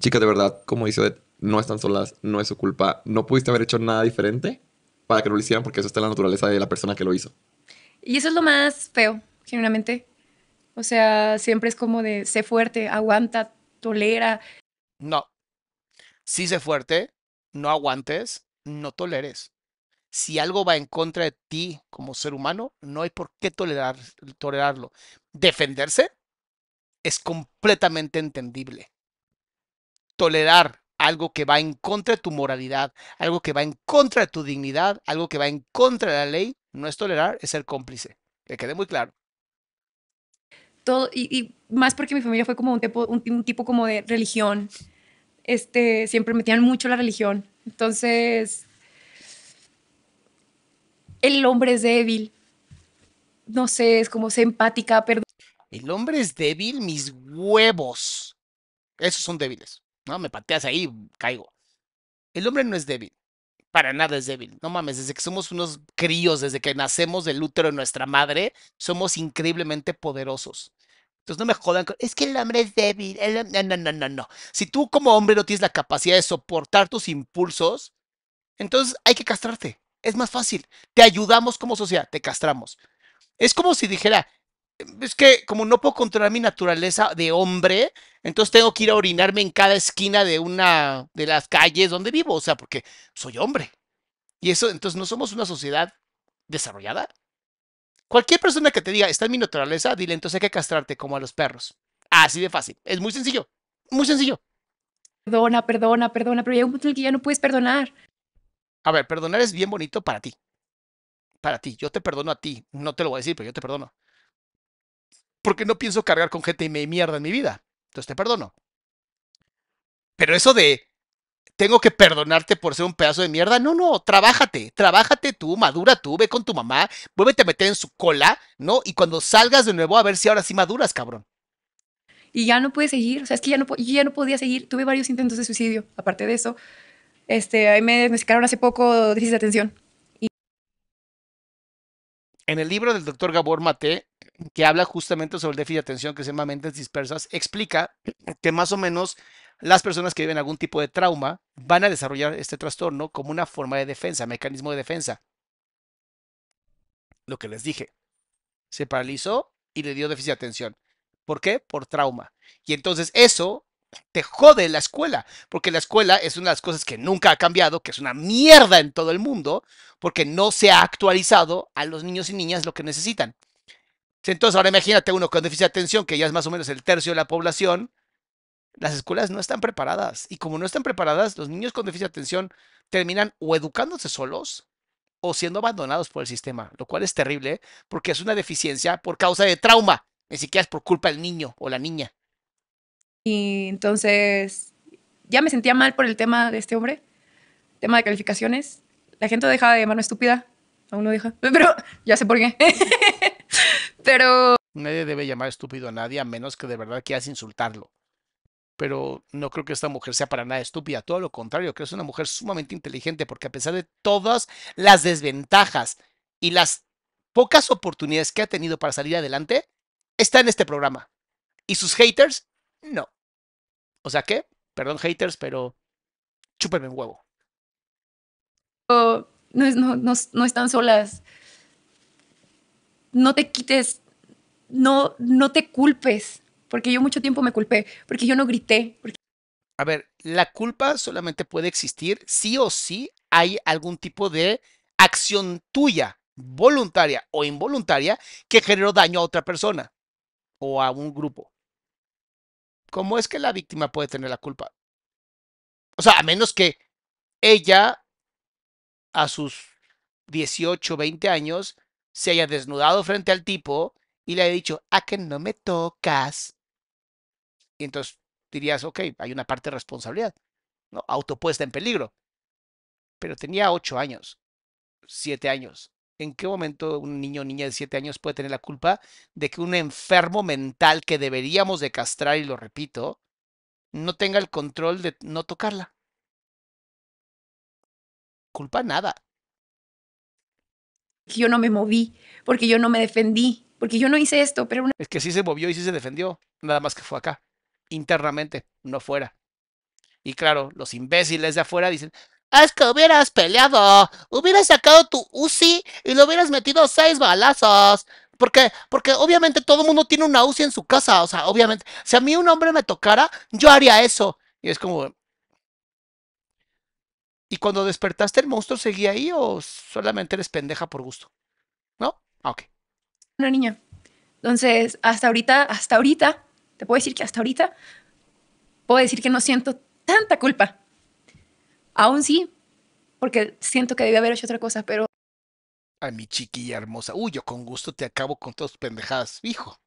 Chica, de verdad, como dice no están solas, no es su culpa, no pudiste haber hecho nada diferente para que no lo hicieran porque eso está en la naturaleza de la persona que lo hizo. Y eso es lo más feo, generalmente. O sea, siempre es como de sé fuerte, aguanta, tolera. No. si sé fuerte, no aguantes, no toleres. Si algo va en contra de ti como ser humano, no hay por qué tolerar, tolerarlo. Defenderse es completamente entendible. Tolerar algo que va en contra de tu moralidad, algo que va en contra de tu dignidad, algo que va en contra de la ley, no es tolerar, es ser cómplice. Que quede muy claro. Todo, y, más porque mi familia fue como un tipo, como de religión. Este, siempre metían mucho la religión. Entonces, el hombre es débil. No sé, es como simpática, empática, perdón. El hombre es débil, mis huevos. Esos son débiles. No, me pateas ahí, caigo. El hombre no es débil. Para nada es débil. No mames, desde que somos unos críos, desde que nacemos del útero de nuestra madre, somos increíblemente poderosos. Entonces no me jodan es que el hombre es débil. no, no, no, no, no. Si tú como hombre no tienes la capacidad de soportar tus impulsos, entonces hay que castrarte. Es más fácil. Te ayudamos como sociedad, te castramos. Es como si dijera, es que como no puedo controlar mi naturaleza de hombre, entonces tengo que ir a orinarme en cada esquina de una de las calles donde vivo, o sea, porque soy hombre. Y eso, entonces no somos una sociedad desarrollada. Cualquier persona que te diga, está en mi naturaleza, dile, entonces hay que castrarte como a los perros. Así de fácil. Es muy sencillo. Muy sencillo. Perdona, perdona, perdona, pero hay un punto en el que ya no puedes perdonar. A ver, perdonar es bien bonito para ti. Para ti. Yo te perdono a ti. No te lo voy a decir, pero yo te perdono porque no pienso cargar con gente y me mierda en mi vida. Entonces te perdono. Pero eso de tengo que perdonarte por ser un pedazo de mierda, no, no, trabájate, trabájate tú, madura tú, ve con tu mamá, vuélvete a meter en su cola, ¿no? Y cuando salgas de nuevo a ver si ahora sí maduras, cabrón. Y ya no pude seguir, o sea, es que ya no, no podía seguir, tuve varios intentos de suicidio, aparte de eso, este, ahí me, me sacaron hace poco crisis de atención. Y... En el libro del doctor Gabor Mate que habla justamente sobre el déficit de atención que se llama mentes dispersas, explica que más o menos las personas que viven algún tipo de trauma van a desarrollar este trastorno como una forma de defensa, mecanismo de defensa. Lo que les dije, se paralizó y le dio déficit de atención. ¿Por qué? Por trauma. Y entonces eso te jode la escuela, porque la escuela es una de las cosas que nunca ha cambiado, que es una mierda en todo el mundo, porque no se ha actualizado a los niños y niñas lo que necesitan. Entonces, ahora imagínate uno con déficit de atención, que ya es más o menos el tercio de la población, las escuelas no están preparadas. Y como no están preparadas, los niños con déficit de atención terminan o educándose solos o siendo abandonados por el sistema, lo cual es terrible porque es una deficiencia por causa de trauma, ni siquiera es por culpa del niño o la niña. Y entonces ya me sentía mal por el tema de este hombre, tema de calificaciones. La gente deja de llamarme estúpida, aún no deja, (laughs) pero ya sé por qué. Pero... Nadie debe llamar estúpido a nadie a menos que de verdad quieras insultarlo. Pero no creo que esta mujer sea para nada estúpida, todo lo contrario, creo que es una mujer sumamente inteligente porque a pesar de todas las desventajas y las pocas oportunidades que ha tenido para salir adelante, está en este programa. Y sus haters, no. O sea que, perdón haters, pero chúpenme un huevo. Oh, no, no, no están solas no te quites, no, no te culpes, porque yo mucho tiempo me culpé, porque yo no grité. A ver, la culpa solamente puede existir si o sí hay algún tipo de acción tuya, voluntaria o involuntaria, que generó daño a otra persona o a un grupo. ¿Cómo es que la víctima puede tener la culpa? O sea, a menos que ella, a sus 18, 20 años, se haya desnudado frente al tipo y le haya dicho, a ah, que no me tocas. Y entonces dirías, ok, hay una parte de responsabilidad, ¿no? autopuesta en peligro. Pero tenía ocho años, siete años. ¿En qué momento un niño o niña de siete años puede tener la culpa de que un enfermo mental que deberíamos de castrar, y lo repito, no tenga el control de no tocarla? Culpa nada yo no me moví, porque yo no me defendí, porque yo no hice esto, pero... Una... Es que sí se movió y sí se defendió, nada más que fue acá, internamente, no fuera. Y claro, los imbéciles de afuera dicen, ah, es que hubieras peleado, hubieras sacado tu UCI y le hubieras metido seis balazos. Porque, porque obviamente todo el mundo tiene una UCI en su casa, o sea, obviamente, si a mí un hombre me tocara, yo haría eso. Y es como, ¿Y cuando despertaste el monstruo seguía ahí o solamente eres pendeja por gusto? ¿No? Aunque ah, ok. niña. Entonces, hasta ahorita, hasta ahorita, te puedo decir que hasta ahorita, puedo decir que no siento tanta culpa. Aún sí, porque siento que debí haber hecho otra cosa, pero... A mi chiquilla hermosa. Uy, yo con gusto te acabo con todas tus pendejadas, hijo.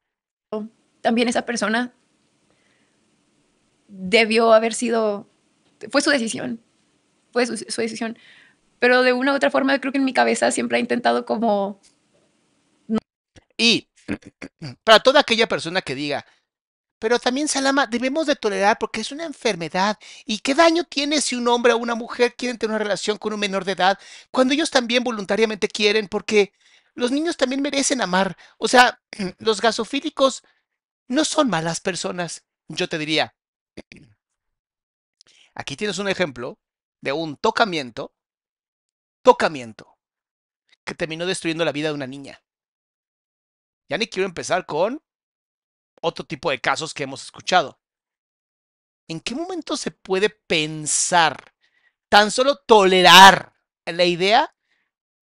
También esa persona debió haber sido... Fue su decisión pues su decisión. Pero de una u otra forma, creo que en mi cabeza siempre ha intentado como... Y para toda aquella persona que diga, pero también Salama, debemos de tolerar porque es una enfermedad. ¿Y qué daño tiene si un hombre o una mujer quieren tener una relación con un menor de edad cuando ellos también voluntariamente quieren? Porque los niños también merecen amar. O sea, (clears throat) los gasofílicos no son malas personas. Yo te diría, aquí tienes un ejemplo de un tocamiento, tocamiento, que terminó destruyendo la vida de una niña. Ya ni quiero empezar con otro tipo de casos que hemos escuchado. ¿En qué momento se puede pensar, tan solo tolerar la idea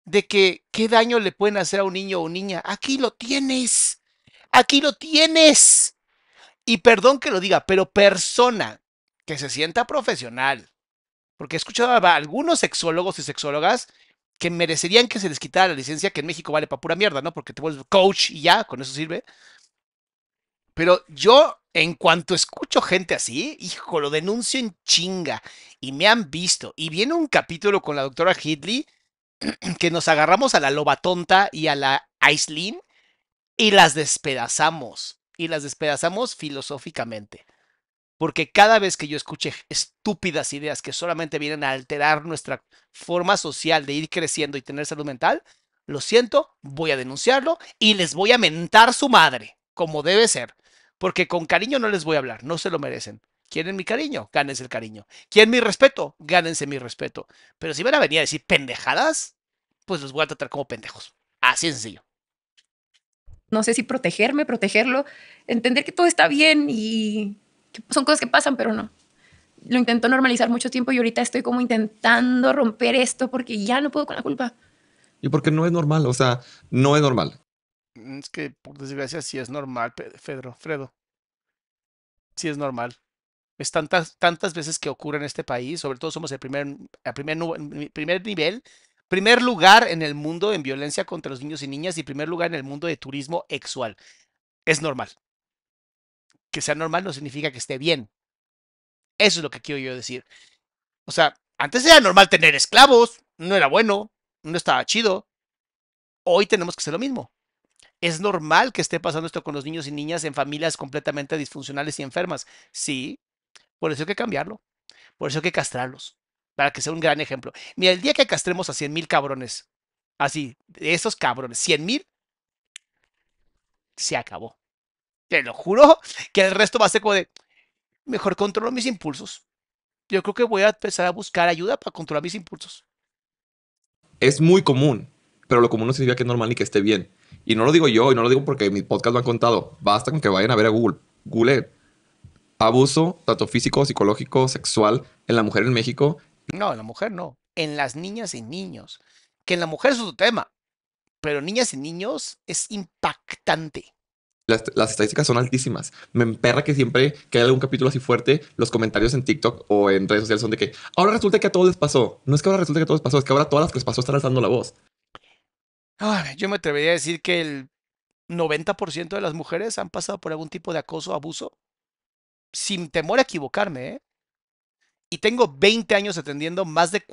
de que qué daño le pueden hacer a un niño o niña? Aquí lo tienes, aquí lo tienes. Y perdón que lo diga, pero persona que se sienta profesional, porque he escuchado a algunos sexólogos y sexólogas que merecerían que se les quitara la licencia, que en México vale para pura mierda, ¿no? Porque te vuelves coach y ya, con eso sirve. Pero yo, en cuanto escucho gente así, hijo, lo denuncio en chinga. Y me han visto. Y viene un capítulo con la doctora Hitley (clears throat) que nos agarramos a la loba tonta y a la Aislin y las despedazamos. Y las despedazamos filosóficamente porque cada vez que yo escuche estúpidas ideas que solamente vienen a alterar nuestra forma social de ir creciendo y tener salud mental, lo siento, voy a denunciarlo y les voy a mentar su madre, como debe ser, porque con cariño no les voy a hablar, no se lo merecen. ¿Quieren mi cariño? Gánense el cariño. ¿Quieren mi respeto? Gánense mi respeto. Pero si van a venir a decir pendejadas, pues los voy a tratar como pendejos. Así de sencillo. No sé si protegerme, protegerlo, entender que todo está bien y son cosas que pasan, pero no. Lo intento normalizar mucho tiempo y ahorita estoy como intentando romper esto porque ya no puedo con la culpa. Y porque no es normal, o sea, no es normal. Mm, es que por desgracia sí es normal, Pedro, Fredo. Sí es normal. Es tantas, tantas veces que ocurre en este país, sobre todo somos el primer, primer nivel primer lugar en el mundo en violencia contra los niños y niñas y primer lugar en el mundo de turismo sexual. Es normal que sea normal no significa que esté bien. Eso es lo que quiero yo decir. O sea, antes era normal tener esclavos, no era bueno, no estaba chido. Hoy tenemos que hacer lo mismo. Es normal que esté pasando esto con los niños y niñas en familias completamente disfuncionales y enfermas. Sí, por eso hay que cambiarlo. Por eso hay que castrarlos, para que sea un gran ejemplo. Mira, el día que castremos a 100 mil cabrones, así, de esos cabrones, Cien mil, se acabó te lo juro, que el resto va a ser como de, mejor controlo mis impulsos. Yo creo que voy a empezar a buscar ayuda para controlar mis impulsos. Es muy común, pero lo común no significa que es normal y que esté bien. Y no lo digo yo, y no lo digo porque mi podcast lo han contado. Basta con que vayan a ver a Google. Google. Abuso, tanto físico, psicológico, sexual, en la mujer en México. No, en la mujer no. En las niñas y niños. Que en la mujer es otro tema. Pero niñas y niños es impactante. Las, estadísticas son altísimas. Me emperra que siempre que hay algún capítulo así fuerte, los comentarios en TikTok o en redes sociales son de que ahora resulta que a todos les pasó. No es que ahora resulta que a todos les pasó, es que ahora todas las que les pasó están alzando la voz. yo me atrevería a decir que el 90% de las mujeres han pasado por algún tipo de acoso o abuso, sin temor a equivocarme. ¿eh? Y tengo 20 años atendiendo más de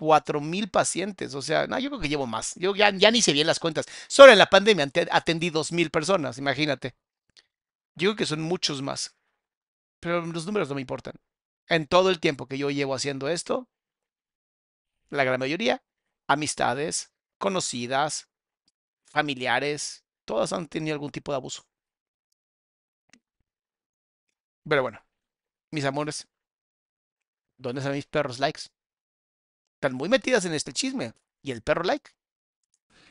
mil pacientes. O sea, yo creo que llevo más. Yo ya, ya ni sé bien las cuentas. Solo en la pandemia atendí 2.000 personas, imagínate. Digo que son muchos más, pero los números no me importan. En todo el tiempo que yo llevo haciendo esto, la gran mayoría, amistades, conocidas, familiares, todas han tenido algún tipo de abuso. Pero bueno, mis amores, ¿dónde están mis perros likes? Están muy metidas en este chisme. ¿Y el perro like?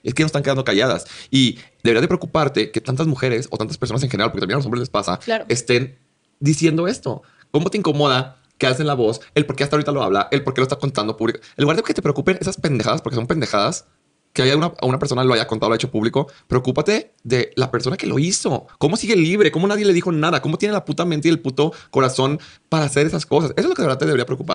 es que nos están quedando calladas. Y debería de preocuparte que tantas mujeres o tantas personas en general, porque también a los hombres les pasa, estén diciendo esto. ¿Cómo te incomoda que hacen la voz, el por qué hasta ahorita lo habla, el por qué lo está contando público? En lugar de que te preocupen esas pendejadas, porque son pendejadas, que haya una, una persona lo haya contado, lo haya hecho público, preocúpate de la persona que lo hizo. ¿Cómo sigue libre? ¿Cómo nadie le dijo nada? ¿Cómo tiene la puta mente y el puto corazón para hacer esas cosas? Eso es lo que de verdad te debería preocupar.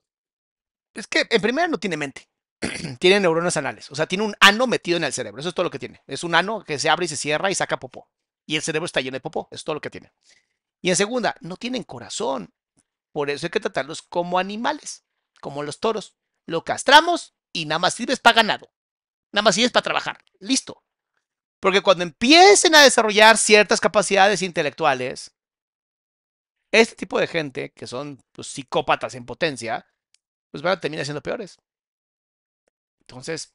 Es que en primera no tiene mente. (clears throat) tienen neuronas anales. O sea, tiene un ano metido en el cerebro. Eso es todo lo que tiene. Es un ano que se abre y se cierra y saca popó. Y el cerebro está lleno de popó. es todo lo que tiene. Y en segunda, no tienen corazón. Por eso hay que tratarlos como animales, como los toros. Lo castramos y nada más sirves para ganado. Nada más sirves para trabajar. Listo. Porque cuando empiecen a desarrollar ciertas capacidades intelectuales, este tipo de gente, que son pues, psicópatas en potencia, pues van a terminar siendo peores. Entonces,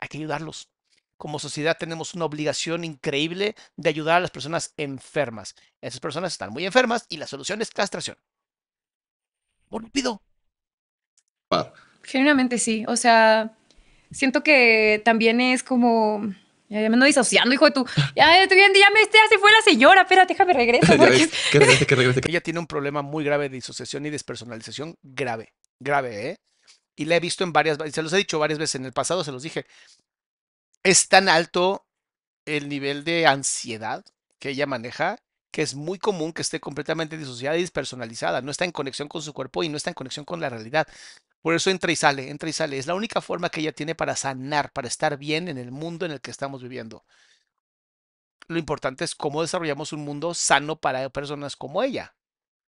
hay que ayudarlos. Como sociedad tenemos una obligación increíble de ayudar a las personas enfermas. Esas personas están muy enfermas y la solución es castración. pido. genuinamente sí. O sea, siento que también es como... Ya, me ando disociando, hijo de tu. Ya estoy bien, ya me ya así fue la señora. Espérate, déjame regreso. (laughs) que regrese, que regrese. Ella tiene un problema muy grave de disociación y despersonalización grave. Grave, ¿eh? y la he visto en varias, se los he dicho varias veces en el pasado, se los dije, es tan alto el nivel de ansiedad que ella maneja que es muy común que esté completamente disociada y despersonalizada, no está en conexión con su cuerpo y no está en conexión con la realidad. Por eso entra y sale, entra y sale. Es la única forma que ella tiene para sanar, para estar bien en el mundo en el que estamos viviendo. Lo importante es cómo desarrollamos un mundo sano para personas como ella.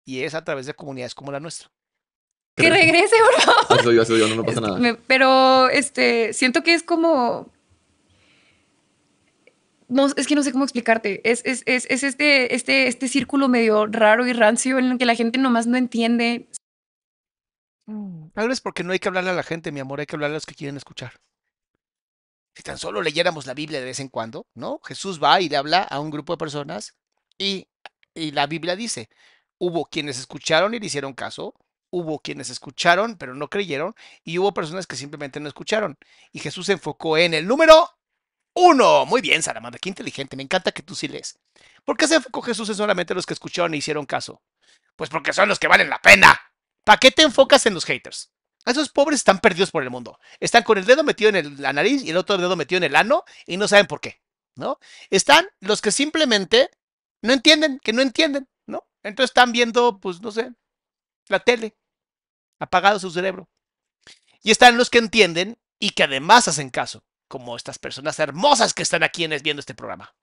Y es a través de comunidades como la nuestra. Que regrese, por favor. no, pasa nada. Este, pero este, siento que es como. No, es que no sé cómo explicarte. Es, es, es, este, este, este círculo medio raro y rancio en el que la gente nomás no entiende. Tal vez porque no hay que hablarle a la gente, mi amor, hay que hablarle a los que quieren escuchar. Si tan solo leyéramos la Biblia de vez en cuando, ¿no? Jesús va y le habla a un grupo de personas y, y la Biblia dice, hubo quienes escucharon y le hicieron caso, hubo quienes escucharon, pero no creyeron, y hubo personas que simplemente no escucharon. Y Jesús se enfocó en el número uno. Muy bien, Salamandra, qué inteligente, me encanta que tú sí lees. ¿Por qué se enfocó Jesús en solamente los que escucharon y e hicieron caso? Pues porque son los que valen la pena. ¿Para qué te enfocas en los haters? Esos pobres están perdidos por el mundo. Están con el dedo metido en la nariz y el otro dedo metido en el ano y no saben por qué, ¿no? Están los que simplemente no entienden, que no entienden, ¿no? Entonces están viendo, pues, no sé, la tele, apagado su cerebro. Y están los que entienden y que además hacen caso, como estas personas hermosas que están aquí viendo este programa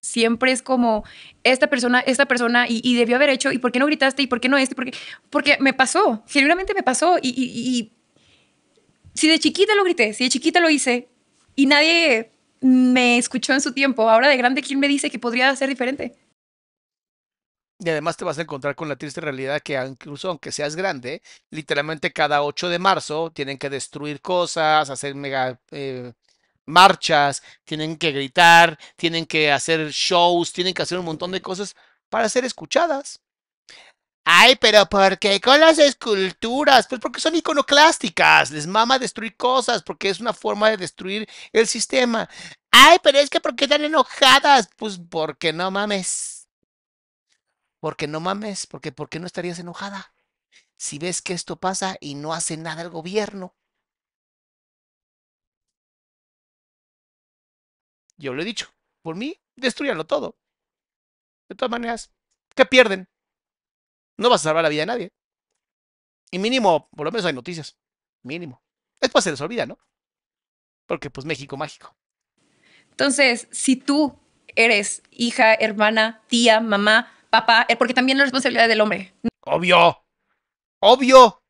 siempre es como esta persona, esta persona y, debió haber hecho y por qué no gritaste y por qué no este, porque porque me pasó, generalmente me pasó y, y, si de chiquita lo grité, si de chiquita lo hice y nadie me escuchó en su tiempo, ahora de grande quién me dice que podría ser diferente. Y además te vas a encontrar con la triste realidad que incluso aunque seas grande, literalmente cada 8 de marzo tienen que destruir cosas, hacer mega eh, marchas, tienen que gritar, tienen que hacer shows, tienen que hacer un montón de cosas para ser escuchadas. Ay, pero ¿por qué con las esculturas? Pues porque son iconoclásticas, les mama destruir cosas, porque es una forma de destruir el sistema. Ay, pero es que ¿por qué están enojadas? Pues porque no mames. Porque no mames, porque ¿por qué no estarías enojada? Si ves que esto pasa y no hace nada el gobierno. Yo lo he dicho. Por mí, destruyanlo todo. De todas maneras, ¿qué pierden? No vas a salvar la vida de nadie. Y mínimo, por lo menos hay noticias. Mínimo. Después se les olvida, ¿no? Porque pues México mágico. Entonces, si tú eres hija, hermana, tía, mamá, papá, eh, porque también es responsabilidad del hombre. Obvio, obvio,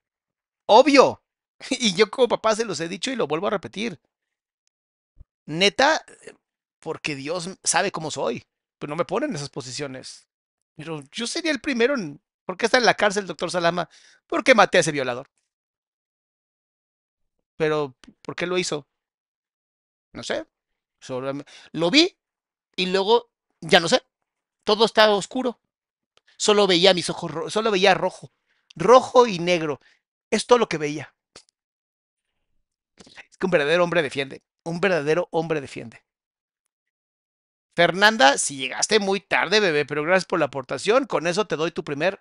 obvio. (laughs) Y yo como papá se los he dicho y lo vuelvo a repetir. Neta, porque Dios sabe cómo soy, pero pues no me ponen en esas posiciones. yo sería el primero en... ¿Por qué está en la cárcel doctor Salama? ¿Por qué maté a ese violador. Pero, ¿por qué lo hizo? No sé. Lo vi y luego ya no sé. Todo está oscuro. Solo veía mis ojos, solo veía rojo, rojo y negro. Es todo lo que veía. Es que un verdadero hombre defiende. Un verdadero hombre defiende. Fernanda, si llegaste muy tarde, bebé, pero gracias por la aportación. Con eso te doy tu primer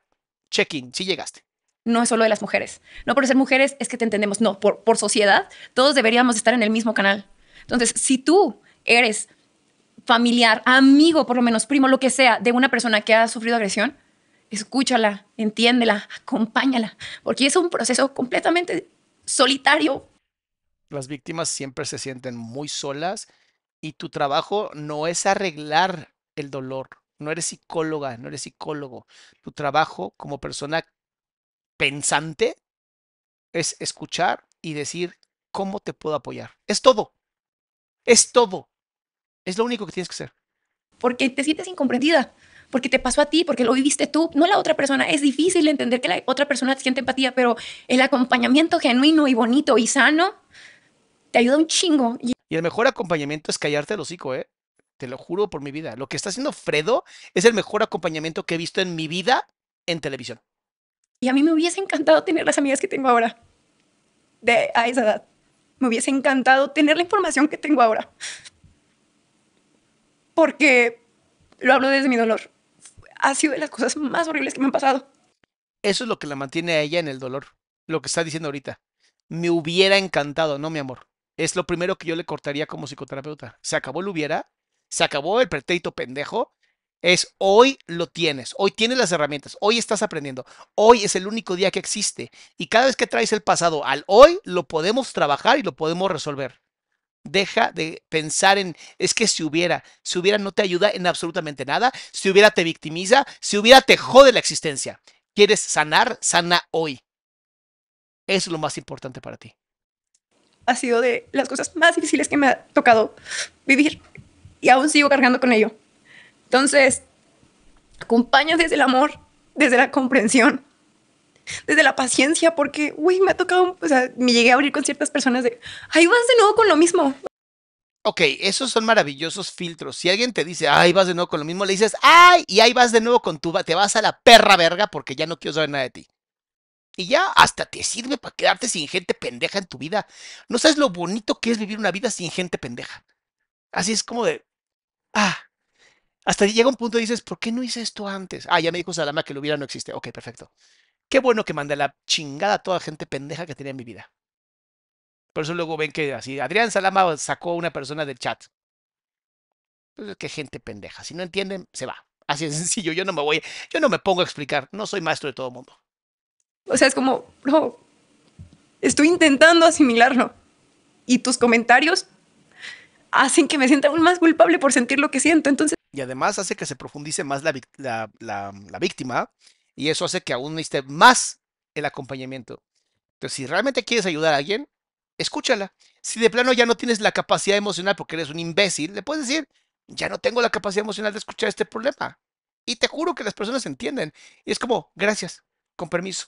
check-in, si llegaste no es solo de las mujeres. No por ser mujeres es que te entendemos, no, por, por, sociedad todos deberíamos estar en el mismo canal. Entonces, si tú eres familiar, amigo, por lo menos primo, lo que sea, de una persona que ha sufrido agresión, escúchala, entiéndela, acompáñala, porque es un proceso completamente solitario. Las víctimas siempre se sienten muy solas y tu trabajo no es arreglar el dolor, no eres psicóloga, no eres psicólogo. Tu trabajo como persona pensante es escuchar y decir cómo te puedo apoyar. Es todo. Es todo. Es lo único que tienes que hacer. Porque te sientes incomprendida porque te pasó a ti, porque lo viviste tú, no la otra persona. Es difícil entender que la otra persona siente empatía, pero el acompañamiento genuino y bonito y sano te ayuda un chingo. Y el mejor acompañamiento es callarte el hocico, ¿eh? Te lo juro por mi vida. Lo que está haciendo Fredo es el mejor acompañamiento que he visto en mi vida en televisión. Y a mí me hubiese encantado tener las amigas que tengo ahora, de, a esa edad. Me hubiese encantado tener la información que tengo ahora. Porque lo hablo desde mi dolor ha sido de las cosas más horribles que me han pasado. Eso es lo que la mantiene a ella en el dolor, lo que está diciendo ahorita. Me hubiera encantado, no, mi amor. Es lo primero que yo le cortaría como psicoterapeuta. Se acabó el hubiera, se acabó el pretérito pendejo. Es hoy lo tienes, hoy tienes las herramientas, hoy estás aprendiendo, hoy es el único día que existe. Y cada vez que traes el pasado al hoy, lo podemos trabajar y lo podemos resolver. Deja de pensar en, es que si hubiera, si hubiera no te ayuda en absolutamente nada, si hubiera te victimiza, si hubiera te jode la existencia. ¿Quieres sanar? Sana hoy. Eso es lo más importante para ti. Ha sido de las cosas más difíciles que me ha tocado vivir y aún sigo cargando con ello. Entonces, acompaña desde el amor, desde la comprensión, desde la paciencia, porque, uy me ha tocado, o sea, me llegué a abrir con ciertas personas de, ahí vas de nuevo con lo mismo. Ok, esos son maravillosos filtros. Si alguien te dice, ay, vas de nuevo con lo mismo, le dices, ay, y ahí vas de nuevo con tu, te vas a la perra verga porque ya no quiero saber nada de ti. Y ya hasta te sirve para quedarte sin gente pendeja en tu vida. No sabes lo bonito que es vivir una vida sin gente pendeja. Así es como de, ah, hasta llega un punto y dices, ¿por qué no hice esto antes? Ah, ya me dijo Salama que lo hubiera, no existe. Ok, perfecto. Qué bueno que mandé la chingada a toda gente pendeja que tenía en mi vida. Por eso luego ven que así, Adrián Salama sacó a una persona del chat. Pues qué gente pendeja. Si no entienden, se va. Así de sencillo. Yo no me voy, yo no me pongo a explicar. No soy maestro de todo mundo. O sea, es como, no, estoy intentando asimilarlo. Y tus comentarios hacen que me sienta aún más culpable por sentir lo que siento. Entonces. Y además hace que se profundice más la, la víctima y eso hace que aún necesite más el acompañamiento. Entonces, si realmente quieres ayudar a alguien, escúchala. Si de plano ya no tienes la capacidad emocional porque eres un imbécil, le puedes decir, ya no tengo la capacidad emocional de escuchar este problema. Y te juro que las personas entienden. Y es como, gracias, con permiso.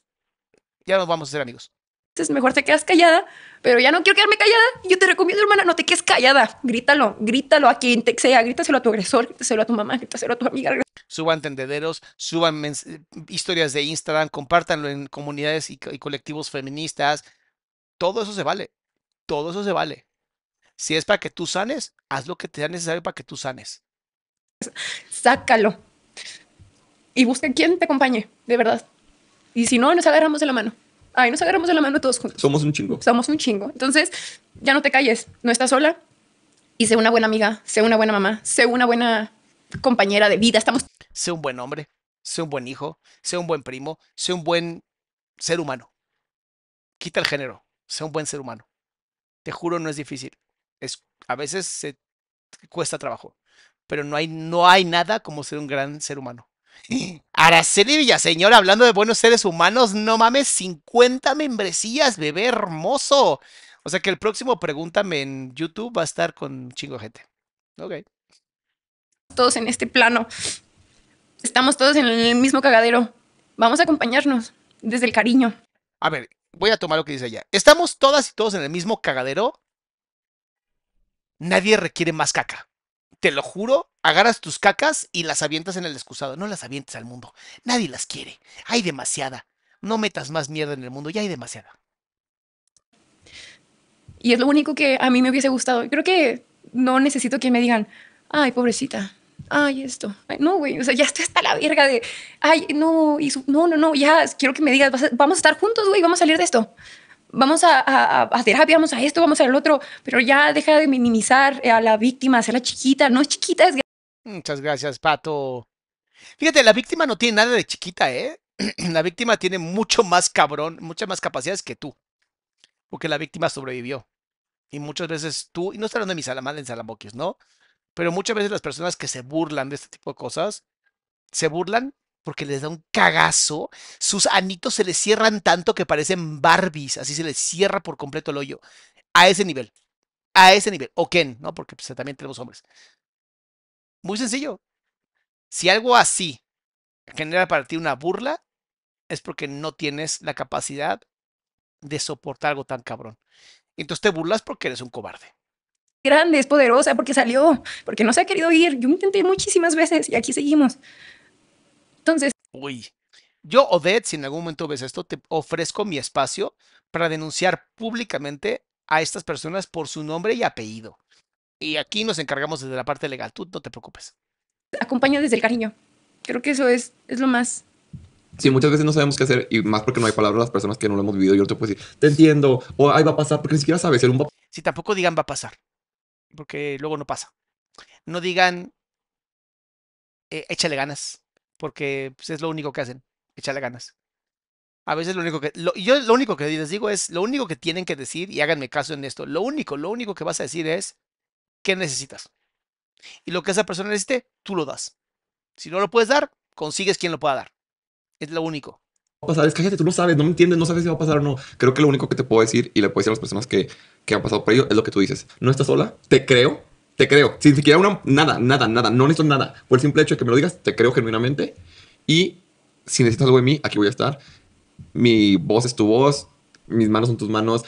Ya nos vamos a ser amigos. Entonces mejor te quedas callada, pero ya no quiero quedarme callada. Yo te recomiendo, hermana, no te quedes callada. Grítalo, grítalo a quien te sea, grítaselo a tu agresor, grítaselo a tu mamá, grítaselo a tu amiga. Suban tendederos, suban historias de Instagram, compártanlo en comunidades y, colectivos feministas. Todo eso se vale. Todo eso se vale. Si es para que tú sanes, haz lo que te sea necesario para que tú sanes. Sácalo. Y busca quien te acompañe, de verdad. Y si no, nos agarramos de la mano. Ay, nos agarramos de la mano todos juntos. Somos un chingo. Somos un chingo. Entonces, ya no te calles, no estás sola y sé una buena amiga, sé una buena mamá, sé una buena compañera de vida. Estamos. Sé un buen hombre, sé un buen hijo, sé un buen primo, sé un buen ser humano. Quita el género, sé un buen ser humano. Te juro, no es difícil. Es, a veces se cuesta trabajo, pero no hay, no hay nada como ser un gran ser humano. Araceli Villaseñor hablando de buenos seres humanos, no mames, 50 membresías, bebé hermoso. O sea que el próximo Pregúntame en YouTube va a estar con chingo gente. Ok. Todos en este plano. Estamos todos en el mismo cagadero. Vamos a acompañarnos desde el cariño. A ver, voy a tomar lo que dice ella. ¿Estamos todas y todos en el mismo cagadero? Nadie requiere más caca te lo juro, agarras tus cacas y las avientas en el excusado. No las avientes al mundo. Nadie las quiere. Hay demasiada. No metas más mierda en el mundo. Ya hay demasiada. Y es lo único que a mí me hubiese gustado. Creo que no necesito que me digan, ay, pobrecita. Ay, esto. no, güey. O sea, ya estoy hasta la verga de, ay, no, y no, no, no. Ya quiero que me digas, vamos a estar juntos, güey. Vamos a salir de esto vamos a, a, a, terapia, vamos a esto, vamos a al otro, pero ya deja de minimizar a la víctima, hacerla chiquita, no es chiquita, es... Muchas gracias, Pato. Fíjate, la víctima no tiene nada de chiquita, ¿eh? (clears throat) la víctima tiene mucho más cabrón, muchas más capacidades que tú, porque la víctima sobrevivió. Y muchas veces tú, y no estoy hablando de mis salamandras en salamoquis, ¿no? Pero muchas veces las personas que se burlan de este tipo de cosas, se burlan porque les da un cagazo, sus anitos se les cierran tanto que parecen Barbies, así se les cierra por completo el hoyo. A ese nivel, a ese nivel, o Ken, ¿no? Porque pues, también tenemos hombres. Muy sencillo. Si algo así genera para ti una burla, es porque no tienes la capacidad de soportar algo tan cabrón. Entonces te burlas porque eres un cobarde grande, es poderosa, porque salió, porque no se ha querido ir. Yo me intenté muchísimas veces y aquí seguimos. Entonces. Uy. Yo, Odette, si en algún momento ves esto, te ofrezco mi espacio para denunciar públicamente a estas personas por su nombre y apellido. Y aquí nos encargamos desde la parte legal. Tú no te preocupes. Acompaña desde el cariño. Creo que eso es, es lo más Sí, muchas veces no sabemos qué hacer y más porque no hay palabras las personas que no lo hemos vivido Yo te puedo decir, te entiendo, o ahí va a pasar, porque ni siquiera sabes, un Si tampoco digan va a pasar, porque luego no pasa. No digan, eh, échale ganas, porque pues, es lo único que hacen, echarle ganas. A veces lo único que. yo lo único que les digo es: lo único que tienen que decir, y háganme caso en esto, lo único, lo único que vas a decir es: ¿qué necesitas? Y lo que esa persona necesite, tú lo das. Si no lo puedes dar, consigues quien lo pueda dar. Es lo único. Va a pasar, es que tú no sabes, no me entiendes, no sabes si va a pasar o no. Creo que lo único que te puedo decir y le puedo decir a las personas que, que han pasado por ello es lo que tú dices. No estás sola, te creo, te creo. Sin siquiera una, nada, nada, nada. No necesito nada. Por el simple hecho de que me lo digas, te creo genuinamente. Y si necesitas algo de mí, aquí voy a estar. Mi voz es tu voz, mis manos son tus manos.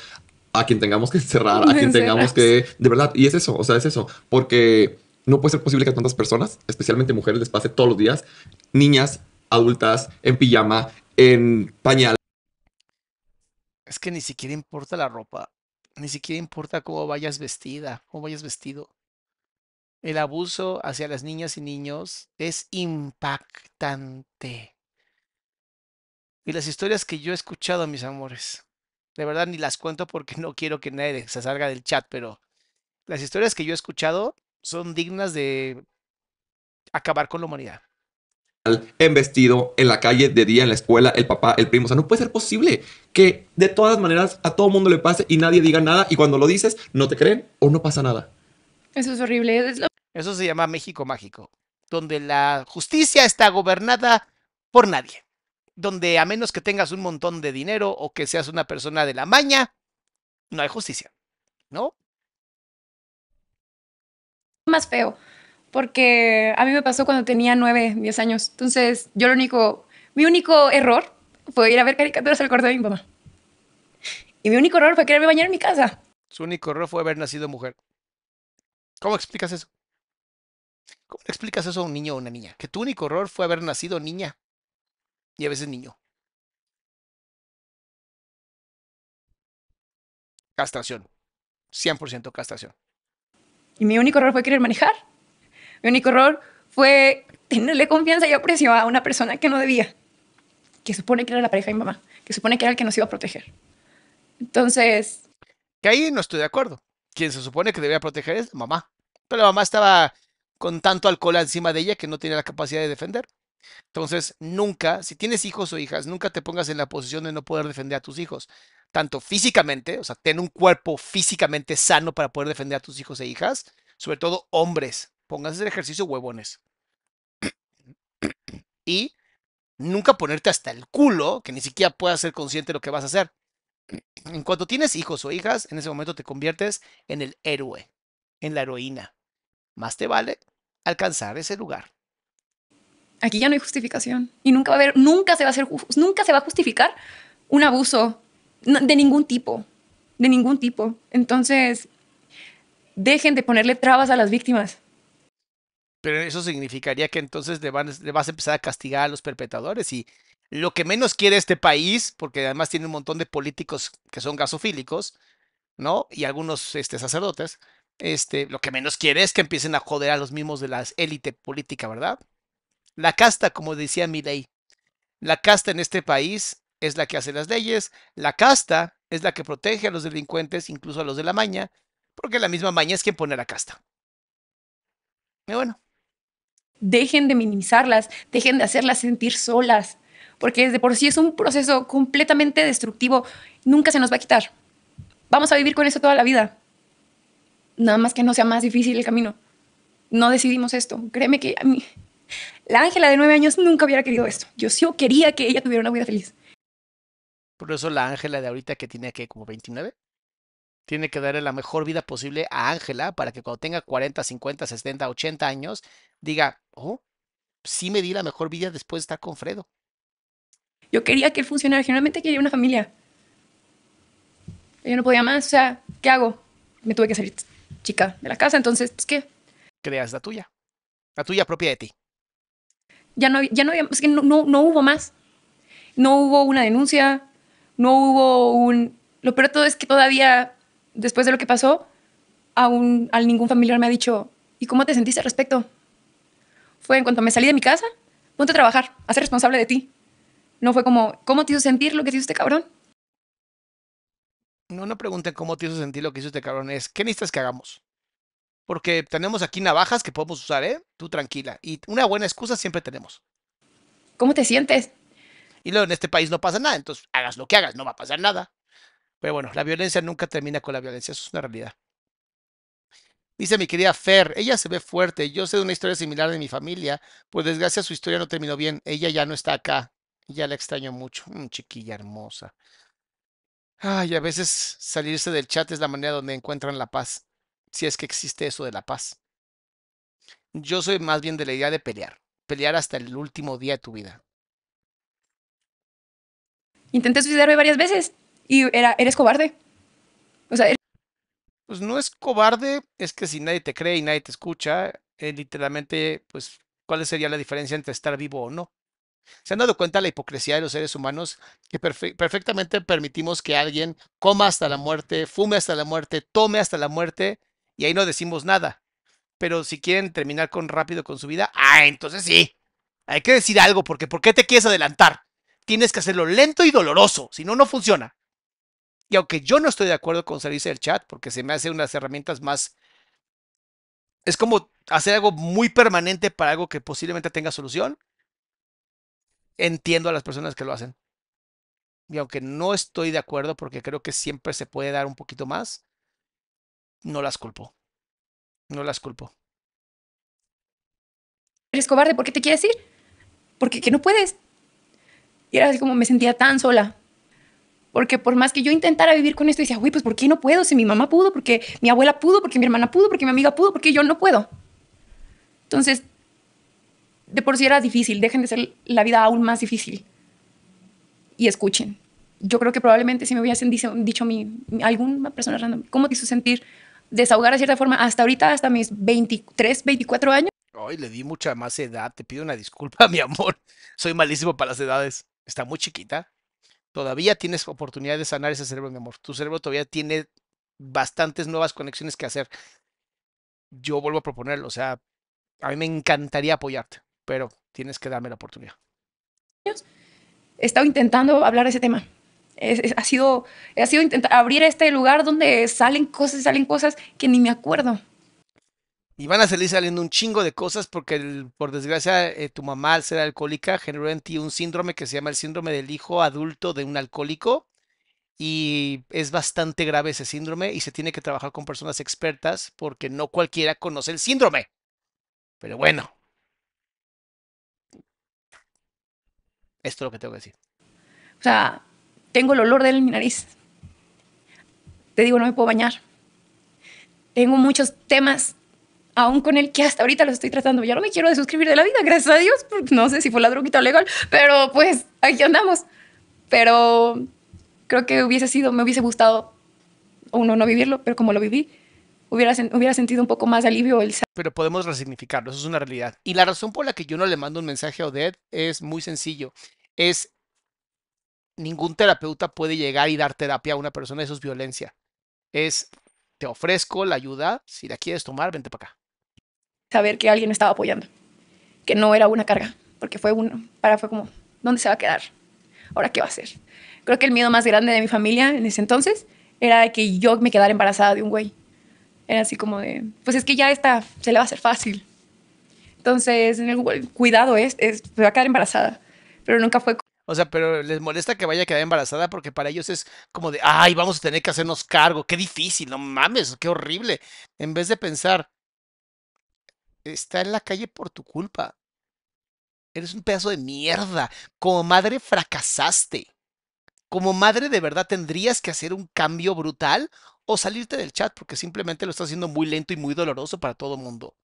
A quien tengamos que cerrar, a quien (laughs) tengamos que. De verdad, y es eso, o sea, es eso. Porque no puede ser posible que tantas personas, especialmente mujeres, les pase todos los días, niñas, adultas, en pijama, en pañal. Es que ni siquiera importa la ropa, ni siquiera importa cómo vayas vestida, cómo vayas vestido. El abuso hacia las niñas y niños es impactante. Y las historias que yo he escuchado, mis amores, de verdad ni las cuento porque no quiero que nadie se salga del chat, pero las historias que yo he escuchado son dignas de acabar con la humanidad. En vestido, en la calle, de día, en la escuela, el papá, el primo. O sea, no puede ser posible que de todas maneras a todo mundo le pase y nadie diga nada. Y cuando lo dices, no te creen o no pasa nada. Eso es horrible. Es eso se llama México Mágico, donde la justicia está gobernada por nadie, donde a menos que tengas un montón de dinero o que seas una persona de la maña, no hay justicia, ¿no? Más feo, porque a mí me pasó cuando tenía nueve, diez años. Entonces, yo lo único, mi único error fue ir a ver caricaturas al cuarto de mi mamá. Y mi único error fue quererme bañar en mi casa. Su único error fue haber nacido mujer. ¿Cómo explicas eso? ¿Cómo le explicas eso a un niño o una niña? Que tu único horror fue haber nacido niña y a veces niño. Castración. 100% castración. Y mi único error fue querer manejar. Mi único error fue tenerle confianza y aprecio a una persona que no debía, que supone que era la pareja de mi mamá, que supone que era el que nos iba a proteger. Entonces... Que ahí no estoy de acuerdo. Quien se supone que debía proteger es mamá. Pero la mamá estaba con tanto alcohol encima de ella que no tiene la capacidad de defender. Entonces, nunca, si tienes hijos o hijas, nunca te pongas en la posición de no poder defender a tus hijos, tanto físicamente, o sea, ten un cuerpo físicamente sano para poder defender a tus hijos e hijas, sobre todo hombres, pónganse el ejercicio huevones. (clears throat) Y nunca ponerte hasta el culo, que ni siquiera puedas ser consciente de lo que vas a hacer. En cuanto tienes hijos o hijas, en ese momento te conviertes en el héroe, en la heroína más te vale alcanzar ese lugar. Aquí ya no hay justificación y nunca va a haber, nunca se va a hacer, nunca se va a justificar un abuso de ningún tipo, de ningún tipo. Entonces, dejen de ponerle trabas a las víctimas. Pero eso significaría que entonces le, vas a empezar a castigar a los perpetradores y lo que menos quiere este país, porque además tiene un montón de políticos que son gasofílicos, ¿no? Y algunos este, sacerdotes, este, lo que menos quiere es que empiecen a joder a los mismos de la élite política, ¿verdad? La casta, como decía Midei, la casta en este país es la que hace las leyes, la casta es la que protege a los delincuentes, incluso a los de la maña, porque la misma maña es quien pone la casta. Y bueno. Dejen de minimizarlas, dejen de hacerlas sentir solas, porque desde por sí es un proceso completamente destructivo, nunca se nos va a quitar. Vamos a vivir con eso toda la vida nada más que no sea más difícil el camino. No decidimos esto. Créeme que a mí, la Ángela de nueve años nunca hubiera querido esto. Yo sí quería que ella tuviera una vida feliz. Por eso la Ángela de ahorita que tiene que como 29, tiene que darle la mejor vida posible a Ángela para que cuando tenga 40, 50, 60, 80 años, diga, oh, sí me di la mejor vida después de estar con Fredo. Yo quería que él funcionara. Generalmente quería una familia. Yo no podía más. O sea, ¿qué hago? Me tuve que salir chica de la casa, entonces, ¿qué? Creas la tuya, la tuya propia de ti. Ya no, ya no había, es que no, hubo más. No hubo una denuncia, no hubo un... Lo peor todo es que todavía, después de lo que pasó, aún ningún familiar me ha dicho, ¿y cómo te sentiste al respecto? Fue en cuanto me salí de mi casa, ponte a trabajar, a ser responsable de ti. No fue como, ¿cómo te hizo sentir lo que te hizo este cabrón? no, no pregunten cómo te hizo sentir lo que hizo este cabrón, es ¿qué necesitas que hagamos? Porque tenemos aquí navajas que podemos usar, ¿eh? Tú tranquila. Y una buena excusa siempre tenemos. ¿Cómo te sientes? Y luego en este país no pasa nada, entonces hagas lo que hagas, no va a pasar nada. Pero bueno, la violencia nunca termina con la violencia, eso es una realidad. Dice mi querida Fer, ella se ve fuerte. Yo sé de una historia similar de mi familia. Pues desgracia, su historia no terminó bien. Ella ya no está acá. Ya la extraño mucho. Mm, chiquilla hermosa. Ay, a veces salirse del chat es la manera donde encuentran la paz, si es que existe eso de la paz. Yo soy más bien de la idea de pelear, pelear hasta el último día de tu vida. Intenté suicidarme varias veces y era, eres cobarde. O sea, pues no es cobarde, es que si nadie te cree y nadie te escucha, eh, literalmente, pues, ¿cuál sería la diferencia entre estar vivo o no? ¿Se han dado cuenta la hipocresía de los seres humanos que perfectamente permitimos que alguien coma hasta la muerte, fume hasta la muerte, tome hasta la muerte y ahí no decimos nada? Pero si quieren terminar con rápido con su vida, ah, entonces sí. Hay que decir algo porque ¿por qué te quieres adelantar? Tienes que hacerlo lento y doloroso, si no no funciona. Y aunque yo no estoy de acuerdo con salirse del chat porque se me hace unas herramientas más es como hacer algo muy permanente para algo que posiblemente tenga solución entiendo a las personas que lo hacen. Y aunque no estoy de acuerdo porque creo que siempre se puede dar un poquito más, no las culpo. No las culpo. Eres cobarde, ¿por qué te quieres ir? Porque que no puedes. Y era así como me sentía tan sola. Porque por más que yo intentara vivir con esto, decía, uy, pues ¿por qué no puedo? Si mi mamá pudo, porque mi abuela pudo, porque mi hermana pudo, porque mi amiga pudo, porque yo no puedo. Entonces de por sí era difícil, dejen de ser la vida aún más difícil y escuchen. Yo creo que probablemente si me hubiesen dicho, dicho mi, alguna persona random, ¿cómo te hizo sentir desahogar de cierta forma hasta ahorita, hasta mis 23, 24 años? Ay, le di mucha más edad, te pido una disculpa, (laughs) mi amor. Soy malísimo para las edades. Está muy chiquita. Todavía tienes oportunidad de sanar ese cerebro, mi amor. Tu cerebro todavía tiene bastantes nuevas conexiones que hacer. Yo vuelvo a proponerlo, o sea, a mí me encantaría apoyarte pero tienes que darme la oportunidad. He estado intentando hablar de ese tema. ha sido, ha sido intentar abrir este lugar donde salen cosas, salen cosas que ni me acuerdo. Y van a salir saliendo un chingo de cosas porque, por desgracia, eh, tu mamá, al ser alcohólica, generó en ti un síndrome que se llama el síndrome del hijo adulto de un alcohólico. Y es bastante grave ese síndrome y se tiene que trabajar con personas expertas porque no cualquiera conoce el síndrome. Pero bueno, Esto es lo que tengo que decir. O sea, tengo el olor de él en mi nariz. Te digo, no me puedo bañar. Tengo muchos temas, aún con él, que hasta ahorita los estoy tratando. Ya no me quiero desuscribir de la vida, gracias a Dios, no sé si fue la droguita legal, pero pues aquí andamos. Pero creo que hubiese sido, me hubiese gustado uno no vivirlo, pero como lo viví, hubiera, hubiera sentido un poco más de alivio el Pero podemos resignificarlo, eso es una realidad. Y la razón por la que yo no le mando un mensaje a Odette es muy sencillo es ningún terapeuta puede llegar y dar terapia a una persona, eso es violencia. Es, te ofrezco la ayuda, si la quieres tomar, vente para acá. Saber que alguien estaba apoyando, que no era una carga, porque fue un, para fue como, ¿dónde se va a quedar? ¿Ahora qué va a hacer? Creo que el miedo más grande de mi familia en ese entonces era que yo me quedara embarazada de un güey. Era así como de, pues es que ya esta se le va a hacer fácil. Entonces, el, cuidado es, es, se va a quedar embarazada pero nunca fue. O sea, pero les molesta que vaya a quedar embarazada porque para ellos es como de, ay, vamos a tener que hacernos cargo, qué difícil, no mames, qué horrible. En vez de pensar, está en la calle por tu culpa. Eres un pedazo de mierda. Como madre fracasaste. Como madre de verdad tendrías que hacer un cambio brutal o salirte del chat porque simplemente lo estás haciendo muy lento y muy doloroso para todo el mundo.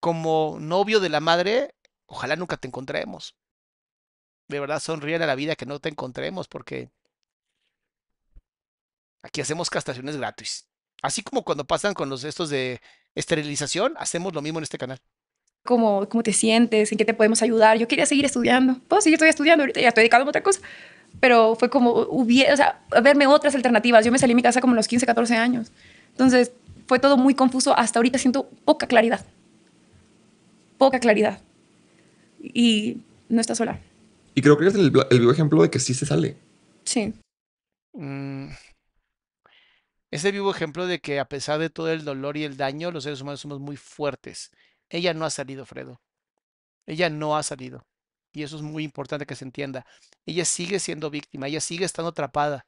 Como novio de la madre, ojalá nunca te encontremos de verdad sonríe a la vida que no te encontremos, porque aquí hacemos castaciones gratis. Así como cuando pasan con los estos de esterilización, hacemos lo mismo en este canal. ¿Cómo, cómo te sientes? ¿En qué te podemos ayudar? Yo quería seguir estudiando. Puedo seguir estoy estudiando, ahorita ya estoy dedicado a otra cosa. Pero fue como, uh, hubiera, o verme otras alternativas. Yo me salí de mi casa como los 15, 14 años. Entonces, fue todo muy confuso. Hasta ahorita siento poca claridad. Poca claridad. Y no está sola. Y creo que es el, vivo ejemplo de que sí se sale. Sí. Mm. Ese vivo ejemplo de que a pesar de todo el dolor y el daño, los seres humanos somos muy fuertes. Ella no ha salido, Fredo. Ella no ha salido. Y eso es muy importante que se entienda. Ella sigue siendo víctima, ella sigue estando atrapada.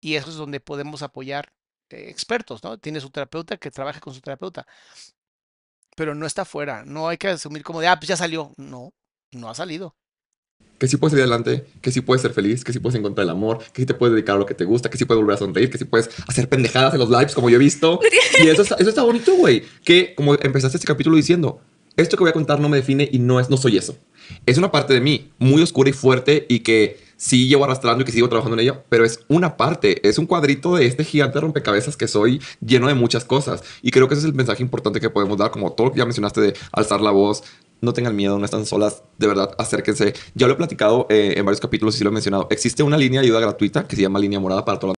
Y eso es donde podemos apoyar eh, expertos, ¿no? Tiene su terapeuta que trabaje con su terapeuta. Pero no está fuera. No hay que asumir como de, ah, pues ya salió. No, no ha salido que sí puedes ir adelante, que sí puedes ser feliz, que sí puedes encontrar el amor, que sí te puedes dedicar a lo que te gusta, que sí puedes volver a sonreír, que sí puedes hacer pendejadas en los lives como yo he visto. (laughs) y eso, eso está bonito, güey. Que como empezaste este capítulo diciendo, esto que voy a contar no me define y no, es, no soy eso. Es una parte de mí muy oscura y fuerte y que sí llevo arrastrando y que sigo trabajando en ello, pero es una parte, es un cuadrito de este gigante rompecabezas que soy lleno de muchas cosas. Y creo que ese es el mensaje importante que podemos dar, como todo ya mencionaste de alzar la voz, no tengan miedo, no están solas, de verdad, acérquense. Ya lo he platicado eh, en varios capítulos y lo he mencionado. Existe una línea de ayuda gratuita que se llama Línea Morada para el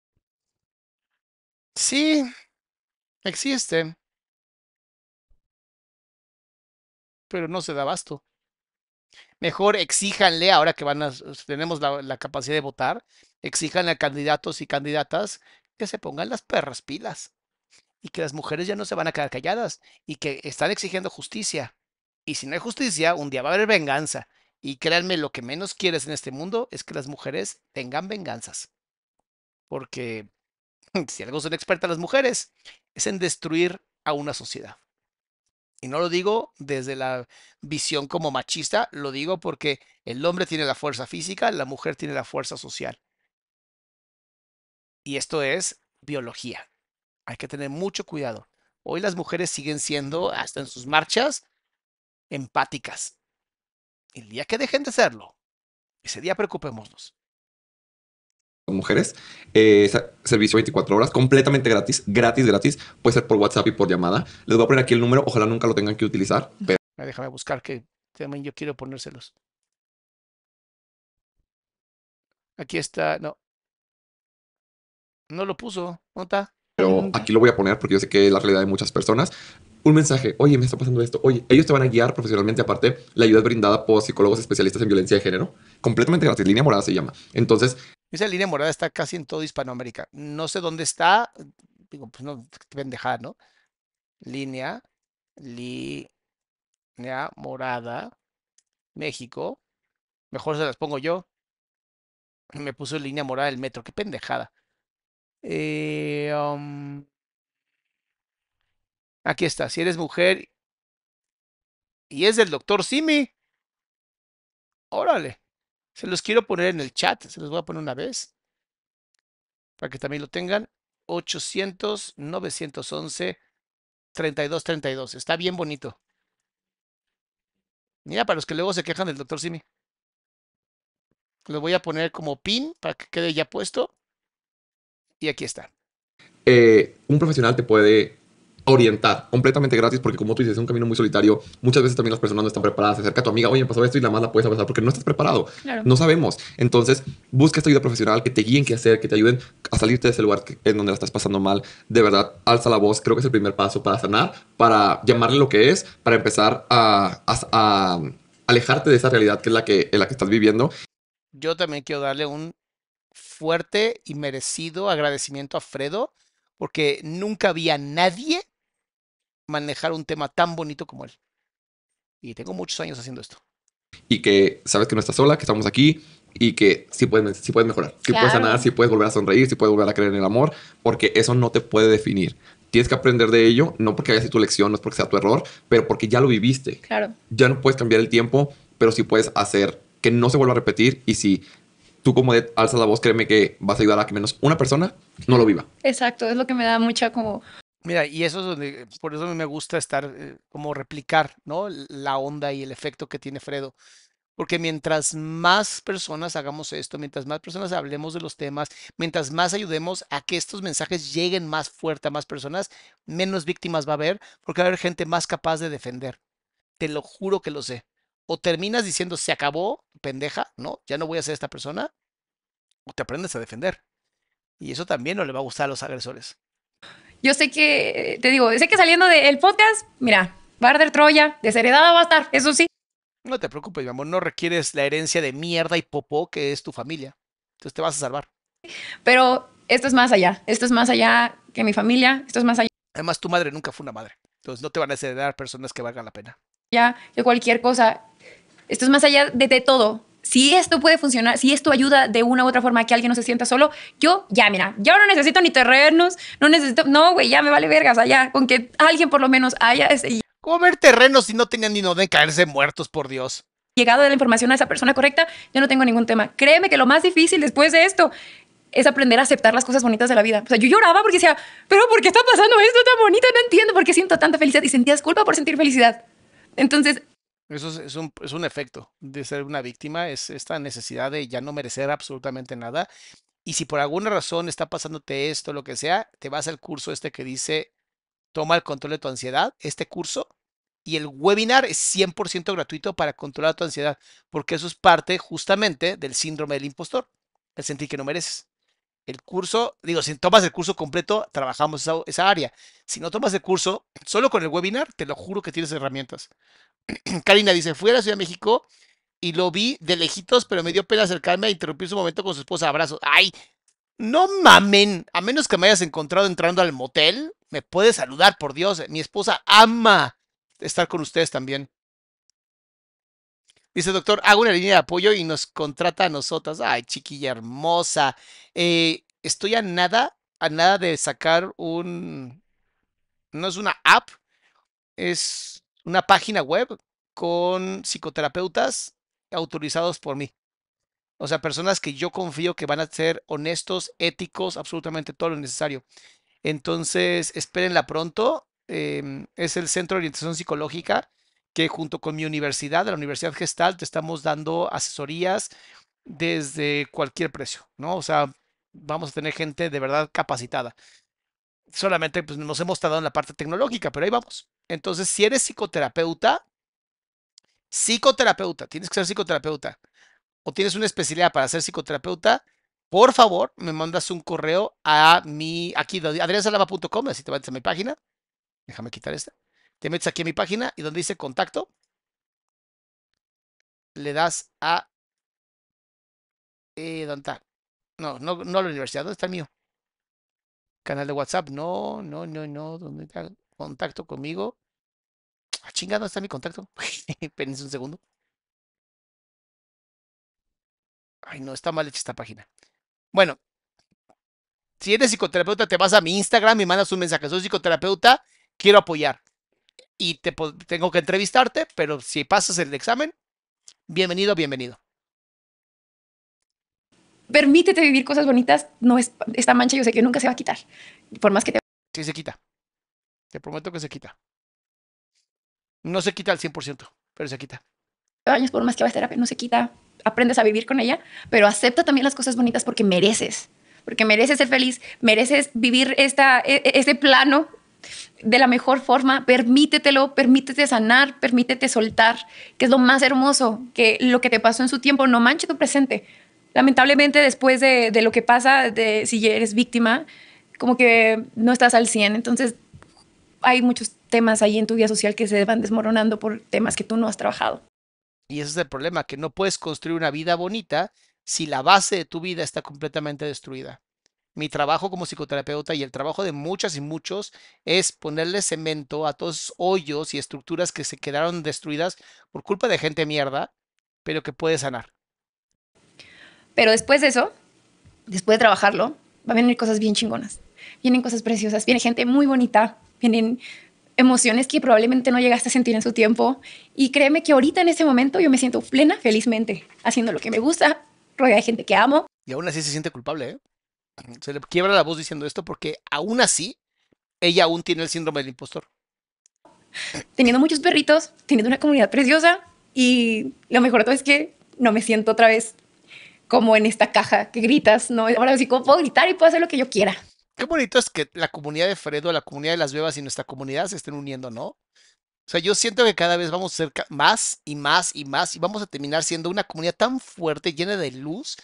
Sí, existe. Pero no se da abasto. Mejor exíjanle, ahora que van a, tenemos la, la capacidad de votar, exíjanle a candidatos y candidatas que se pongan las perras pilas y que las mujeres ya no se van a quedar calladas y que están exigiendo justicia y si no hay justicia, un día va a haber venganza. Y créanme, lo que menos quieres en este mundo es que las mujeres tengan venganzas. Porque (laughs) si algo son expertas las mujeres, es en destruir a una sociedad. Y no lo digo desde la visión como machista, lo digo porque el hombre tiene la fuerza física, la mujer tiene la fuerza social. Y esto es biología. Hay que tener mucho cuidado. Hoy las mujeres siguen siendo, hasta en sus marchas, empáticas. El día que dejen de serlo, ese día preocupémonos. Mujeres, eh, servicio 24 horas completamente gratis, gratis, gratis. Puede ser por WhatsApp y por llamada. Les voy a poner aquí el número, ojalá nunca lo tengan que utilizar. Pero... Déjame buscar que también yo quiero ponérselos. Aquí está, no. No lo puso, ¿no está? Pero mm. aquí lo voy a poner porque yo sé que es la realidad de muchas personas un mensaje, oye, me está pasando esto, oye, ellos te van a guiar profesionalmente, aparte, la ayuda es brindada por psicólogos especialistas en violencia de género, completamente gratis, línea morada se llama. Entonces... Esa línea morada está casi en todo Hispanoamérica, no sé dónde está, digo, pues no, pendejada, ¿no? Línea, línea morada, México, mejor se las pongo yo. Me puso línea morada el metro, qué pendejada. Eh, um, Aquí está, si eres mujer y es del doctor Simi, órale, se los quiero poner en el chat, se los voy a poner una vez, para que también lo tengan. 800-911-3232, está bien bonito. Mira, para los que luego se quejan del doctor Simi. Lo voy a poner como pin para que quede ya puesto. Y aquí está. Eh, un profesional te puede orientar completamente gratis porque como tú dices es un camino muy solitario muchas veces también las personas no están preparadas se acerca a tu amiga oye me pasó esto y la mala la puedes abrazar porque no estás preparado no sabemos entonces busca esta ayuda profesional que te guíen qué hacer que te ayuden a salirte de ese lugar en donde la estás pasando mal de verdad alza la voz creo que es el primer paso para sanar para llamarle lo que es para empezar a, alejarte de esa realidad que es la que la que estás viviendo yo también quiero darle un fuerte y merecido agradecimiento a Fredo porque nunca había nadie manejar un tema tan bonito como él. Y tengo muchos años haciendo esto. Y que sabes que no estás sola, que estamos aquí y que sí puedes, mejorar, si puedes sanar, si puedes volver a sonreír, si puedes volver a creer en el amor, porque eso no te puede definir. Tienes que aprender de ello, no porque haya sido tu lección, no es porque sea tu error, pero porque ya lo viviste. Claro. Ya no puedes cambiar el tiempo, pero sí puedes hacer que no se vuelva a repetir y si tú como alzas la voz, créeme que vas a ayudar a que menos una persona no lo viva. Exacto, es lo que me da mucha como Mira, y eso es donde, por eso me gusta estar, eh, como replicar, ¿no? La onda y el efecto que tiene Fredo. Porque mientras más personas hagamos esto, mientras más personas hablemos de los temas, mientras más ayudemos a que estos mensajes lleguen más fuerte a más personas, menos víctimas va a haber, porque va a haber gente más capaz de defender. Te lo juro que lo sé. O terminas diciendo, se acabó, pendeja, no, ya no voy a ser esta persona, o te aprendes a defender. Y eso también no le va a gustar a los agresores yo sé que, eh, te digo, sé que saliendo del podcast, mira, Barder Troya, desheredada va a estar, eso sí. No te preocupes, mi amor, no requieres la herencia de mierda y popó que es tu familia. Entonces te vas a salvar. Pero esto es más allá, esto es más allá que mi familia, esto es más allá. Además, tu madre nunca fue una madre. Entonces no te van a heredar personas que valgan la pena. Ya, que cualquier cosa. Esto es más allá de todo si esto puede funcionar, si esto ayuda de una u otra forma a que alguien no se sienta solo, yo ya, mira, yo no necesito ni terrenos, no necesito, no, güey, ya me vale vergas allá, con que alguien por lo menos haya ese... ¿Cómo ver terrenos si no tenían ni de caerse muertos, por Dios? Llegado de la información a esa persona correcta, yo no tengo ningún tema. Créeme que lo más difícil después de esto es aprender a aceptar las cosas bonitas de la vida. O sea, yo lloraba porque decía, pero ¿por qué está pasando esto tan bonito? No entiendo por qué siento tanta felicidad y sentías culpa por sentir felicidad. Entonces, eso es, un, efecto de ser una víctima, es esta necesidad de ya no merecer absolutamente nada. Y si por alguna razón está pasándote esto, lo que sea, te vas al curso este que dice, toma el control de tu ansiedad, este curso, y el webinar es 100% gratuito para controlar tu ansiedad, porque eso es parte justamente del síndrome del impostor, el sentir que no mereces. El curso, digo, si tomas el curso completo, trabajamos esa, esa área. Si no tomas el curso, solo con el webinar, te lo juro que tienes herramientas. (clears throat) Karina dice, fui a la Ciudad de México y lo vi de lejitos, pero me dio pena acercarme a interrumpir su momento con su esposa. Abrazo. Ay, no mamen. A menos que me hayas encontrado entrando al motel, me puedes saludar, por Dios. Mi esposa ama estar con ustedes también. Dice, doctor, hago una línea de apoyo y nos contrata a nosotras. Ay, chiquilla hermosa. Eh, estoy a nada, a nada de sacar un... No es una app, es una página web con psicoterapeutas autorizados por mí. O sea, personas que yo confío que van a ser honestos, éticos, absolutamente todo lo necesario. Entonces, espérenla pronto. Em, es el Centro de Orientación Psicológica que junto con mi universidad, la Universidad Gestalt, te estamos dando asesorías desde cualquier precio, ¿no? O sea, vamos a tener gente de verdad capacitada. Solamente pues, nos hemos tardado en la parte tecnológica, pero ahí vamos. Entonces, si eres psicoterapeuta, psicoterapeuta, tienes que ser psicoterapeuta o tienes una especialidad para ser psicoterapeuta, por favor, me mandas un correo a mi, aquí, adriansalava.com, así te metes a mi página. Déjame quitar esta. Te metes aquí a mi página y donde dice contacto, le das a... Eh, ¿Dónde está? No, no, no a la universidad, ¿dónde está el mío? Canal de WhatsApp, no, no, no, no, ¿dónde está? Contacto conmigo. Ah, chingado? está mi contacto? Espérense (laughs) un segundo. Ay, no, está mal hecha esta página. Bueno, si eres psicoterapeuta, te vas a mi Instagram y mandas un mensaje. Soy psicoterapeuta, quiero apoyar. Y te tengo que entrevistarte, pero si pasas el examen, bienvenido, bienvenido. Permítete vivir cosas bonitas. No es esta mancha, yo sé que nunca se va a quitar, por más que te. Sí, se quita. Te prometo que se quita. No se quita al 100%, pero se quita. Años por más que va a terapia, no se quita. Aprendes a vivir con ella, pero acepta también las cosas bonitas porque mereces, porque mereces ser feliz, mereces vivir esta, e, e, este plano de la mejor forma, permítetelo, permítete sanar, permítete soltar, que es lo más hermoso, que lo que te pasó en su tiempo no manche tu presente. Lamentablemente después de, de lo que pasa, de, si eres víctima, como que no estás al 100, entonces hay muchos temas ahí en tu vida social que se van desmoronando por temas que tú no has trabajado. Y ese es el problema, que no puedes construir una vida bonita si la base de tu vida está completamente destruida. Mi trabajo como psicoterapeuta y el trabajo de muchas y muchos es ponerle cemento a todos esos hoyos y estructuras que se quedaron destruidas por culpa de gente mierda, pero que puede sanar. Pero después de eso, después de trabajarlo, van a venir cosas bien chingonas. Vienen cosas preciosas, viene gente muy bonita, tienen emociones que probablemente no llegaste a sentir en su tiempo. Y créeme que ahorita en este momento yo me siento plena, felizmente, haciendo lo que me gusta, rodeada de gente que amo. Y aún así se siente culpable, ¿eh? Se le quiebra la voz diciendo esto porque aún así ella aún tiene el síndrome del impostor. Teniendo muchos perritos, teniendo una comunidad preciosa y lo mejor de todo es que no me siento otra vez como en esta caja que gritas, ¿no? Ahora sí, como puedo gritar y puedo hacer lo que yo quiera qué bonito es que la comunidad de Fredo, la comunidad de las bebas y nuestra comunidad se estén uniendo, ¿no? O sea, yo siento que cada vez vamos a ser más y más y más y vamos a terminar siendo una comunidad tan fuerte, llena de luz,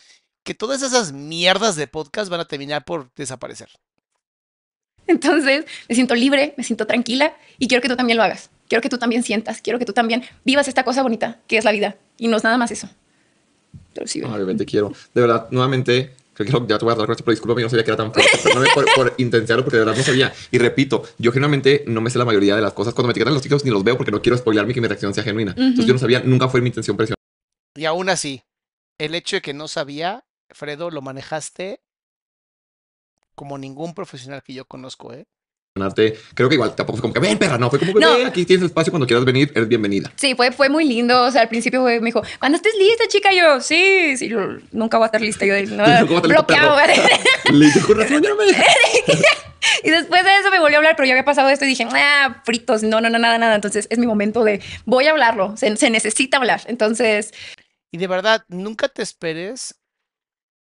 que todas esas mierdas de podcast van a terminar por desaparecer. Entonces, me siento libre, me siento tranquila y quiero que tú también lo hagas. Quiero que tú también sientas, quiero que tú también vivas esta cosa bonita que es la vida y no es nada más eso. Pero sí, obviamente quiero. De verdad, nuevamente, creo que ya te voy a dar con esto, pero discúlpame, yo no sabía que era tan fuerte. por, por intentarlo porque de verdad no sabía. Y repito, yo generalmente no me sé la mayoría de las cosas. Cuando me etiquetan los chicos ni los veo porque no quiero spoilearme que mi reacción sea genuina. Entonces yo no sabía, nunca fue mi intención presionar. Y aún así, el hecho de que no sabía, Fredo, lo manejaste como ningún profesional que yo conozco, ¿eh? Creo que igual tampoco fue como que ven, perra, no, fue como que aquí tienes espacio cuando quieras venir, eres bienvenida. Sí, fue, fue muy lindo. O sea, al principio me dijo, cuando estés lista, chica, yo, sí, sí, yo nunca voy a estar lista. Yo, no, (laughs) bloqueado. (laughs) (laughs) Y después de eso me volvió a hablar, pero ya había pasado esto y dije, ah, fritos, no, no, no, nada, nada. Entonces es mi momento de voy a hablarlo, se, se necesita hablar. Entonces. Y de verdad, nunca te esperes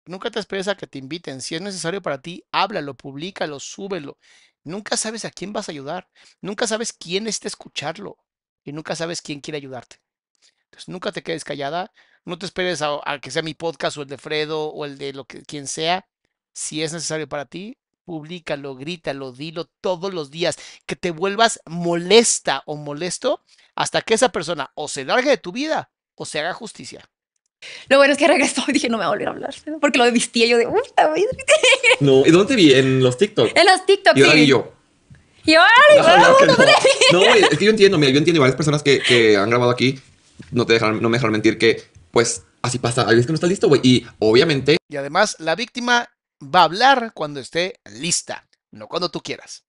nunca te esperes a que te inviten. Si es necesario para ti, háblalo, públicalo, súbelo. Nunca sabes a quién vas a ayudar, nunca sabes quién está escucharlo y nunca sabes quién quiere ayudarte. Entonces, nunca te quedes callada, no te esperes a, que sea mi podcast o el de Fredo o el de lo que, quien sea. Si es necesario para ti, públicalo, grítalo, dilo todos los días, que te vuelvas molesta o molesto hasta que esa persona o se largue de tu vida o se haga justicia. Lo bueno es que (laughs) regresó y dije, no me voy a volver a hablar, porque lo vestía yo de... (laughs) no, ¿y dónde te vi? ¿En los TikTok? En los TikTok, Y ahora sí. yo... Y ahora... No, y no, no, no, es que yo entiendo, mira, yo entiendo varias personas que, han grabado aquí, no, te dejan, no me dejan mentir que, pues, así pasa, hay veces que no estás listo, güey, y obviamente... Y además, la víctima va a hablar cuando esté lista, no cuando tú quieras.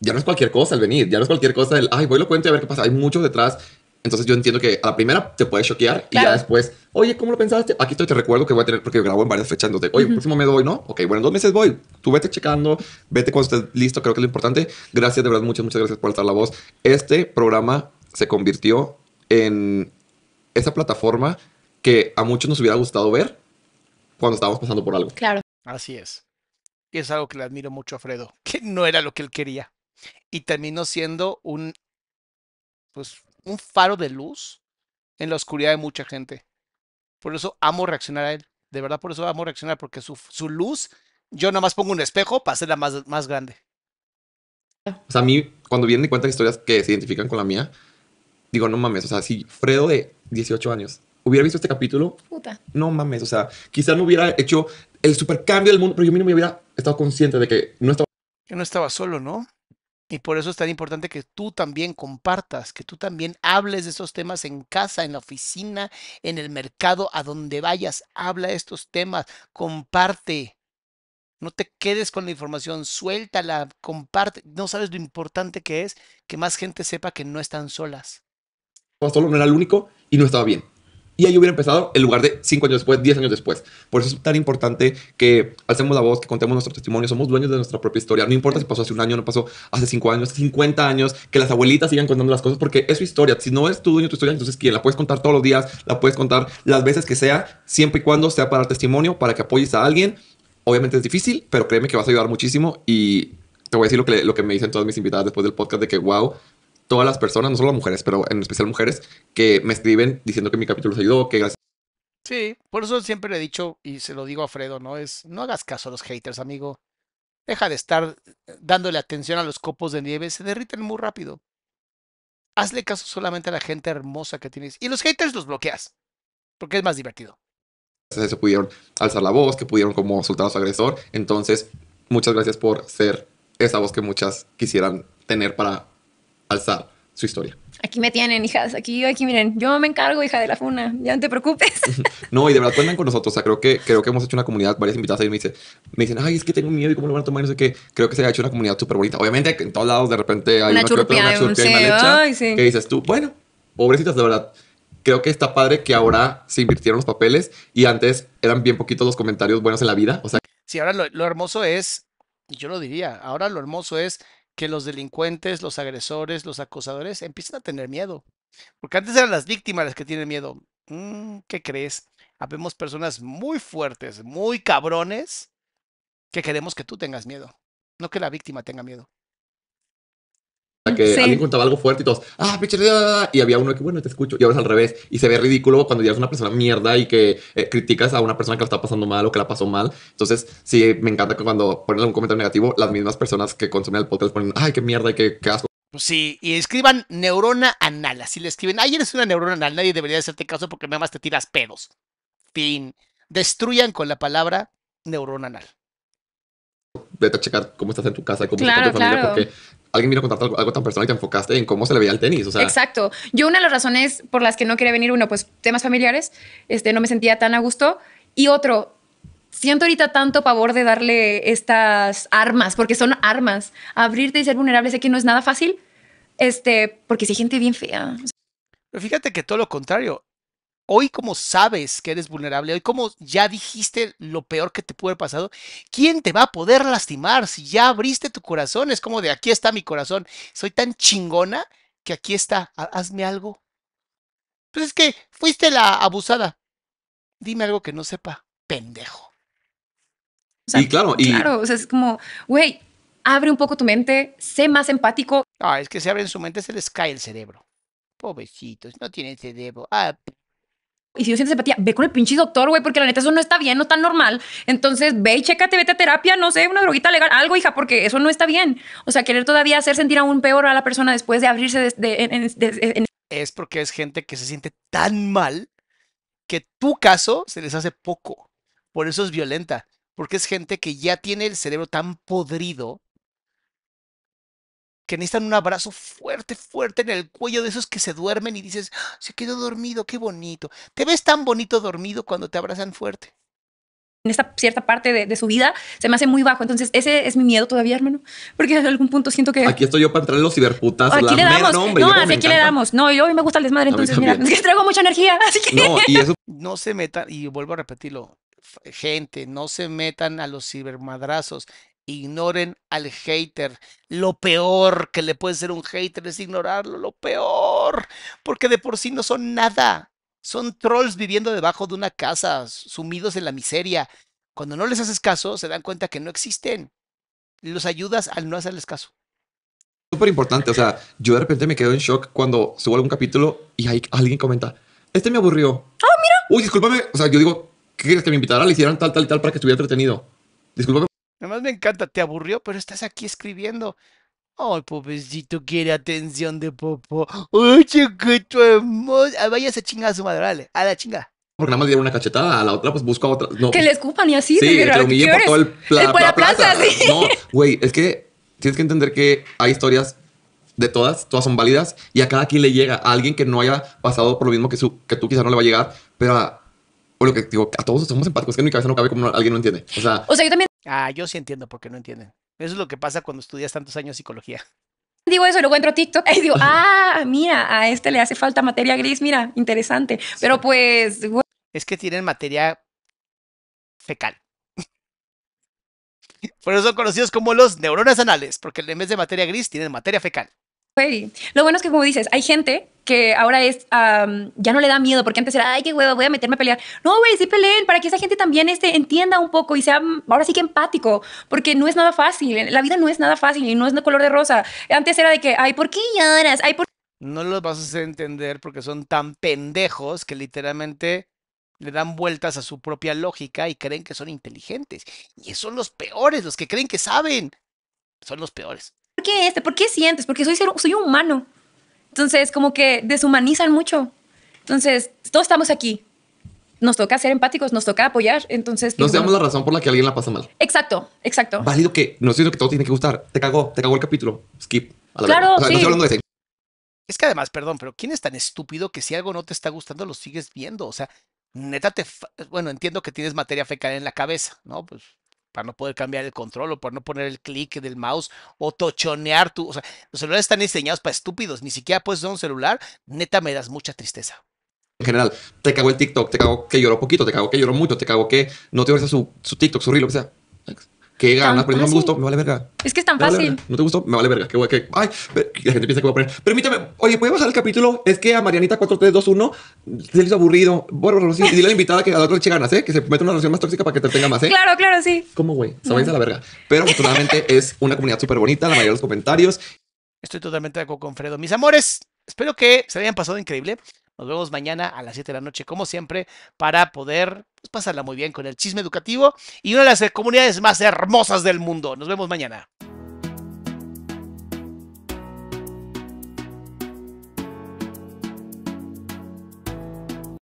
Ya no es cualquier cosa el venir, ya no es cualquier cosa el, ay, voy lo cuento y a ver qué pasa, hay muchos detrás entonces yo entiendo que a la primera te puede choquear y ya después, oye, ¿cómo lo pensaste? Aquí estoy, te recuerdo que voy a tener, porque grabo en varias fechas, entonces, oye, el próximo mes voy, ¿no? Ok, bueno, en dos meses voy. Tú vete checando, vete cuando estés listo, creo que es lo importante. Gracias, de verdad, muchas, muchas gracias por alzar la voz. Este programa se convirtió en esa plataforma que a muchos nos hubiera gustado ver cuando estábamos pasando por algo. Claro. Así es. Y es algo que le admiro mucho a Fredo, que no era lo que él quería. Y terminó siendo un, pues, un faro de luz en la oscuridad de mucha gente. Por eso amo reaccionar a él. De verdad, por eso amo reaccionar, porque su, luz, yo nada más pongo un espejo para hacerla más, más grande. O sea, a mí, cuando vienen y cuentan historias que se identifican con la mía, digo, no mames, o sea, si Fredo de 18 años hubiera visto este capítulo, no mames, o sea, quizá no hubiera hecho el supercambio del mundo, pero yo mínimo hubiera estado consciente de que no estaba... Que no estaba solo, ¿no? Y por eso es tan importante que tú también compartas, que tú también hables de esos temas en casa, en la oficina, en el mercado, a donde vayas, habla de estos temas, comparte. No te quedes con la información, suéltala, comparte. No sabes lo importante que es que más gente sepa que no están solas. Pastor no era el único y no estaba bien y ahí hubiera empezado en lugar de cinco años después, diez años después. Por eso es tan importante que alcemos la voz, que contemos nuestro testimonio, somos dueños de nuestra propia historia. No importa si pasó hace un año, no pasó hace cinco años, 50 años, que las abuelitas sigan contando las cosas, porque es su historia. Si no es tu dueño tu historia, entonces quién la puedes contar todos los días, la puedes contar las veces que sea, siempre y cuando sea para dar testimonio, para que apoyes a alguien. Obviamente es difícil, pero créeme que vas a ayudar muchísimo y te voy a decir lo que, lo que me dicen todas mis invitadas después del podcast de que, wow, todas las personas, no solo mujeres, pero en especial mujeres, que me escriben diciendo que mi capítulo les ayudó, que gracias. Sí, por eso siempre le he dicho y se lo digo a Fredo, ¿no? Es, no hagas caso a los haters, amigo. Deja de estar eh, dándole atención a los copos de nieve, se derriten muy rápido. Hazle caso solamente a la gente hermosa que tienes. Y los haters los bloqueas, porque es más divertido. Gracias pudieron alzar la voz, que pudieron como soltar a su agresor. Entonces, muchas gracias por ser esa voz que muchas quisieran tener para alzar su historia. Aquí me tienen, hijas. Aquí, aquí, miren, yo me encargo, hija de la funa. Ya no te preocupes. (laughs) no, y de verdad cuentan con nosotros. O sea, creo que, creo que hemos hecho una comunidad. Varias invitadas ahí me dicen, me dicen, ay, es que tengo miedo y cómo lo van a tomar. No sé qué. Creo que se ha hecho una comunidad súper bonita. Obviamente, en todos lados de repente hay una, una churpia, una una Que dices tú, bueno, pobrecitas, de verdad. Creo que está padre que ahora se invirtieron los papeles y antes eran bien poquitos los comentarios buenos en la vida. O sea, sí, ahora lo, hermoso es, yo lo diría, ahora lo hermoso es que los delincuentes, los agresores, los acosadores empiezan a tener miedo. Porque antes eran las víctimas las que tienen miedo. Mm, ¿Qué crees? Habemos personas muy fuertes, muy cabrones, que queremos que tú tengas miedo, no que la víctima tenga miedo que alguien contaba algo fuerte y todos, ah, ah, ah, ah, y había uno que, bueno, te escucho, y ahora es al revés, y se ve ridículo cuando ya eres una persona mierda y que eh, criticas a una persona que lo está pasando mal o que la pasó mal. Entonces, sí, me encanta que cuando ponen algún comentario negativo, las mismas personas que consumen el podcast ponen, ay, qué mierda y qué, asco. Pues sí, y escriban neurona anal, así le escriben, ay, eres una neurona anal, nadie debería hacerte caso porque nada más te tiras pedos. Fin. Destruyan con la palabra neurona anal. Vete a checar cómo estás en tu casa, cómo claro, está tu familia, alguien vino a contarte algo, tan personal y te enfocaste en cómo se le veía el tenis. Exacto. Yo una de las razones por las que no quería venir, uno, pues temas familiares, este, no me sentía tan a gusto. Y otro, siento ahorita tanto pavor de darle estas armas, porque son armas. Abrirte y ser vulnerable sé que no es nada fácil, este, porque si hay gente bien fea. Pero fíjate que todo lo contrario, hoy como sabes que eres vulnerable, hoy como ya dijiste lo peor que te pudo haber pasado, ¿quién te va a poder lastimar si ya abriste tu corazón? Es como de aquí está mi corazón, soy tan chingona que aquí está, hazme algo. Pues es que fuiste la abusada. Dime algo que no sepa, pendejo. y claro, claro, o sea, es como, güey, abre un poco tu mente, sé más empático. Ah, es que se abre en su mente, se les cae el cerebro. Pobrecitos, no tienen cerebro. Ah, y si no sientes empatía, ve con el pinche doctor, güey, porque la neta eso no está bien, no está normal. Entonces ve y chécate, vete a terapia, no sé, una droguita legal, algo, hija, porque eso no está bien. O sea, querer todavía hacer sentir aún peor a la persona después de abrirse Es porque es gente que se siente tan mal que tu caso se les hace poco. Por eso es violenta, porque es gente que ya tiene el cerebro tan podrido que necesitan un abrazo fuerte, fuerte en el cuello de esos que se duermen y dices, ah, se quedó dormido, qué bonito. ¿Te ves tan bonito dormido cuando te abrazan fuerte? En esta cierta parte de, su vida se me hace muy bajo. Entonces, ese es mi miedo todavía, hermano. Porque en algún punto siento que. Aquí estoy yo para entrar en los ciberputas. Aquí la le damos. no, a aquí le damos. No, yo me gusta el desmadre, entonces, mira, (laughs) es que traigo mucha energía. (laughs) Así que... No, No se metan, y vuelvo a repetirlo gente, no se metan a los cibermadrazos. Ignoren al hater. Lo peor que le puede ser un hater es ignorarlo. Lo peor. Porque de por sí no son nada. Son trolls viviendo debajo de una casa, sumidos en la miseria. Cuando no les haces caso, se dan cuenta que no existen. Los ayudas al no hacerles caso. Súper importante. O sea, yo de repente me quedo en shock cuando subo algún capítulo y hay alguien comenta, este me aburrió. Ah, mira. Uy, discúlpame. O sea, yo digo, ¿qué quieres que me invitaran? Le hicieran tal, tal, tal para que estuviera entretenido. Discúlpame. Nada más me encanta, te aburrió, pero estás aquí escribiendo. Ay, pobrecito, quiere atención de popo. Ay, tu hermoso. Ah, vaya, se chinga a su madre, dale, a la chinga. Porque nada más dieron una cachetada, a la otra pues busca otra. No. Que pues le escupan y así. Sí, que le humillen por todo el, plaza. plaza No, güey, es que tienes que entender que hay historias de todas, todas son válidas y a cada quien le llega. A alguien que no haya pasado por lo mismo que, su, que tú quizás no le va a llegar, pero a, o lo que digo, a todos somos empáticos, Es que en mi cabeza no cabe como alguien no entiende. o sea yo también Ah, yo sí entiendo porque no entienden. Eso es lo que pasa cuando estudias tantos años psicología. Digo eso, luego entro a TikTok y digo, (laughs) ah, mira, a este le hace falta materia gris, mira, interesante. Pero pues... Es que tienen materia fecal. (laughs) Por eso son conocidos como los neuronas anales, porque en vez de materia gris tienen materia fecal. Lo bueno es que, como dices, hay gente que ahora es, ya no le da miedo, porque antes era, ay, qué huevo, voy a meterme a pelear. No, güey, sí peleen, para que esa gente también este, entienda un poco y sea mm, ahora sí que empático, porque no es nada fácil, eh, la vida no es nada fácil y no es de color de rosa. Antes era de que, ay, ¿por qué lloras? Ay, ¿por no los vas a entender porque son tan pendejos que literalmente le dan vueltas a su propia lógica y creen que son inteligentes. Y son los peores, los que creen que saben. Son los peores. ¿Por qué este? ¿Por qué sientes? Porque soy, soy humano. Entonces, como que deshumanizan mucho. Entonces, todos estamos aquí. Nos toca ser empáticos, nos toca apoyar. Entonces, no seamos pues, la razón por la que alguien la pasa mal. Exacto, exacto. Válido que no siento que todo tiene que gustar. Te cagó, te cagó el capítulo. Skip. claro, no Es que además, perdón, pero ¿quién es tan estúpido que si algo no te está gustando lo sigues viendo? O sea, neta te. Bueno, entiendo que tienes materia fecal en la cabeza, ¿no? Pues para no poder cambiar el control o para no poner el clic del mouse o tochonear tu... O sea, los celulares están diseñados para estúpidos, ni siquiera puedes usar un celular, neta me das mucha tristeza. En general, te cago el TikTok, te cago que lloró poquito, te cago que lloró mucho, te cago que no te a su, su TikTok, su reel, lo que sea que ganas pero no me gustó, me vale verga. Es que es tan fácil. no te gustó, me vale verga. Que, que, ay, la gente piensa que voy a poner. Permítame, oye, ¿puedes bajar el capítulo? Es que a Marianita 4321 se le hizo aburrido. Bueno, sí, dile a la invitada que a la otra le ganas, ¿eh? Que se meta una relación más tóxica para que te tenga más, ¿eh? Claro, claro, sí. ¿Cómo, güey? Se a la verga. Pero afortunadamente (laughs) es una comunidad súper bonita, la mayoría de los comentarios. Estoy totalmente de acuerdo con Fredo. Mis amores, espero que se hayan pasado increíble. Nos vemos mañana a las 7 de la noche, como siempre, para poder pues, pasarla muy bien con el chisme educativo y una de las comunidades más hermosas del mundo. Nos vemos mañana.